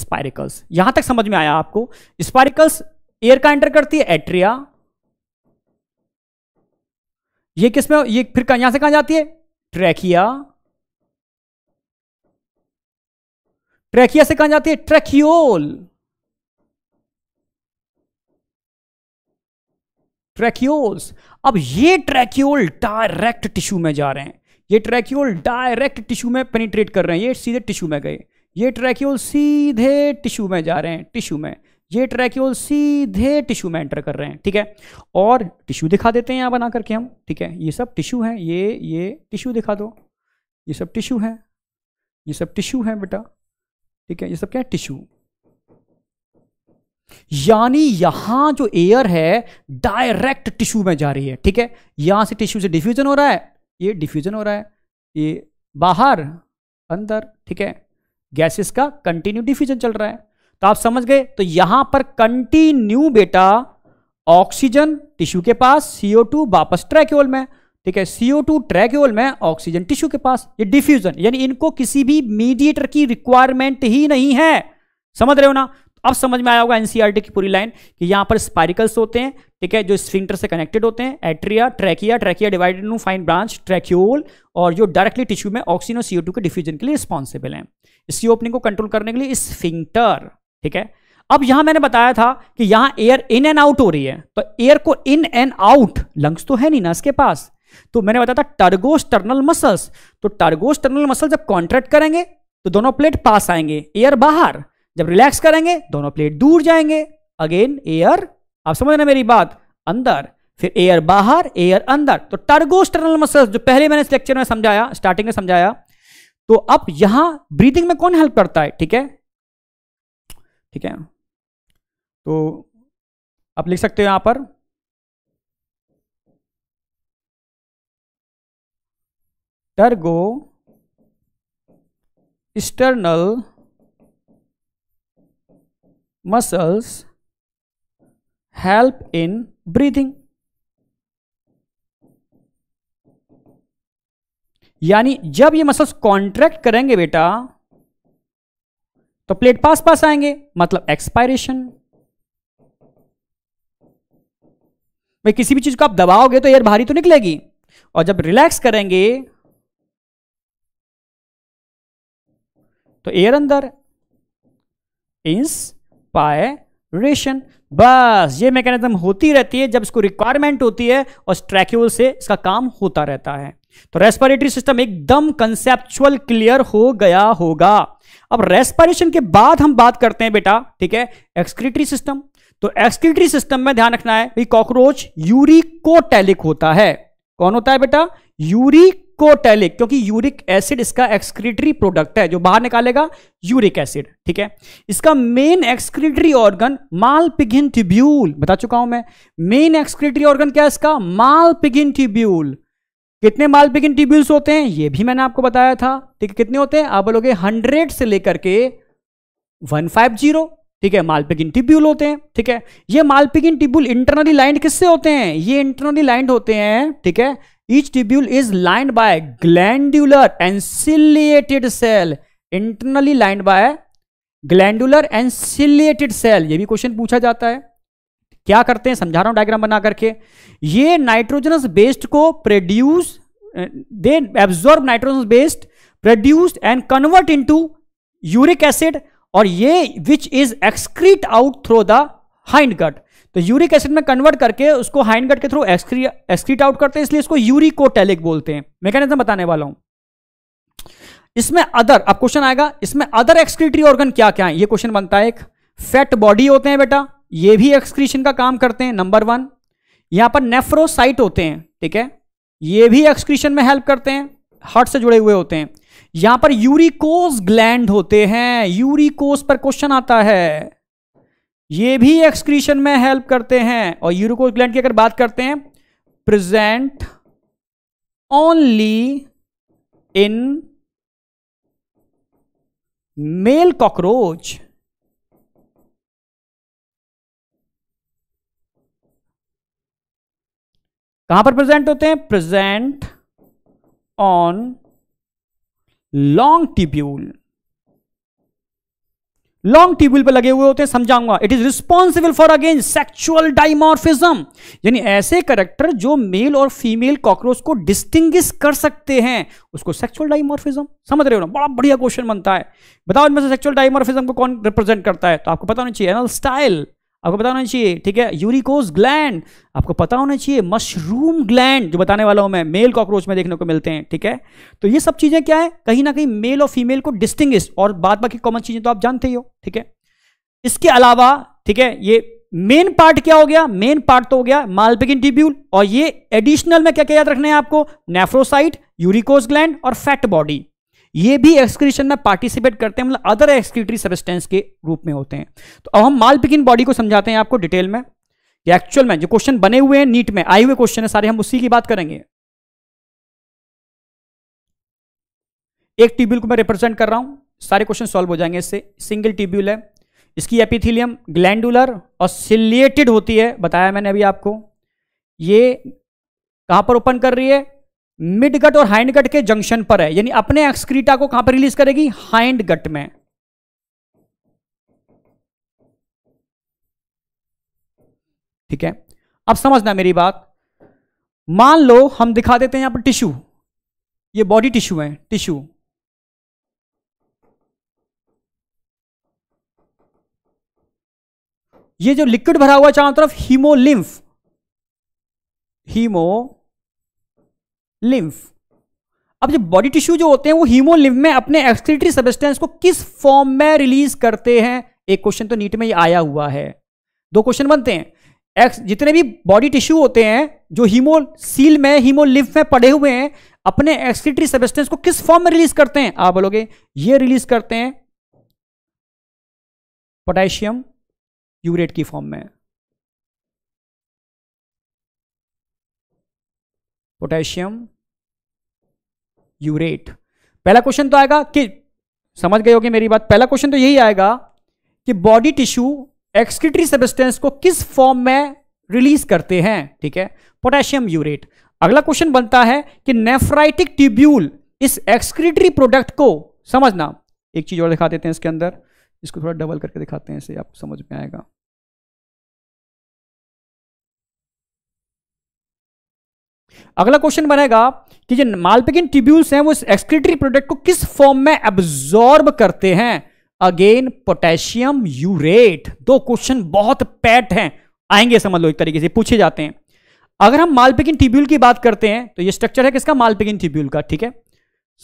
स्पाइरिकल्स यहां तक समझ में आया आपको स्पाइरिकल्स एयर का एंटर करती है एट्रिया ये किसमें ये फिर यहां से कहां जाती है ट्रैकिया ट्रैकिया से कहा जाती है ट्रैकियोल ट्रैक्योल्स अब ये ट्रैक्योल डायरेक्ट टिश्यू में जा रहे हैं ये ट्रैक्योल डायरेक्ट टिश्यू में पेनिट्रेट कर रहे हैं ये सीधे टिश्यू में गए ये ट्रैक्योल सीधे टिश्यू में जा रहे हैं टिश्यू में ये ट्रैक्योल सीधे टिश्यू में एंटर कर रहे हैं ठीक है और टिश्यू दिखा देते हैं यहां बना करके हम ठीक है ये सब टिश्यू है ये ये टिश्यू दिखा दो ये सब टिश्यू है ये सब टिश्यू है बेटा ठीक है ये सब क्या है टिश्यू यानी यहां जो एयर है डायरेक्ट टिश्यू में जा रही है ठीक है यहां से टिश्यू से डिफ्यूजन हो रहा है ये डिफ्यूजन हो रहा है ये बाहर अंदर ठीक है गैसेस का कंटिन्यू डिफ्यूजन चल रहा है तो आप समझ गए तो यहां पर कंटिन्यू बेटा ऑक्सीजन टिश्यू के पास टू वापस ट्रैक्यूल में ठीक है सीओ टू ट्रैक्यूल में ऑक्सीजन टिश्यू के पास ये डिफ्यूजन यानी इनको किसी भी मीडिएटर की रिक्वायरमेंट ही नहीं है समझ रहे हो ना तो अब समझ में आया होगा एनसीआरटी e की पूरी लाइन कि यहां पर स्पाइरिकल्स होते हैं ठीक है जो स्फिंक्टर से कनेक्टेड होते हैं atria trachea trachea divided in fine branch tracheole और जो डायरेक्टली टिश्यू में ऑक्सीजन और सीओ के डिफ्यूजन के लिए रिस्पॉन्सिबल है इसकी ओपनिंग को कंट्रोल करने के लिए स्फिंक्टर ठीक है अब यहां मैंने बताया था कि यहां एयर इन एंड आउट हो रही है तो एयर को इन एंड आउट लंग्स तो है नहीं ना इसके पास तो मैंने बताया था टर्गोस्टर्नल मसल्स तो टर्गोस्टर्नल मसल जब कॉन्ट्रैक्ट करेंगे तो दोनों प्लेट पास आएंगे एयर बाहर जब रिलैक्स करेंगे दोनों प्लेट दूर जाएंगे अगेन एयर आप समझ रहे मेरी बात अंदर फिर एयर बाहर एयर अंदर तो टर्गोस्टर्नल मसल्स जो पहले मैंने इस लेक्चर में समझाया स्टार्टिंग में समझाया तो अब यहां ब्रीदिंग में कौन हेल्प करता है ठीक है ठीक है तो आप लिख सकते हो यहां पर टर्गो external muscles help in breathing यानी जब ये मसल्स कॉन्ट्रैक्ट करेंगे बेटा तो प्लेट पास पास आएंगे मतलब एक्सपायरेशन भाई किसी भी चीज को आप दबाओगे तो एयर भारी तो निकलेगी और जब रिलैक्स करेंगे तो एयर अंदर रेशन बस ये मैकेनिज्म होती रहती है जब इसको रिक्वायरमेंट होती है और स्ट्रैक्यूल से इसका काम होता रहता है तो रेस्पिरेटरी सिस्टम एकदम कंसेप्चुअल क्लियर हो गया होगा अब रेस्पिरेशन के बाद हम बात करते हैं बेटा ठीक है एक्सक्रीटरी सिस्टम तो एक्सक्रीटरी सिस्टम में ध्यान रखना है कॉकरोच यूरिकोटेलिक होता है कौन होता है बेटा यूरी कोटैलिक क्योंकि यूरिक एसिड इसका एक्सक्रीटरी प्रोडक्ट है जो बाहर निकालेगा यूरिक एसिड ठीक है इसका main excretory organ malpighian tubule बता चुका हूं मैं मेन एक्सक्रीटरी ऑर्गन क्या है इसका मालपिघिन ट्यूब्यूल कितने मालपिघिन ट्यूब्यूल्स होते हैं ये भी मैंने आपको बताया था ठीक है कितने होते हैं आप बोलोगे हंड्रेड से लेकर के वन फाइव जीरो ठीक है मालपिगिन टिब्यूल होते हैं ठीक है ये मालपिगिन टिब्यूल इंटरनली लाइंड किससे होते हैं ये इंटरनली लाइंड होते हैं ठीक है each tubule is lined by glandular and ciliated cell internally lined by glandular and ciliated cell ये भी क्वेश्चन पूछा जाता है क्या करते हैं समझा रहा हूं डायग्राम बना करके ये नाइट्रोजनस बेस्ड को प्रोड्यूस दे absorb nitrogenous based produced and convert into uric acid और ये which is excrete out through the hind gut तो यूरिक एसिड में कन्वर्ट करके उसको हाइनगट के थ्रू एक्सक्रीट आउट करते हैं इसलिए इसको यूरिकोटेलिक बोलते हैं मैकेनिज्म बताने वाला हूं इसमें अदर अब क्वेश्चन आएगा इसमें अदर एक्सक्रीटरी ऑर्गन क्या क्या है ये क्वेश्चन बनता है एक फैट बॉडी होते हैं बेटा ये भी एक्सक्रीशन का काम करते हैं नंबर वन यहां पर नेफ्रोसाइट होते हैं ठीक है ये भी एक्सक्रीशन में हेल्प करते हैं हार्ट से जुड़े हुए होते हैं यहां पर यूरिकोस ग्लैंड होते हैं यूरिकोस पर क्वेश्चन आता है ये भी एक्सक्रीशन में हेल्प करते हैं और यूरोकोज ग्लैंड की अगर बात करते हैं present only in male cockroach कहां पर प्रेजेंट होते हैं present on long tubule long tubule पे लगे हुए होते हैं समझाऊंगा it is responsible for again sexual dimorphism यानी ऐसे करेक्टर जो मेल और फीमेल कॉकरोच को डिस्टिंग्विश कर सकते हैं उसको सेक्चुअल डाइमॉर्फिज्म समझ रहे हो ना बड़ा बढ़िया क्वेश्चन बनता है बताओ इनमें से सेक्सुअल को कौन रिप्रेजेंट करता है तो आपको पता होना चाहिए एनल स्टाइल आपको पता होना चाहिए ठीक है यूरिकोज ग्लैंड आपको पता होना चाहिए मशरूम ग्लैंड जो बताने वाला हूं मैं मेल कॉकरोच में देखने को मिलते हैं ठीक है तो ये सब चीजें क्या है कहीं ना कहीं मेल और फीमेल को डिस्टिंग और बाद बाकी कॉमन चीजें तो आप जानते ही हो ठीक है इसके अलावा ठीक है ये मेन पार्ट क्या हो गया मेन पार्ट तो हो गया मालपिकिन टिब्यूल और ये एडिशनल में क्या क्या याद रखना है आपको नेफ्रोसाइट यूरिकोज ग्लैंड और फैट बॉडी ये भी एक्सक्रीशन में पार्टिसिपेट करते हैं मतलब अदर एक्सक्रीटरी सबस्टेंस के रूप में होते हैं तो अब हम मालपिकिन बॉडी को समझाते हैं आपको डिटेल में एक्चुअल में जो क्वेश्चन बने हुए हैं नीट में आए हुए क्वेश्चन है सारे हम उसी की बात करेंगे एक ट्यूब्यूल को मैं रिप्रेजेंट कर रहा हूं सारे क्वेश्चन सॉल्व हो जाएंगे इससे सिंगल ट्यूब्यूल है इसकी एपिथिलियम ग्लैंडुलर और सिलिएटेड होती है बताया मैंने अभी आपको ये कहां पर ओपन कर रही है मिड गट और हाइंड गट के जंक्शन पर है यानी अपने एक्सक्रीटा को कहां पर रिलीज करेगी हाइंड गट में ठीक है अब समझना मेरी बात मान लो हम दिखा देते हैं यहां पर टिश्यू ये बॉडी टिश्यू है टिश्यू ये जो लिक्विड भरा हुआ चारों तरफ हीमोलिम्फ हीमो लिम्फ अब जब बॉडी टिश्यू जो होते हैं वो हीमोलिम्फ में अपने एक्सक्रीटरी सबस्टेंस को किस फॉर्म में रिलीज करते हैं एक क्वेश्चन तो नीट में ये आया हुआ है दो क्वेश्चन बनते हैं एक्स जितने भी बॉडी टिश्यू होते हैं जो हीमो सील में हीमोलिम्फ में पड़े हुए हैं अपने एक्सक्रीटरी सबस्टेंस को किस फॉर्म में रिलीज करते हैं आप बोलोगे ये रिलीज करते हैं पोटेशियम यूरेट की फॉर्म में पोटेशियम यूरेट पहला क्वेश्चन तो आएगा कि समझ गए होगे मेरी बात पहला क्वेश्चन तो यही आएगा कि बॉडी टिश्यू एक्सक्रिटरी सबिस्टेंस को किस फॉर्म में रिलीज करते हैं ठीक है पोटेशियम यूरेट अगला क्वेश्चन बनता है कि नेफ्राइटिक ट्यूब्यूल इस एक्सक्रिटरी प्रोडक्ट को समझना एक चीज और दिखा देते हैं इसके अंदर इसको थोड़ा डबल करके दिखाते हैं इसे आप समझ में आएगा अगला क्वेश्चन बनेगा कि जो मालपेगिन ट्यूब्यूल्स हैं वो इस एक्सक्रीटरी प्रोडक्ट को किस फॉर्म में एब्जॉर्ब करते हैं अगेन पोटेशियम यूरेट दो क्वेश्चन बहुत पैट हैं आएंगे समझ लो एक तरीके से पूछे जाते हैं अगर हम मालपेगिन ट्यूब्यूल की बात करते हैं तो ये स्ट्रक्चर है किसका मालपेगिन ट्यूब्यूल का ठीक है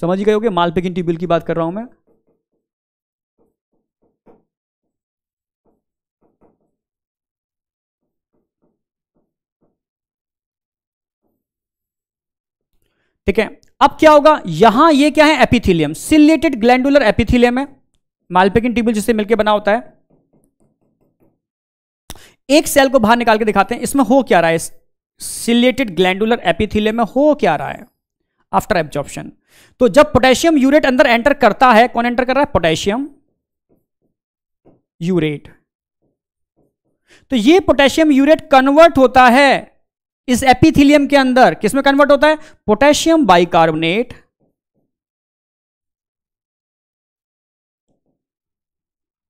समझ गए होगे मालपेगिन ट्यूब्यूल की बात कर रहा हूं मैं ठीक है अब क्या होगा यहां ये क्या है एपिथिलियम सिलेटेड ग्लैंडुलर एपिथिलियम है मालपेकिन ट्यूबल जिससे मिलकर बना होता है एक सेल को बाहर निकाल के दिखाते हैं इसमें हो क्या रहा है सिलेटेड ग्लैंडुलर एपिथिलियम में हो क्या रहा है आफ्टर एब्जॉर्प्शन तो जब पोटेशियम यूरेट अंदर एंटर करता है कौन एंटर कर रहा है पोटेशियम यूरेट तो ये पोटेशियम यूरेट कन्वर्ट होता है इस एपिथिलियम के अंदर किसमें कन्वर्ट होता है potassium bicarbonate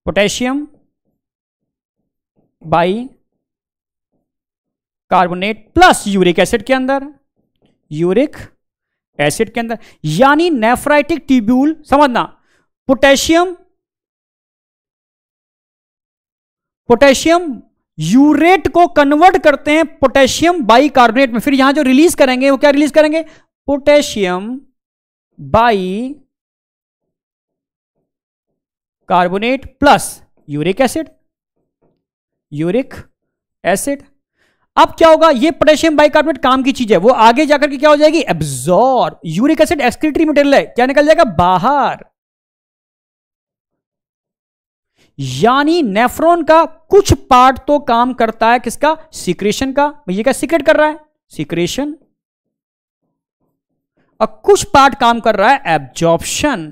potassium bicarbonate plus uric acid के अंदर यूरिक एसिड के अंदर यानी नेफ्राइटिक ट्यूब्यूल समझना पोटेशियम पोटेशियम यूरेट को कन्वर्ट करते हैं पोटेशियम बाइकार्बोनेट में फिर यहां जो रिलीज करेंगे वो क्या रिलीज करेंगे potassium bicarbonate plus uric acid uric acid अब क्या होगा ये पोटेशियम बाइकार्बोनेट काम की चीज है वो आगे जाकर के क्या हो जाएगी absorb uric acid excretory material है क्या निकल जाएगा बाहर यानी नेफ्रॉन का कुछ पार्ट तो काम करता है किसका सिक्रेशन का ये क्या सिक्रेट कर रहा है सिक्रेशन और कुछ पार्ट काम कर रहा है एब्जॉर्प्शन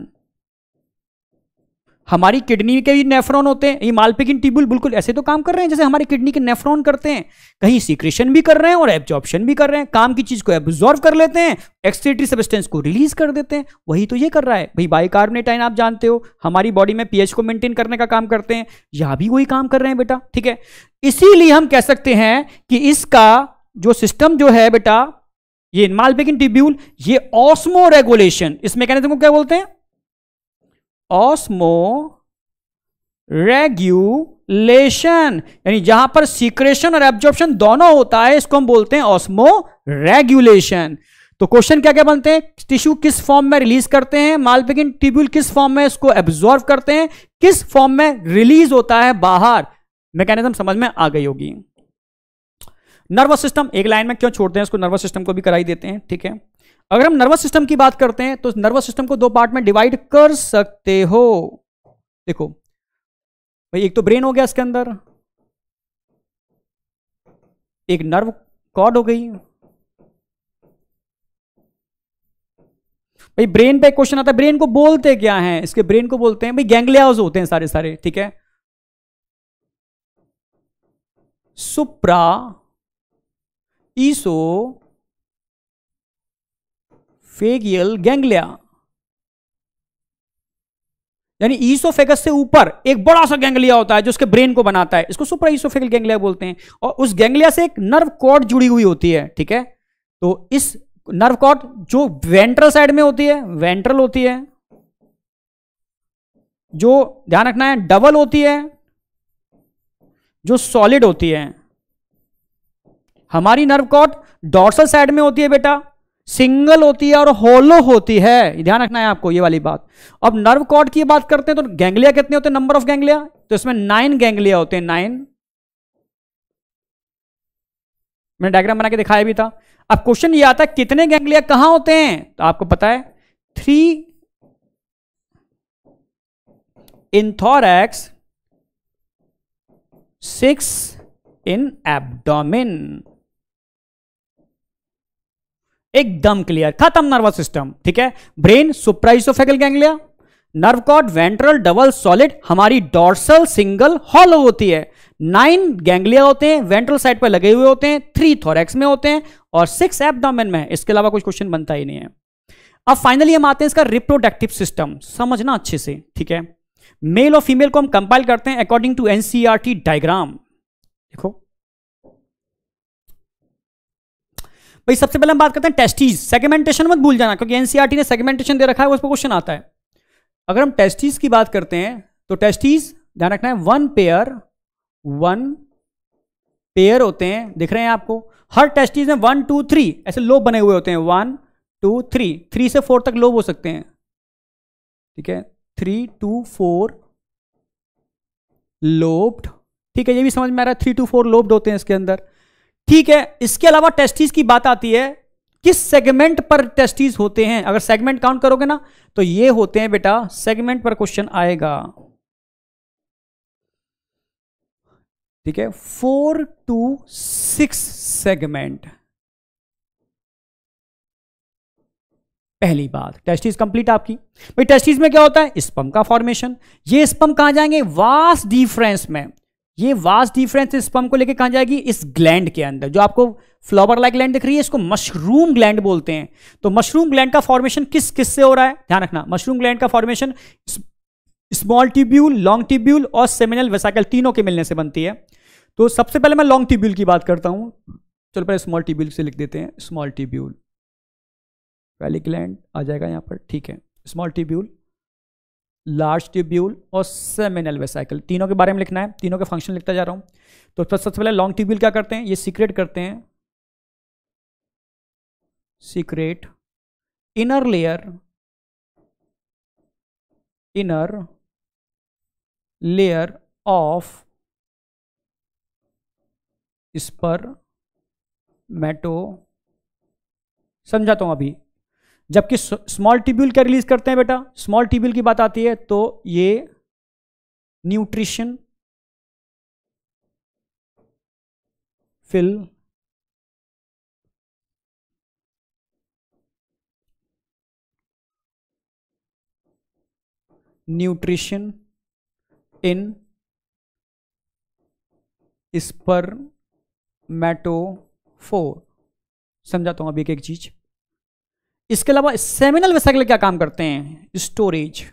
हमारी किडनी के भी नेफ्रॉन होते हैं ये मालपिकिन टिब्यूल बिल्कुल ऐसे तो काम कर रहे हैं जैसे हमारी किडनी के नेफ्रॉन करते हैं कहीं सीक्रेशन भी कर रहे हैं और एब्जॉर्प्शन भी कर रहे हैं काम की चीज़ को एब्जॉर्व कर लेते हैं एक्सट्रेटरी सब्सटेंस को रिलीज कर देते हैं वही तो ये कर रहा है भाई बाइकार्बोनेटाइन आप जानते हो हमारी बॉडी में पीएच को मेंटेन करने का काम करते हैं यहां भी वही काम कर रहे हैं बेटा ठीक है इसीलिए हम कह सकते हैं कि इसका जो सिस्टम जो है बेटा ये मालपिकिन टिब्यूल ये ऑस्मो रेगुलेशन इस मैकेनिज्म को क्या बोलते हैं ऑस्मो रेग्यूलेशन यानी जहां पर सीक्रेशन और एब्जॉर्प्शन दोनों होता है इसको हम बोलते हैं ऑस्मो रेग्यूलेशन तो क्वेश्चन क्या क्या बनते हैं टिश्यू किस फॉर्म में रिलीज करते हैं मालपेगिन ट्यूब्यूल किस फॉर्म में इसको एब्जॉर्व करते हैं किस फॉर्म में रिलीज होता है बाहर मैकेनिज्म समझ में आ गई होगी नर्वस सिस्टम एक लाइन में क्यों छोड़ते हैं इसको नर्वस सिस्टम को भी कराई देते हैं ठीक है अगर हम नर्वस सिस्टम की बात करते हैं तो नर्वस सिस्टम को दो पार्ट में डिवाइड कर सकते हो देखो भाई एक तो ब्रेन हो गया इसके अंदर एक नर्व कॉर्ड हो गई भाई ब्रेन पे क्वेश्चन आता है ब्रेन को बोलते क्या हैं इसके ब्रेन को बोलते हैं भाई गैंगलियाज होते हैं सारे सारे ठीक है सुप्रा ईसो फेगियल गैंग्लिया यानी ईसोफेगस से ऊपर एक बड़ा सा गैंग्लिया होता है जो उसके ब्रेन को बनाता है इसको सुपर ईसोफेगल गैंग्लिया बोलते हैं और उस गैंग्लिया से एक नर्व कॉर्ड जुड़ी हुई होती है ठीक है तो इस नर्व कॉर्ड जो वेंट्रल साइड में होती है वेंट्रल होती है जो ध्यान रखना है डबल होती है जो सॉलिड होती है हमारी नर्व कॉर्ड डॉर्सल साइड में होती है बेटा सिंगल होती है और होलो होती है ध्यान रखना है आपको ये वाली बात अब नर्व कॉर्ड की बात करते हैं तो गैंग्लिया कितने होते हैं नंबर ऑफ गैंग्लिया तो इसमें नाइन गैंग्लिया होते हैं नाइन मैंने डायग्राम बना के दिखाया भी था अब क्वेश्चन ये आता है कितने गैंग्लिया कहां होते हैं तो आपको पता है थ्री इन एक्स सिक्स इन एबडोमिन एकदम क्लियर खत्म नर्वस सिस्टम ठीक है brain supraoesophageal ganglia nerve cord ventral double solid हमारी डॉर्सल सिंगल हॉलो होती है नाइन गैंग्लिया होते हैं वेंट्रल साइड पर लगे हुए होते हैं थ्री थोरेक्स में होते हैं और सिक्स एबडामेन में इसके अलावा कुछ क्वेश्चन बनता ही नहीं है अब फाइनली हम आते हैं इसका रिप्रोडक्टिव सिस्टम समझना अच्छे से ठीक है मेल और फीमेल को हम कंपाइल करते हैं अकॉर्डिंग टू एनसीआरटी डायग्राम देखो भाई सबसे पहले हम बात करते हैं टेस्टीज सेगमेंटेशन मत भूल जाना क्योंकि एनसीईआरटी e ने सेगमेंटेशन दे रखा है उस पर क्वेश्चन आता है अगर हम टेस्टीज की बात करते हैं तो टेस्टीज ध्यान रखना है वन पेयर वन पेयर होते हैं दिख रहे हैं आपको हर टेस्टीज में वन टू थ्री ऐसे लोब बने हुए होते हैं वन टू थ्री थ्री से फोर तक लोब हो सकते हैं ठीक है थ्री टू फोर लोब्ड ठीक है ये भी समझ में आ रहा है थ्री टू फोर लोब्ड होते हैं इसके अंदर ठीक है इसके अलावा टेस्टिस की बात आती है किस सेगमेंट पर टेस्टिस होते हैं अगर सेगमेंट काउंट करोगे ना तो ये होते हैं बेटा सेगमेंट पर क्वेश्चन आएगा ठीक है फोर टू सिक्स सेगमेंट पहली बात टेस्टिस कंप्लीट आपकी भाई टेस्टिस में क्या होता है स्पम का फॉर्मेशन ये स्पम कहां जाएंगे वास डिफरेंस में ये वास्ट डिफरेंस स्पर्म को लेकर कहा जाएगी इस ग्लैंड के अंदर जो आपको फ्लॉवर लाइक ग्लैंड दिख रही है इसको मशरूम ग्लैंड बोलते हैं तो मशरूम ग्लैंड का फॉर्मेशन किस किस से हो रहा है ध्यान रखना मशरूम ग्लैंड का formation small tubule long tubule और सेमिनल वेसाइकल तीनों के मिलने से बनती है तो सबसे पहले मैं लॉन्ग ट्यूब्यूल की बात करता हूं चलो पहले स्मॉल ट्यूब्यूल से लिख देते हैं स्मॉल ट्यूब्यूल वैली ग्लैंड आ जाएगा यहां पर ठीक है स्मॉल ट्यूब्यूल लार्ज ट्यूब्यूल और सेमिनल एलवे साइकिल तीनों के बारे में लिखना है तीनों के फंक्शन लिखता जा रहा हूं तो सबसे पहले लॉन्ग ट्यूब्यूल क्या करते हैं ये सीक्रेट करते हैं secrete inner layer inner layer of spermatophore समझाता हूं अभी जबकि स्मॉल ट्यूब्यूल क्या रिलीज करते हैं बेटा स्मॉल ट्यूब्यूल की बात आती है तो ये nutrition fill nutrition in spermatophore समझाता हूं अभी एक एक चीज़ इसके अलावा सेमिनल वेसिकल क्या काम करते हैं storage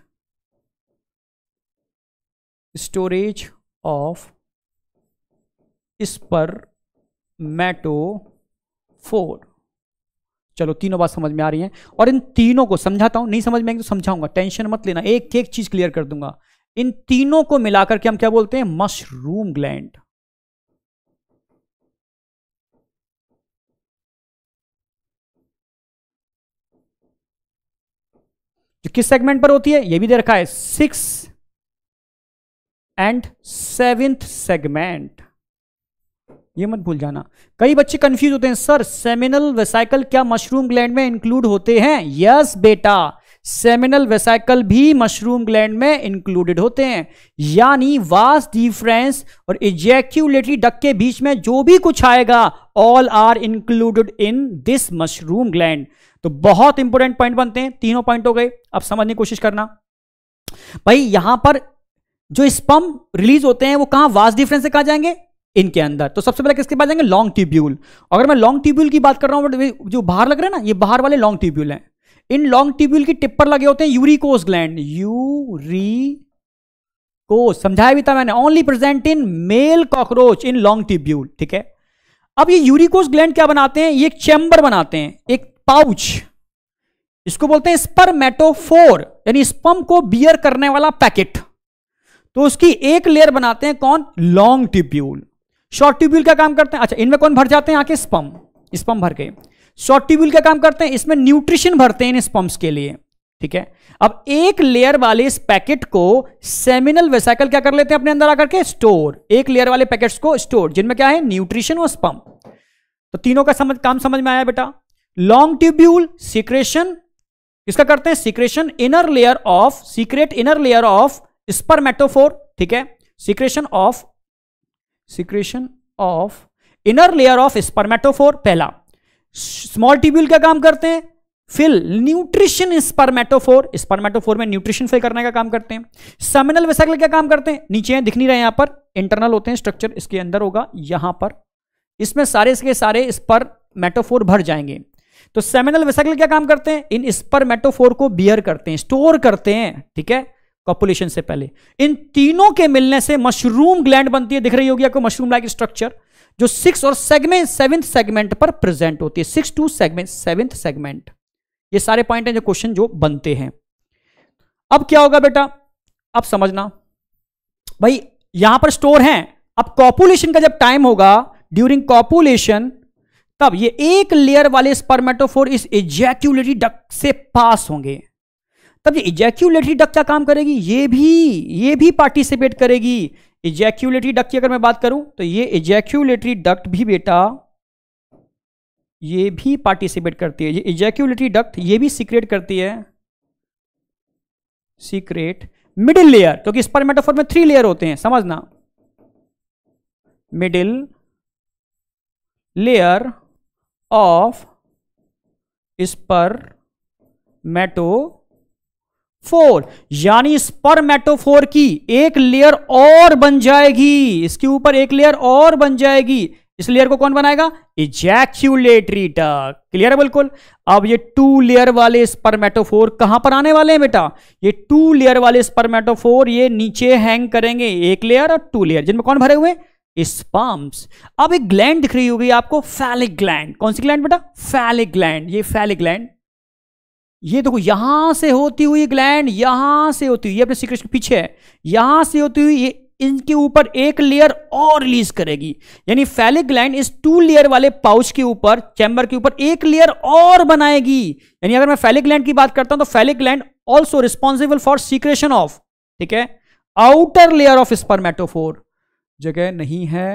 storage of spermatophore चलो तीनों बात समझ में आ रही हैं और इन तीनों को समझाता हूं नहीं समझ में आएंगे तो समझाऊंगा टेंशन मत लेना एक एक चीज क्लियर कर दूंगा इन तीनों को मिलाकर के हम क्या बोलते हैं मशरूम ग्लैंड जो किस सेगमेंट पर होती है ये भी दे रखा है सिक्स एंड सेवेंथ सेगमेंट ये मत भूल जाना कई बच्चे कंफ्यूज होते हैं सर सेमिनल वेसाइकल क्या मशरूम ग्लैंड में इंक्लूड होते हैं यस बेटा सेमिनल वेसाइकल भी मशरूम ग्लैंड में इंक्लूडेड होते हैं यानी वास डिफ्रेंस और इजैक्यूलेटरी डक के बीच में जो भी कुछ आएगा all are included in this mushroom gland तो बहुत इंपॉर्टेंट पॉइंट बनते हैं तीनों पॉइंट हो गए अब समझने की कोशिश करना भाई यहां पर जो स्पम रिलीज होते हैं वो कहां वास डिफरेंस से कहा जाएंगे इनके अंदर तो सबसे पहले किसके पास जाएंगे लॉन्ग ट्यूब्यूल अगर मैं लॉन्ग ट्यूब्यूल की बात कर रहा हूं जो बाहर लग रहा है ना ये बाहर वाले लॉन्ग ट्यूब्यूल हैं इन लॉन्ग ट्यूब्यूल की टिप पर लगे होते हैं यूरिकोस ग्लैंड यूरी को समझाया भी था मैंने only present in male cockroach in long tubule ठीक है अब ये यूरिकोस ग्लैंड क्या बनाते हैं ये एक चैम्बर बनाते हैं एक पाउच इसको बोलते हैं स्पर्मेटोफोर यानी स्पम को बियर करने वाला पैकेट तो उसकी एक लेयर बनाते हैं कौन लॉन्ग ट्यूब्यूल शॉर्ट ट्यूब्यूल का काम करते हैं अच्छा इनमें कौन भर जाते हैं आके स्पम स्पम भर के शॉर्ट ट्यूब्यूल का काम करते हैं इसमें न्यूट्रिशन भरते हैं इन स्पम्प्स के लिए ठीक है अब एक लेयर वाले इस पैकेट को सेमिनल वेसाइकल क्या कर लेते हैं अपने अंदर आकर के स्टोर एक लेयर वाले पैकेट्स को स्टोर जिनमें क्या है न्यूट्रिशन और स्पम्प तो तीनों का समझ काम समझ में आया बेटा लॉन्ग ट्यूब्यूल सिक्रेशन इसका करते हैं secretion inner layer of secrete inner layer of spermatophore ठीक है secretion of secretion of inner layer of spermatophore पहला स्मॉल ट्यूब्यूल क्या काम करते हैं फिल न्यूट्रिशन स्पर्मेटोफोर स्पर्मेटोफोर में न्यूट्रिशन फिल करने का काम करते हैं सेमिनल वेसाइकल क्या काम करते हैं नीचे हैं दिख नहीं रहे यहां पर इंटरनल होते हैं स्ट्रक्चर इसके अंदर होगा यहां पर इसमें सारे इसके सारे स्पर्मेटोफोर भर जाएंगे तो सेमिनल वेसाइकल क्या काम करते हैं इन स्पर्मेटोफोर को बियर करते हैं स्टोर करते हैं ठीक है कॉपुलेशन से पहले इन तीनों के मिलने से मशरूम ग्लैंड बनती है दिख रही होगी आपको मशरूम लाइक स्ट्रक्चर जो सिक्स और सेगमेंट सेवेंथ सेगमेंट पर प्रेजेंट होती है six to segment seventh segment ये सारे पॉइंट हैं जो क्वेश्चन जो बनते हैं अब क्या होगा बेटा अब समझना भाई यहां पर स्टोर है अब कॉपुलेशन का जब टाइम होगा ड्यूरिंग कॉपुलेशन तब ये एक लेयर वाले स्पर्मेटोफोर इस इजैक्यूलेटरी डक से पास होंगे तब ये इजैक्यूलेटरी डक क्या काम करेगी ये भी ये भी पार्टिसिपेट करेगी इजैक्यूलेटरी डक्ट की अगर मैं बात करूं तो ये इजैक्यूलेटरी डक्ट भी बेटा ये भी पार्टिसिपेट करती है ये इजैक्यूलेटरी डक्ट ये भी सीक्रेट करती है सीक्रेट मिडिल लेयर क्योंकि मेटाफोर में थ्री लेयर होते हैं समझना मिडिल लेयर ऑफ इस पर मेटो फोर यानी स्पर्मेटोफोर की एक लेयर और बन जाएगी इसके ऊपर एक लेयर और बन जाएगी इस लेयर को कौन बनाएगा इजैक्यूलेटरी टक क्लियर है बिल्कुल अब ये टू लेयर वाले स्पर्मेटोफोर कहां पर आने वाले हैं बेटा ये टू लेयर वाले स्पर्मेटोफोर ये नीचे हैंग करेंगे एक लेयर और टू लेयर जिनमें कौन भरे हुए स्पम्स अब एक ग्लैंड दिख रही होगी आपको फैलिक ग्लैंड कौन सी ग्लैंड बेटा फैलिक ग्लैंड ये फैलिक ग्लैंड ये देखो यहां से होती हुई ग्लैंड यहां से होती हुई ये अपने सीक्रेट के पीछे है यहां से होती हुई ये इनके ऊपर एक लेयर और रिलीज करेगी यानी फैलिक ग्लैंड इस टू लेयर वाले पाउच के ऊपर चैम्बर के ऊपर एक लेयर और बनाएगी यानी अगर मैं फैलिक ग्लैंड की बात करता हूं तो phallic gland also responsible for secretion of ठीक है आउटर लेयर ऑफ स्पर्मेटोफोर जगह नहीं है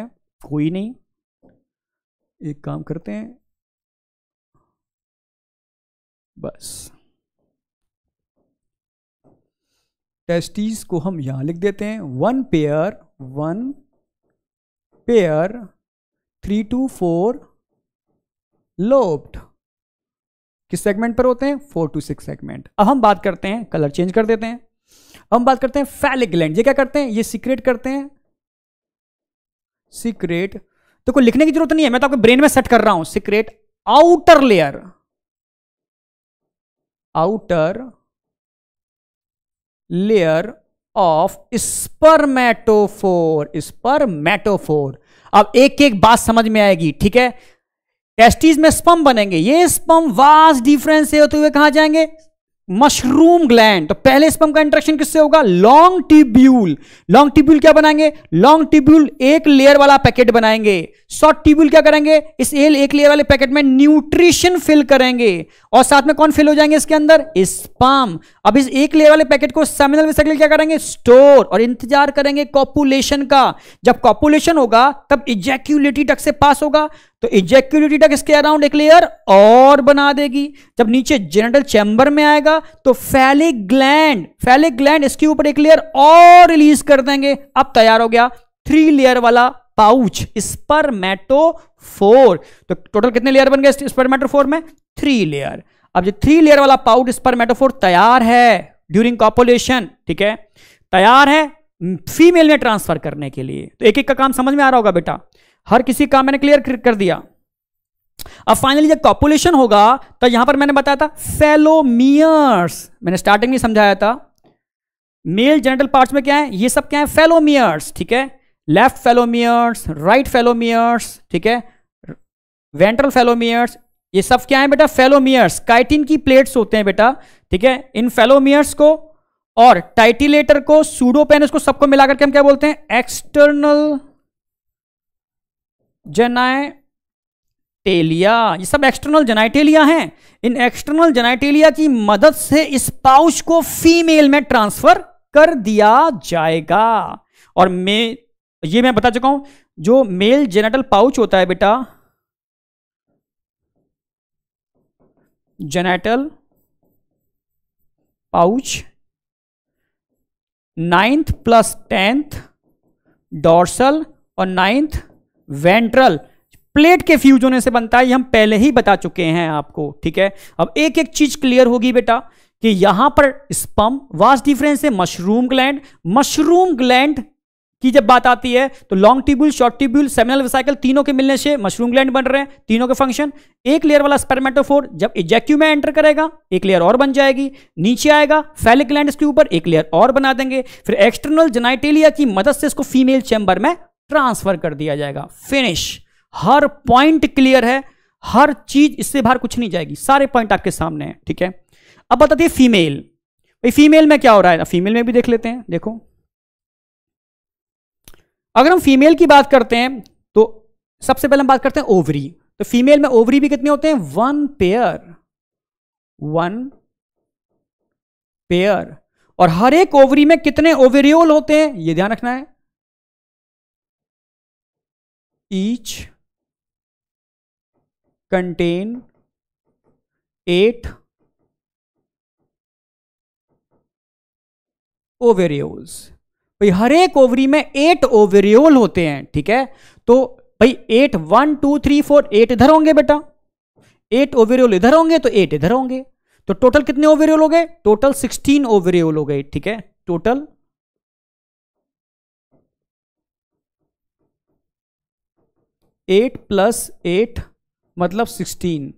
कोई नहीं एक काम करते हैं बस टेस्टीज को हम यहां लिख देते हैं one pair one pair three to four lobed किस सेगमेंट पर होते हैं फोर टू सिक्स सेगमेंट अब हम बात करते हैं कलर चेंज कर देते हैं हम बात करते हैं फैलिक ग्लैंड ये क्या करते हैं ये सीक्रेट करते हैं सीक्रेट तो कोई लिखने की जरूरत नहीं है मैं तो आपके ब्रेन में सेट कर रहा हूं secrete outer layer outer layer of spermatophore spermatophore अब एक एक बात समझ में आएगी ठीक है टेस्टिस में स्पम बनेंगे ये स्पम वास्ट डिफरेंस से होते हुए कहां जाएंगे मशरूम ग्लैंड तो पहले स्पम का इंट्रेक्शन किससे होगा लॉन्ग टिब्यूल लॉन्ग टिब्यूल क्या बनाएंगे लॉन्ग टिब्यूल एक लेयर वाला पैकेट बनाएंगे शॉर्ट टिब्यूल क्या करेंगे इस एल एक लेयर वाले पैकेट में न्यूट्रिशन फिल करेंगे और साथ में कौन फिल हो जाएंगे इसके अंदर स्पम अब इस एक लेयर वाले पैकेट को सेमिनल क्या करेंगे स्टोर और इंतजार करेंगे कॉपुलेशन का जब कॉपुलेशन होगा तब इजैक्यूलेटी डक से पास होगा तो इजैक्यूलेटी डक इसके अराउंड एक लेयर और बना देगी जब नीचे जनरल चैंबर में आएगा गया तो फैलिक ग्लैंड फैलिक ग्लैंड इसके ऊपर एक लेयर और रिलीज कर देंगे अब तैयार हो गया थ्री लेयर वाला पाउच फोर तो टोटल कितने लेयर बन गए फोर में थ्री लेयर अब जो थ्री लेयर वाला पाउच स्पर्मेटोफोर तैयार है ड्यूरिंग कॉपोलेशन ठीक है तैयार है फीमेल में ट्रांसफर करने के लिए तो एक एक का काम समझ में आ रहा होगा बेटा हर किसी काम मैंने क्लियर कर दिया अब फाइनली जब कॉपुलेशन होगा तो यहां पर मैंने बताया था फेलोमियर्स मैंने स्टार्टिंग में समझाया था मेल जेनेटल पार्ट्स में क्या है ये सब क्या है फेलोमियर्स ठीक है लेफ्ट फेलोमियर्स राइट फेलोमियर्स ठीक है वेंट्रल फेलोमियर्स ये सब क्या है बेटा फेलोमियर्स काइटिन की प्लेट्स होते हैं बेटा ठीक है इन फेलोमियर्स को और टाइटिलेटर को सूडोपेनस को सबको मिलाकर के हम क्या बोलते हैं एक्सटर्नल जेनाइ जेनाइटेलिया ये सब एक्सटर्नल जेनाइटेलिया हैं इन एक्सटर्नल जेनाइटेलिया की मदद से इस पाउच को फीमेल में ट्रांसफर कर दिया जाएगा और मे ये मैं बता चुका हूं जो मेल जेनेटल पाउच होता है बेटा genital pouch ninth plus tenth dorsal और नाइन्थ वेंट्रल प्लेट के फ्यूज होने से बनता है ये हम पहले ही बता चुके हैं आपको ठीक है अब एक एक चीज क्लियर होगी बेटा कि यहां पर स्पम वास्ट डिफरेंस है मशरूम ग्लैंड मशरूम ग्लैंड की जब बात आती है तो long tubule short tubule seminal vesicle तीनों के मिलने से मशरूम ग्लैंड बन रहे हैं तीनों के फंक्शन एक लेयर वाला स्पेरमेटोफोर जब इजेक्यू में एंटर करेगा एक लेयर और बन जाएगी नीचे आएगा फैलिक ग्लैंड इसके ऊपर एक लेयर और बना देंगे फिर एक्सटर्नल जेनाइटेलिया की मदद से इसको फीमेल चैम्बर में ट्रांसफर कर दिया जाएगा फिनिश हर पॉइंट क्लियर है हर चीज इससे बाहर कुछ नहीं जाएगी सारे पॉइंट आपके सामने हैं ठीक है अब बता दिए फीमेल भाई फीमेल में क्या हो रहा है फीमेल में भी देख लेते हैं देखो अगर हम फीमेल की बात करते हैं तो सबसे पहले हम बात करते हैं ओवरी तो फीमेल में ओवरी भी कितने होते हैं वन पेयर वन पेयर और हर एक ओवरी में कितने ओवेरियोल होते हैं ये ध्यान रखना है ईच contain eight ओवेरियोल्स भाई हर एक ओवरी में एट ओवेरियोल होते हैं ठीक है तो भाई eight one two three four eight इधर होंगे बेटा एट ओवेरियोल इधर होंगे तो एट इधर होंगे तो टोटल कितने ओवेरियोल हो गए टोटल सिक्सटीन ओवेरियोल हो गए ठीक है टोटल एट प्लस एट मतलब 16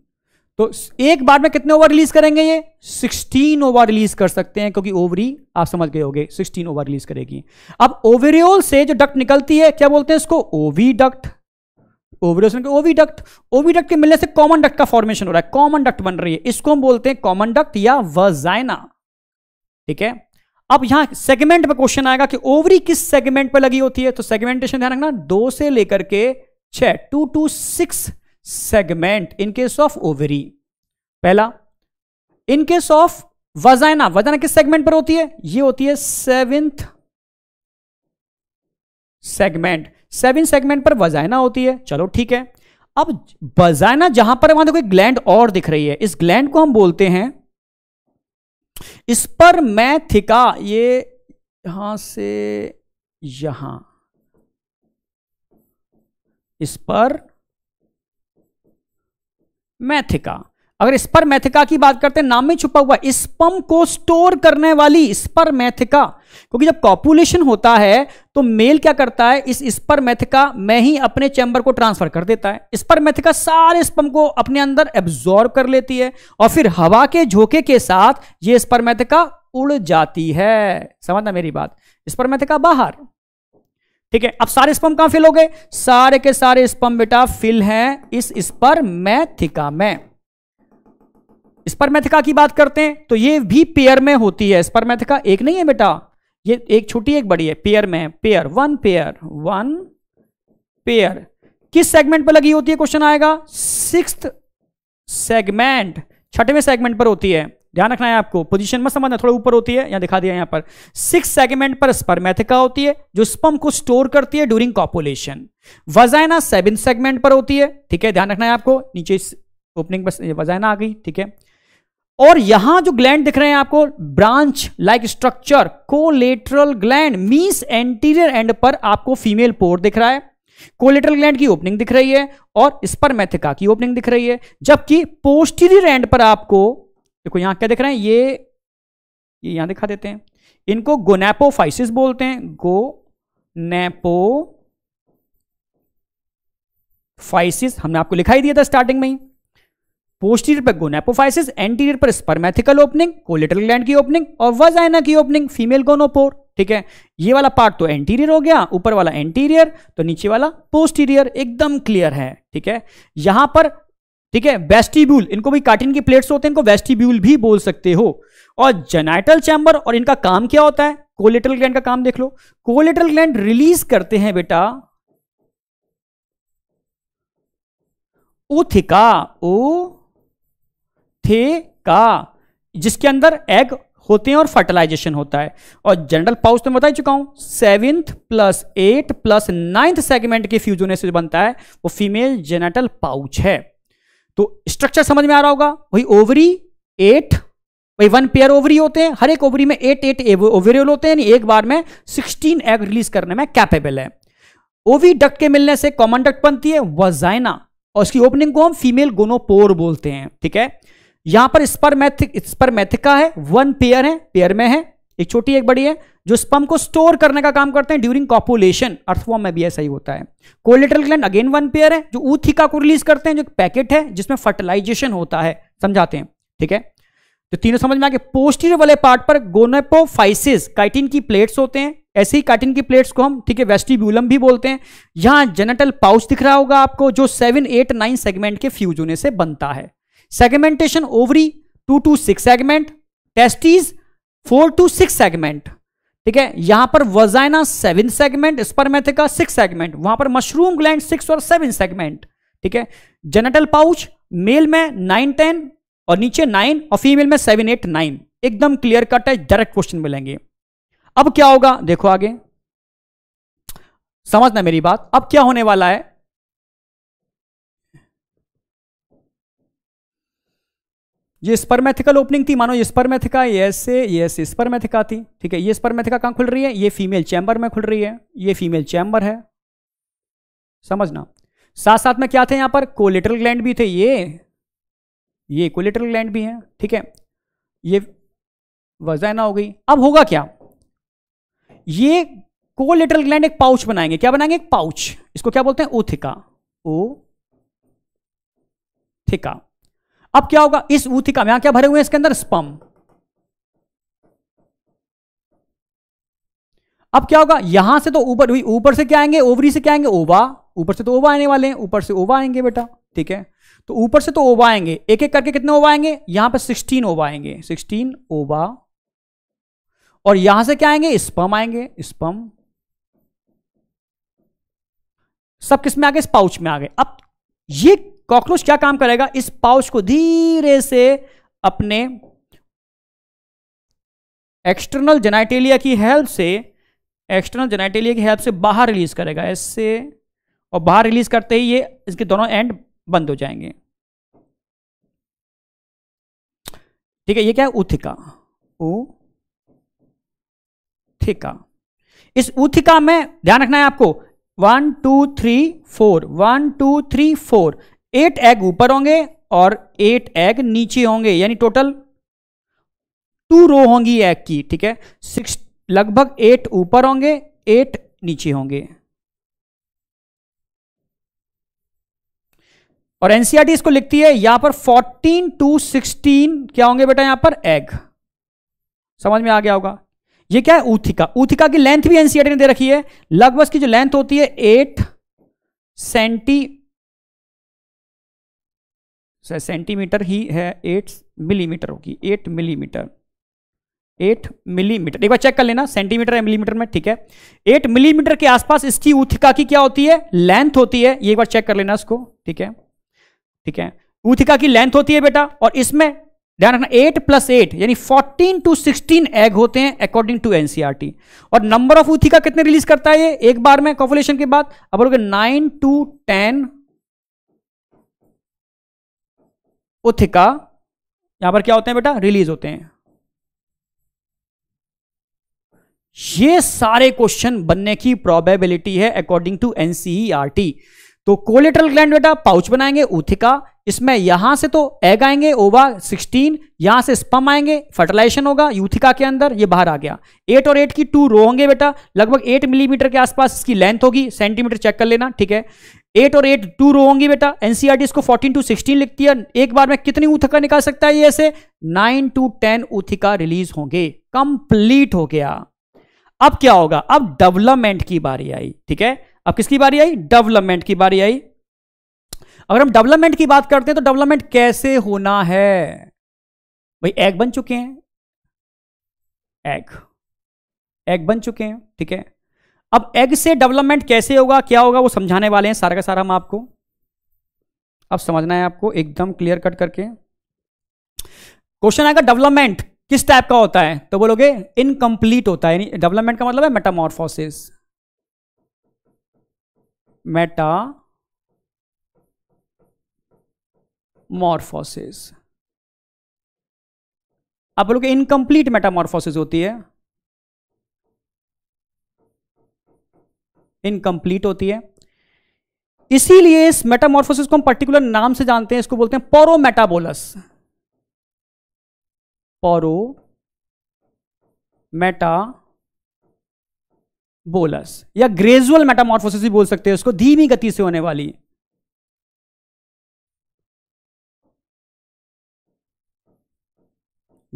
तो एक बार में कितने ओवर रिलीज करेंगे ये 16 ओवर रिलीज कर सकते हैं क्योंकि ओवरी आप समझ गए होंगे 16 ओवर रिलीज करेगी अब ओवरियोल से जो डक्ट निकलती है क्या बोलते हैं इसको ओवी डक्ट ओवरियोसन के ओवी डक्ट ओवी डक्ट के मिलने से कॉमन डक्ट का फॉर्मेशन हो रहा है कॉमन डक्ट बन रही है इसको हम बोलते हैं कॉमन डक्ट या वजाइना ठीक है अब यहां सेगमेंट पर क्वेश्चन आएगा कि ओवरी किस सेगमेंट पर लगी होती है तो सेगमेंटेशन ध्यान रखना दो से लेकर के छह two to six segment in case of ovary पहला in case of vagina vagina किस सेगमेंट पर होती है ये होती है सेवेंथ सेगमेंट सेवन सेगमेंट पर वजाइना होती है चलो ठीक है अब वजाइना जहां पर वहां देखो एक ग्लैंड और दिख रही है इस ग्लैंड को हम बोलते हैं इस पर मैं थिका ये यहां से यहां इस पर मैथिका अगर स्पर मैथिका की बात करते हैं नाम में छुपा हुआ स्पम को स्टोर करने वाली स्पर मैथिका क्योंकि जब कॉपुलेशन होता है तो मेल क्या करता है इस स्पर मैथिका में ही अपने चैम्बर को ट्रांसफर कर देता है स्पर मैथिका सारे स्पम को अपने अंदर एब्जॉर्ब कर लेती है और फिर हवा के झोंके के साथ ये स्पर मैथिका उड़ जाती है समझना मेरी बात स्पर मैथिका बाहर ठीक है अब सारे स्पम कहां फिल हो गए सारे के सारे स्पम बेटा फिल हैं इस मैथिका में मैथिका की बात करते हैं तो ये भी पेयर में होती है मैथिका एक नहीं है बेटा ये एक छोटी एक बड़ी है पेयर में pair one pair one pair किस सेगमेंट पर लगी होती है क्वेश्चन आएगा सिक्स सेगमेंट छठवें सेगमेंट पर होती है ध्यान रखना है आपको पोजीशन मत समझना थोड़ा ऊपर होती है यहां दिखा दिया यहां पर सिक्स सेगमेंट पर स्पर्मेथिका होती है जो स्पम को स्टोर करती है during copulation vagina seven segment पर होती है ठीक है ध्यान रखना है आपको नीचे ओपनिंग पर वजाइना आ गई ठीक है और यहां जो ग्लैंड दिख रहे हैं आपको branch like structure collateral gland means anterior end पर आपको फीमेल पोर दिख रहा है कोलेट्रल ग्लैंड की ओपनिंग दिख रही है और स्पर्मेथिका की ओपनिंग दिख रही है जबकि पोस्टीरियर एंड पर आपको देखो यहां क्या देख रहे हैं ये ये यहां दिखा देते हैं इनको गोनेपोफाइसिस बोलते हैं गो नेपो फाइसिस हमने आपको लिखा ही दिया था स्टार्टिंग में ही पोस्टीरियर पर गोनेपोफाइसिस एंटीरियर पर स्पर्मेथिकल ओपनिंग कोलिटल ग्लैंड की ओपनिंग और वजाइना की ओपनिंग फीमेल गोनोपोर ठीक है ये वाला पार्ट तो एंटीरियर हो गया ऊपर वाला एंटीरियर तो नीचे वाला पोस्टीरियर एकदम क्लियर है ठीक है यहां पर ठीक है वेस्टिब्यूल इनको भी कार्टिन की प्लेट्स होते हैं इनको वेस्टिब्यूल भी बोल सकते हो और जेनाइटल चैम्बर और इनका काम क्या होता है कोलेटल ग्लैंड का काम देख लो कोलेटल ग्लैंड रिलीज करते हैं बेटा ओथिका ओ थे का जिसके अंदर एग होते हैं और फर्टिलाइजेशन होता है और जनरल पाउस तो मैं बता ही चुका हूं seventh plus eight plus ninth segment के फ्यूजोनेसिस बनता है वो फीमेल जेनेटल पाउच है तो स्ट्रक्चर समझ में आ रहा होगा वही ओवरी एट वही वन पेयर ओवरी होते हैं हर एक ओवरी में एट एट ओवरियल होते हैं एक बार में सिक्सटीन एग रिलीज करने में कैपेबल है ओवी डक्ट के मिलने से कॉमन डक्ट बनती है वजाइना और उसकी ओपनिंग को हम फीमेल गोनोपोर बोलते हैं ठीक है यहां पर स्पर मैथिका है वन पेयर है पेयर में है एक छोटी एक बड़ी है जो स्पम को स्टोर करने का काम करते हैं ड्यूरिंग कॉपुलेशन अर्थवॉर्म में भी ऐसा ही होता है collateral gland again one pair है जो ऊथिका को रिलीज करते हैं जो पैकेट है जिसमें फर्टिलाइजेशन होता है समझाते हैं ठीक है तो तीनों समझ में आगे पोस्टीरियर वाले पार्ट पर गोनेपोफाइसिस काइटिन की प्लेट्स होते हैं ऐसे ही काइटिन की प्लेट्स को हम ठीक है वेस्टिब्यूलम भी बोलते हैं यहां जेनेटल पाउच दिख रहा होगा आपको जो सेवन एट नाइन सेगमेंट के फ्यूज होने से बनता है segmentation ovary two to six segment testes four to six segment ठीक है यहां पर vagina seven segment spermatheca six segment वहां पर मशरूम ग्लैंड सिक्स और सेवन सेगमेंट ठीक है जेनेटल पाउच मेल में नाइन टेन और नीचे नाइन और फीमेल में सेवन एट नाइन एकदम क्लियर कट है डायरेक्ट क्वेश्चन मिलेंगे अब क्या होगा देखो आगे समझना मेरी बात अब क्या होने वाला है ये स्पर्मेथिकल ओपनिंग थी मानो ये स्पर्मेथिका ये ऐसे ये ऐसे स्पर्मेथिका थी ठीक है ये स्पर्मेथिका कहाँ खुल रही है ये फीमेल चैम्बर में खुल रही है ये फीमेल चैम्बर है समझना साथ साथ में क्या थे यहाँ पर कोलेटरल ग्लैंड भी थे ये ये कोलेटरल ग्लैंड भी है ठीक है ये वजाइना हो गई अब होगा क्या ये कोलेटरल ग्लैंड एक पाउच बनाएंगे क्या बनाएंगे एक पाउच इसको क्या बोलते हैं ओ थिका ओ थिका अब क्या होगा इस ऊथिका में यहां क्या भरे हुए हैं इसके अंदर स्पम अब क्या होगा यहां से तो ऊपर ऊपर से क्या आएंगे ओवरी से क्या आएंगे ओवा ऊपर से तो ओवा आने वाले हैं ऊपर से ओवा आएंगे बेटा ठीक है तो ऊपर से तो ओवा आएंगे एक एक करके कितने ओवा आएंगे यहां पर सिक्सटीन ओवा आएंगे सिक्सटीन ओवा और यहां से क्या आएंगे स्पम आएंगे स्पम सब किस में आ गए इस पाउच में आ गए अब ये कॉकरोच क्या काम करेगा इस पाउच को धीरे से अपने एक्सटर्नल जेनाइटेलिया की हेल्प से एक्सटर्नल जेनाइटेलिया की हेल्प से बाहर रिलीज करेगा ऐसे और बाहर रिलीज करते ही ये इसके दोनों एंड बंद हो जाएंगे ठीक है ये क्या है उथिका उथिका इस उथिका में ध्यान रखना है आपको one two three four one two three four eight egg ऊपर होंगे और एट एग नीचे होंगे यानी टोटल टू रो होंगी एग की ठीक है सिक्स लगभग एट ऊपर होंगे एट नीचे होंगे और एनसीआरटी e इसको लिखती है यहां पर 14 टू 16 क्या होंगे बेटा यहां पर एग समझ में आ गया होगा ये क्या है ऊथिका ऊथिका की लेंथ भी एनसीआरटी e ने दे रखी है लगभग की जो लेंथ होती है 8 सेंटी सेंटीमीटर ही है एट मिलीमीटर होगी एट मिलीमीटर एट मिलीमीटर एक बार चेक कर लेना सेंटीमीटर या मिलीमीटर में ठीक है एट मिलीमीटर के आसपास इसकी उथिका की क्या होती है लेंथ होती है ये एक बार चेक कर लेना इसको ठीक है ठीक है उथिका की लेंथ होती है बेटा और इसमें ध्यान रखना एट प्लस एट यानी फोर्टीन टू सिक्सटीन एग होते हैं अकॉर्डिंग टू एनसीआरटी और नंबर ऑफ उथिका कितने रिलीज करता है ये एक बार में कॉपुलेशन के बाद अब बोलोगे नाइन टू टेन उथिका यहां पर क्या होते हैं बेटा रिलीज होते हैं ये सारे क्वेश्चन बनने की प्रोबेबिलिटी है अकॉर्डिंग टू एनसीईआरटी तो कोलेट्रल ग्लैंड बेटा पाउच बनाएंगे उथिका इसमें यहां से तो एग आएंगे ओवा 16 यहां से स्पम आएंगे फर्टिलाइजेशन होगा यूथिका के अंदर ये बाहर आ गया एट और एट की टू रो होंगे बेटा लगभग एट मिलीमीटर के आसपास इसकी लेंथ होगी सेंटीमीटर चेक कर लेना ठीक है एट और एट टू रो होंगी बेटा एनसीआर e इसको फोर्टीन टू सिक्सटीन लिखती है एक बार में कितनी उथका निकाल सकता है ये ऐसे nine to ten ootheca release होंगे कंप्लीट हो गया अब क्या होगा अब डेवलपमेंट की बारी आई ठीक है अब किसकी बारी आई डेवलपमेंट की बारी आई अगर हम डेवलपमेंट की बात करते हैं तो डेवलपमेंट कैसे होना है भाई एग बन चुके हैं एग एग बन चुके हैं ठीक है अब एग से डेवलपमेंट कैसे होगा क्या होगा वो समझाने वाले हैं सारा का सारा हम आपको अब समझना है आपको एकदम क्लियर कट करके क्वेश्चन आएगा डेवलपमेंट किस टाइप का होता है तो बोलोगे इनकम्प्लीट होता है डेवलपमेंट का मतलब है मेटामॉर्फोसिस मेटा मॉर्फोसिस आप बोलोगे इनकम्प्लीट मेटामॉर्फोसिस होती है इनकम्प्लीट होती है इसीलिए इस मेटामॉर्फोसिस को हम पर्टिकुलर नाम से जानते हैं इसको बोलते हैं पोरो मेटाबोलस पोरो मेटाबोलस या ग्रेजुअल मेटामॉर्फोसिस भी बोल सकते हैं उसको धीमी गति से होने वाली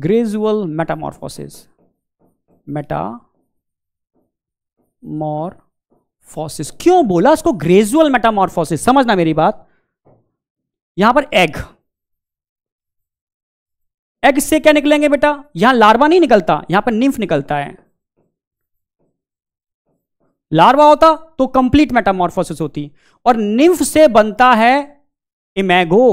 ग्रेजुअल मेटामॉर्फोसिस मेटा मॉर मेटामोरफोसिस क्यों बोला इसको ग्रेजुअल मेटामोरफोसिस समझना मेरी बात यहां पर एग एग से क्या निकलेंगे बेटा यहां लार्वा नहीं निकलता यहां पर निम्फ निकलता है लार्वा होता तो कंप्लीट मेटामोरफोसिस होती और निम्फ से बनता है इमेगो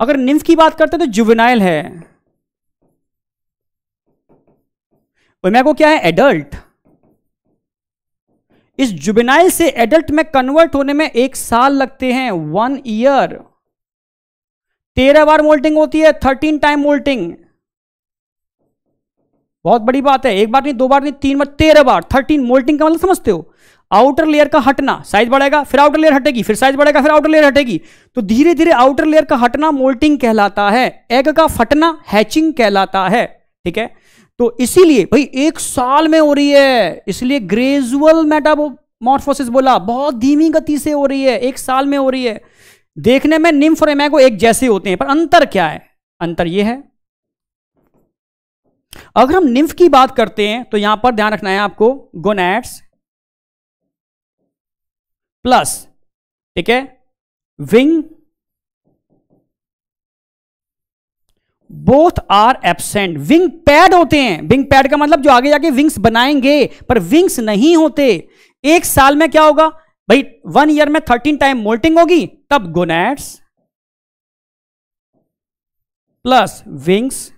अगर निम्फ की बात करते तो जुवेनाइल है ओमेगो क्या है एडल्ट इस जुबेनाइल से एडल्ट में कन्वर्ट होने में एक साल लगते हैं वन ईयर तेरह बार मोल्टिंग होती है थर्टीन टाइम मोल्टिंग बहुत बड़ी बात है एक बार नहीं दो बार नहीं तीन बार तेरह बार थर्टीन मोल्टिंग का मतलब समझते हो आउटर लेयर का हटना साइज बढ़ेगा फिर आउटर लेयर हटेगी फिर साइज बढ़ेगा फिर आउटर लेयर हटेगी तो धीरे धीरे आउटर लेयर का हटना मोल्टिंग कहलाता है एग का फटना हैचिंग कहलाता है ठीक है तो इसीलिए भाई एक साल में हो रही है इसलिए ग्रेजुअल मेटामॉर्फोसिस बोला बहुत धीमी गति से हो रही है एक साल में हो रही है देखने में निम्फ और एमैगो एक जैसे होते हैं पर अंतर क्या है अंतर यह है अगर हम निम्फ की बात करते हैं तो यहां पर ध्यान रखना है आपको गोनेट्स प्लस ठीक है wing both are absent wing pad होते हैं विंग पैड का मतलब जो आगे जाके विंग्स बनाएंगे पर विंग्स नहीं होते एक साल में क्या होगा भाई वन ईयर में थर्टीन टाइम मोल्टिंग होगी तब गोनेट्स प्लस विंग्स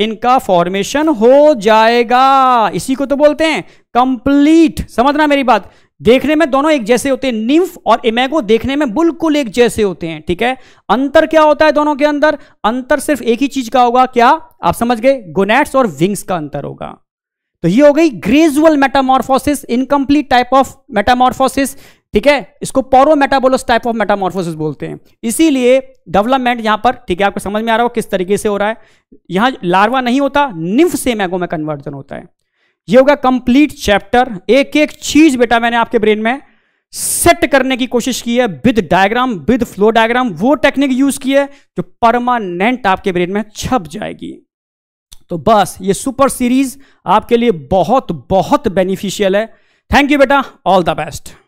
इनका फॉर्मेशन हो जाएगा इसी को तो बोलते हैं कंप्लीट समझना मेरी बात देखने में दोनों एक जैसे होते हैं निम्फ और इमेगो देखने में बिल्कुल एक जैसे होते हैं ठीक है अंतर क्या होता है दोनों के अंदर अंतर सिर्फ एक ही चीज का होगा क्या आप समझ गए गोनेट्स और विंग्स का अंतर होगा तो ये हो गई gradual metamorphosis incomplete type of metamorphosis ठीक है इसको paurometabolous type of metamorphosis बोलते हैं इसीलिए डेवलपमेंट यहां पर ठीक है आपको समझ में आ रहा हो किस तरीके से हो रहा है यहां लार्वा नहीं होता निम्फ से इमेगो में कन्वर्जन होता है ये होगा कंप्लीट चैप्टर एक एक चीज बेटा मैंने आपके ब्रेन में सेट करने की कोशिश की है with diagram with flow diagram वो टेक्निक यूज की है जो परमानेंट आपके ब्रेन में छप जाएगी तो बस ये सुपर सीरीज आपके लिए बहुत बहुत बेनिफिशियल है थैंक यू बेटा ऑल द बेस्ट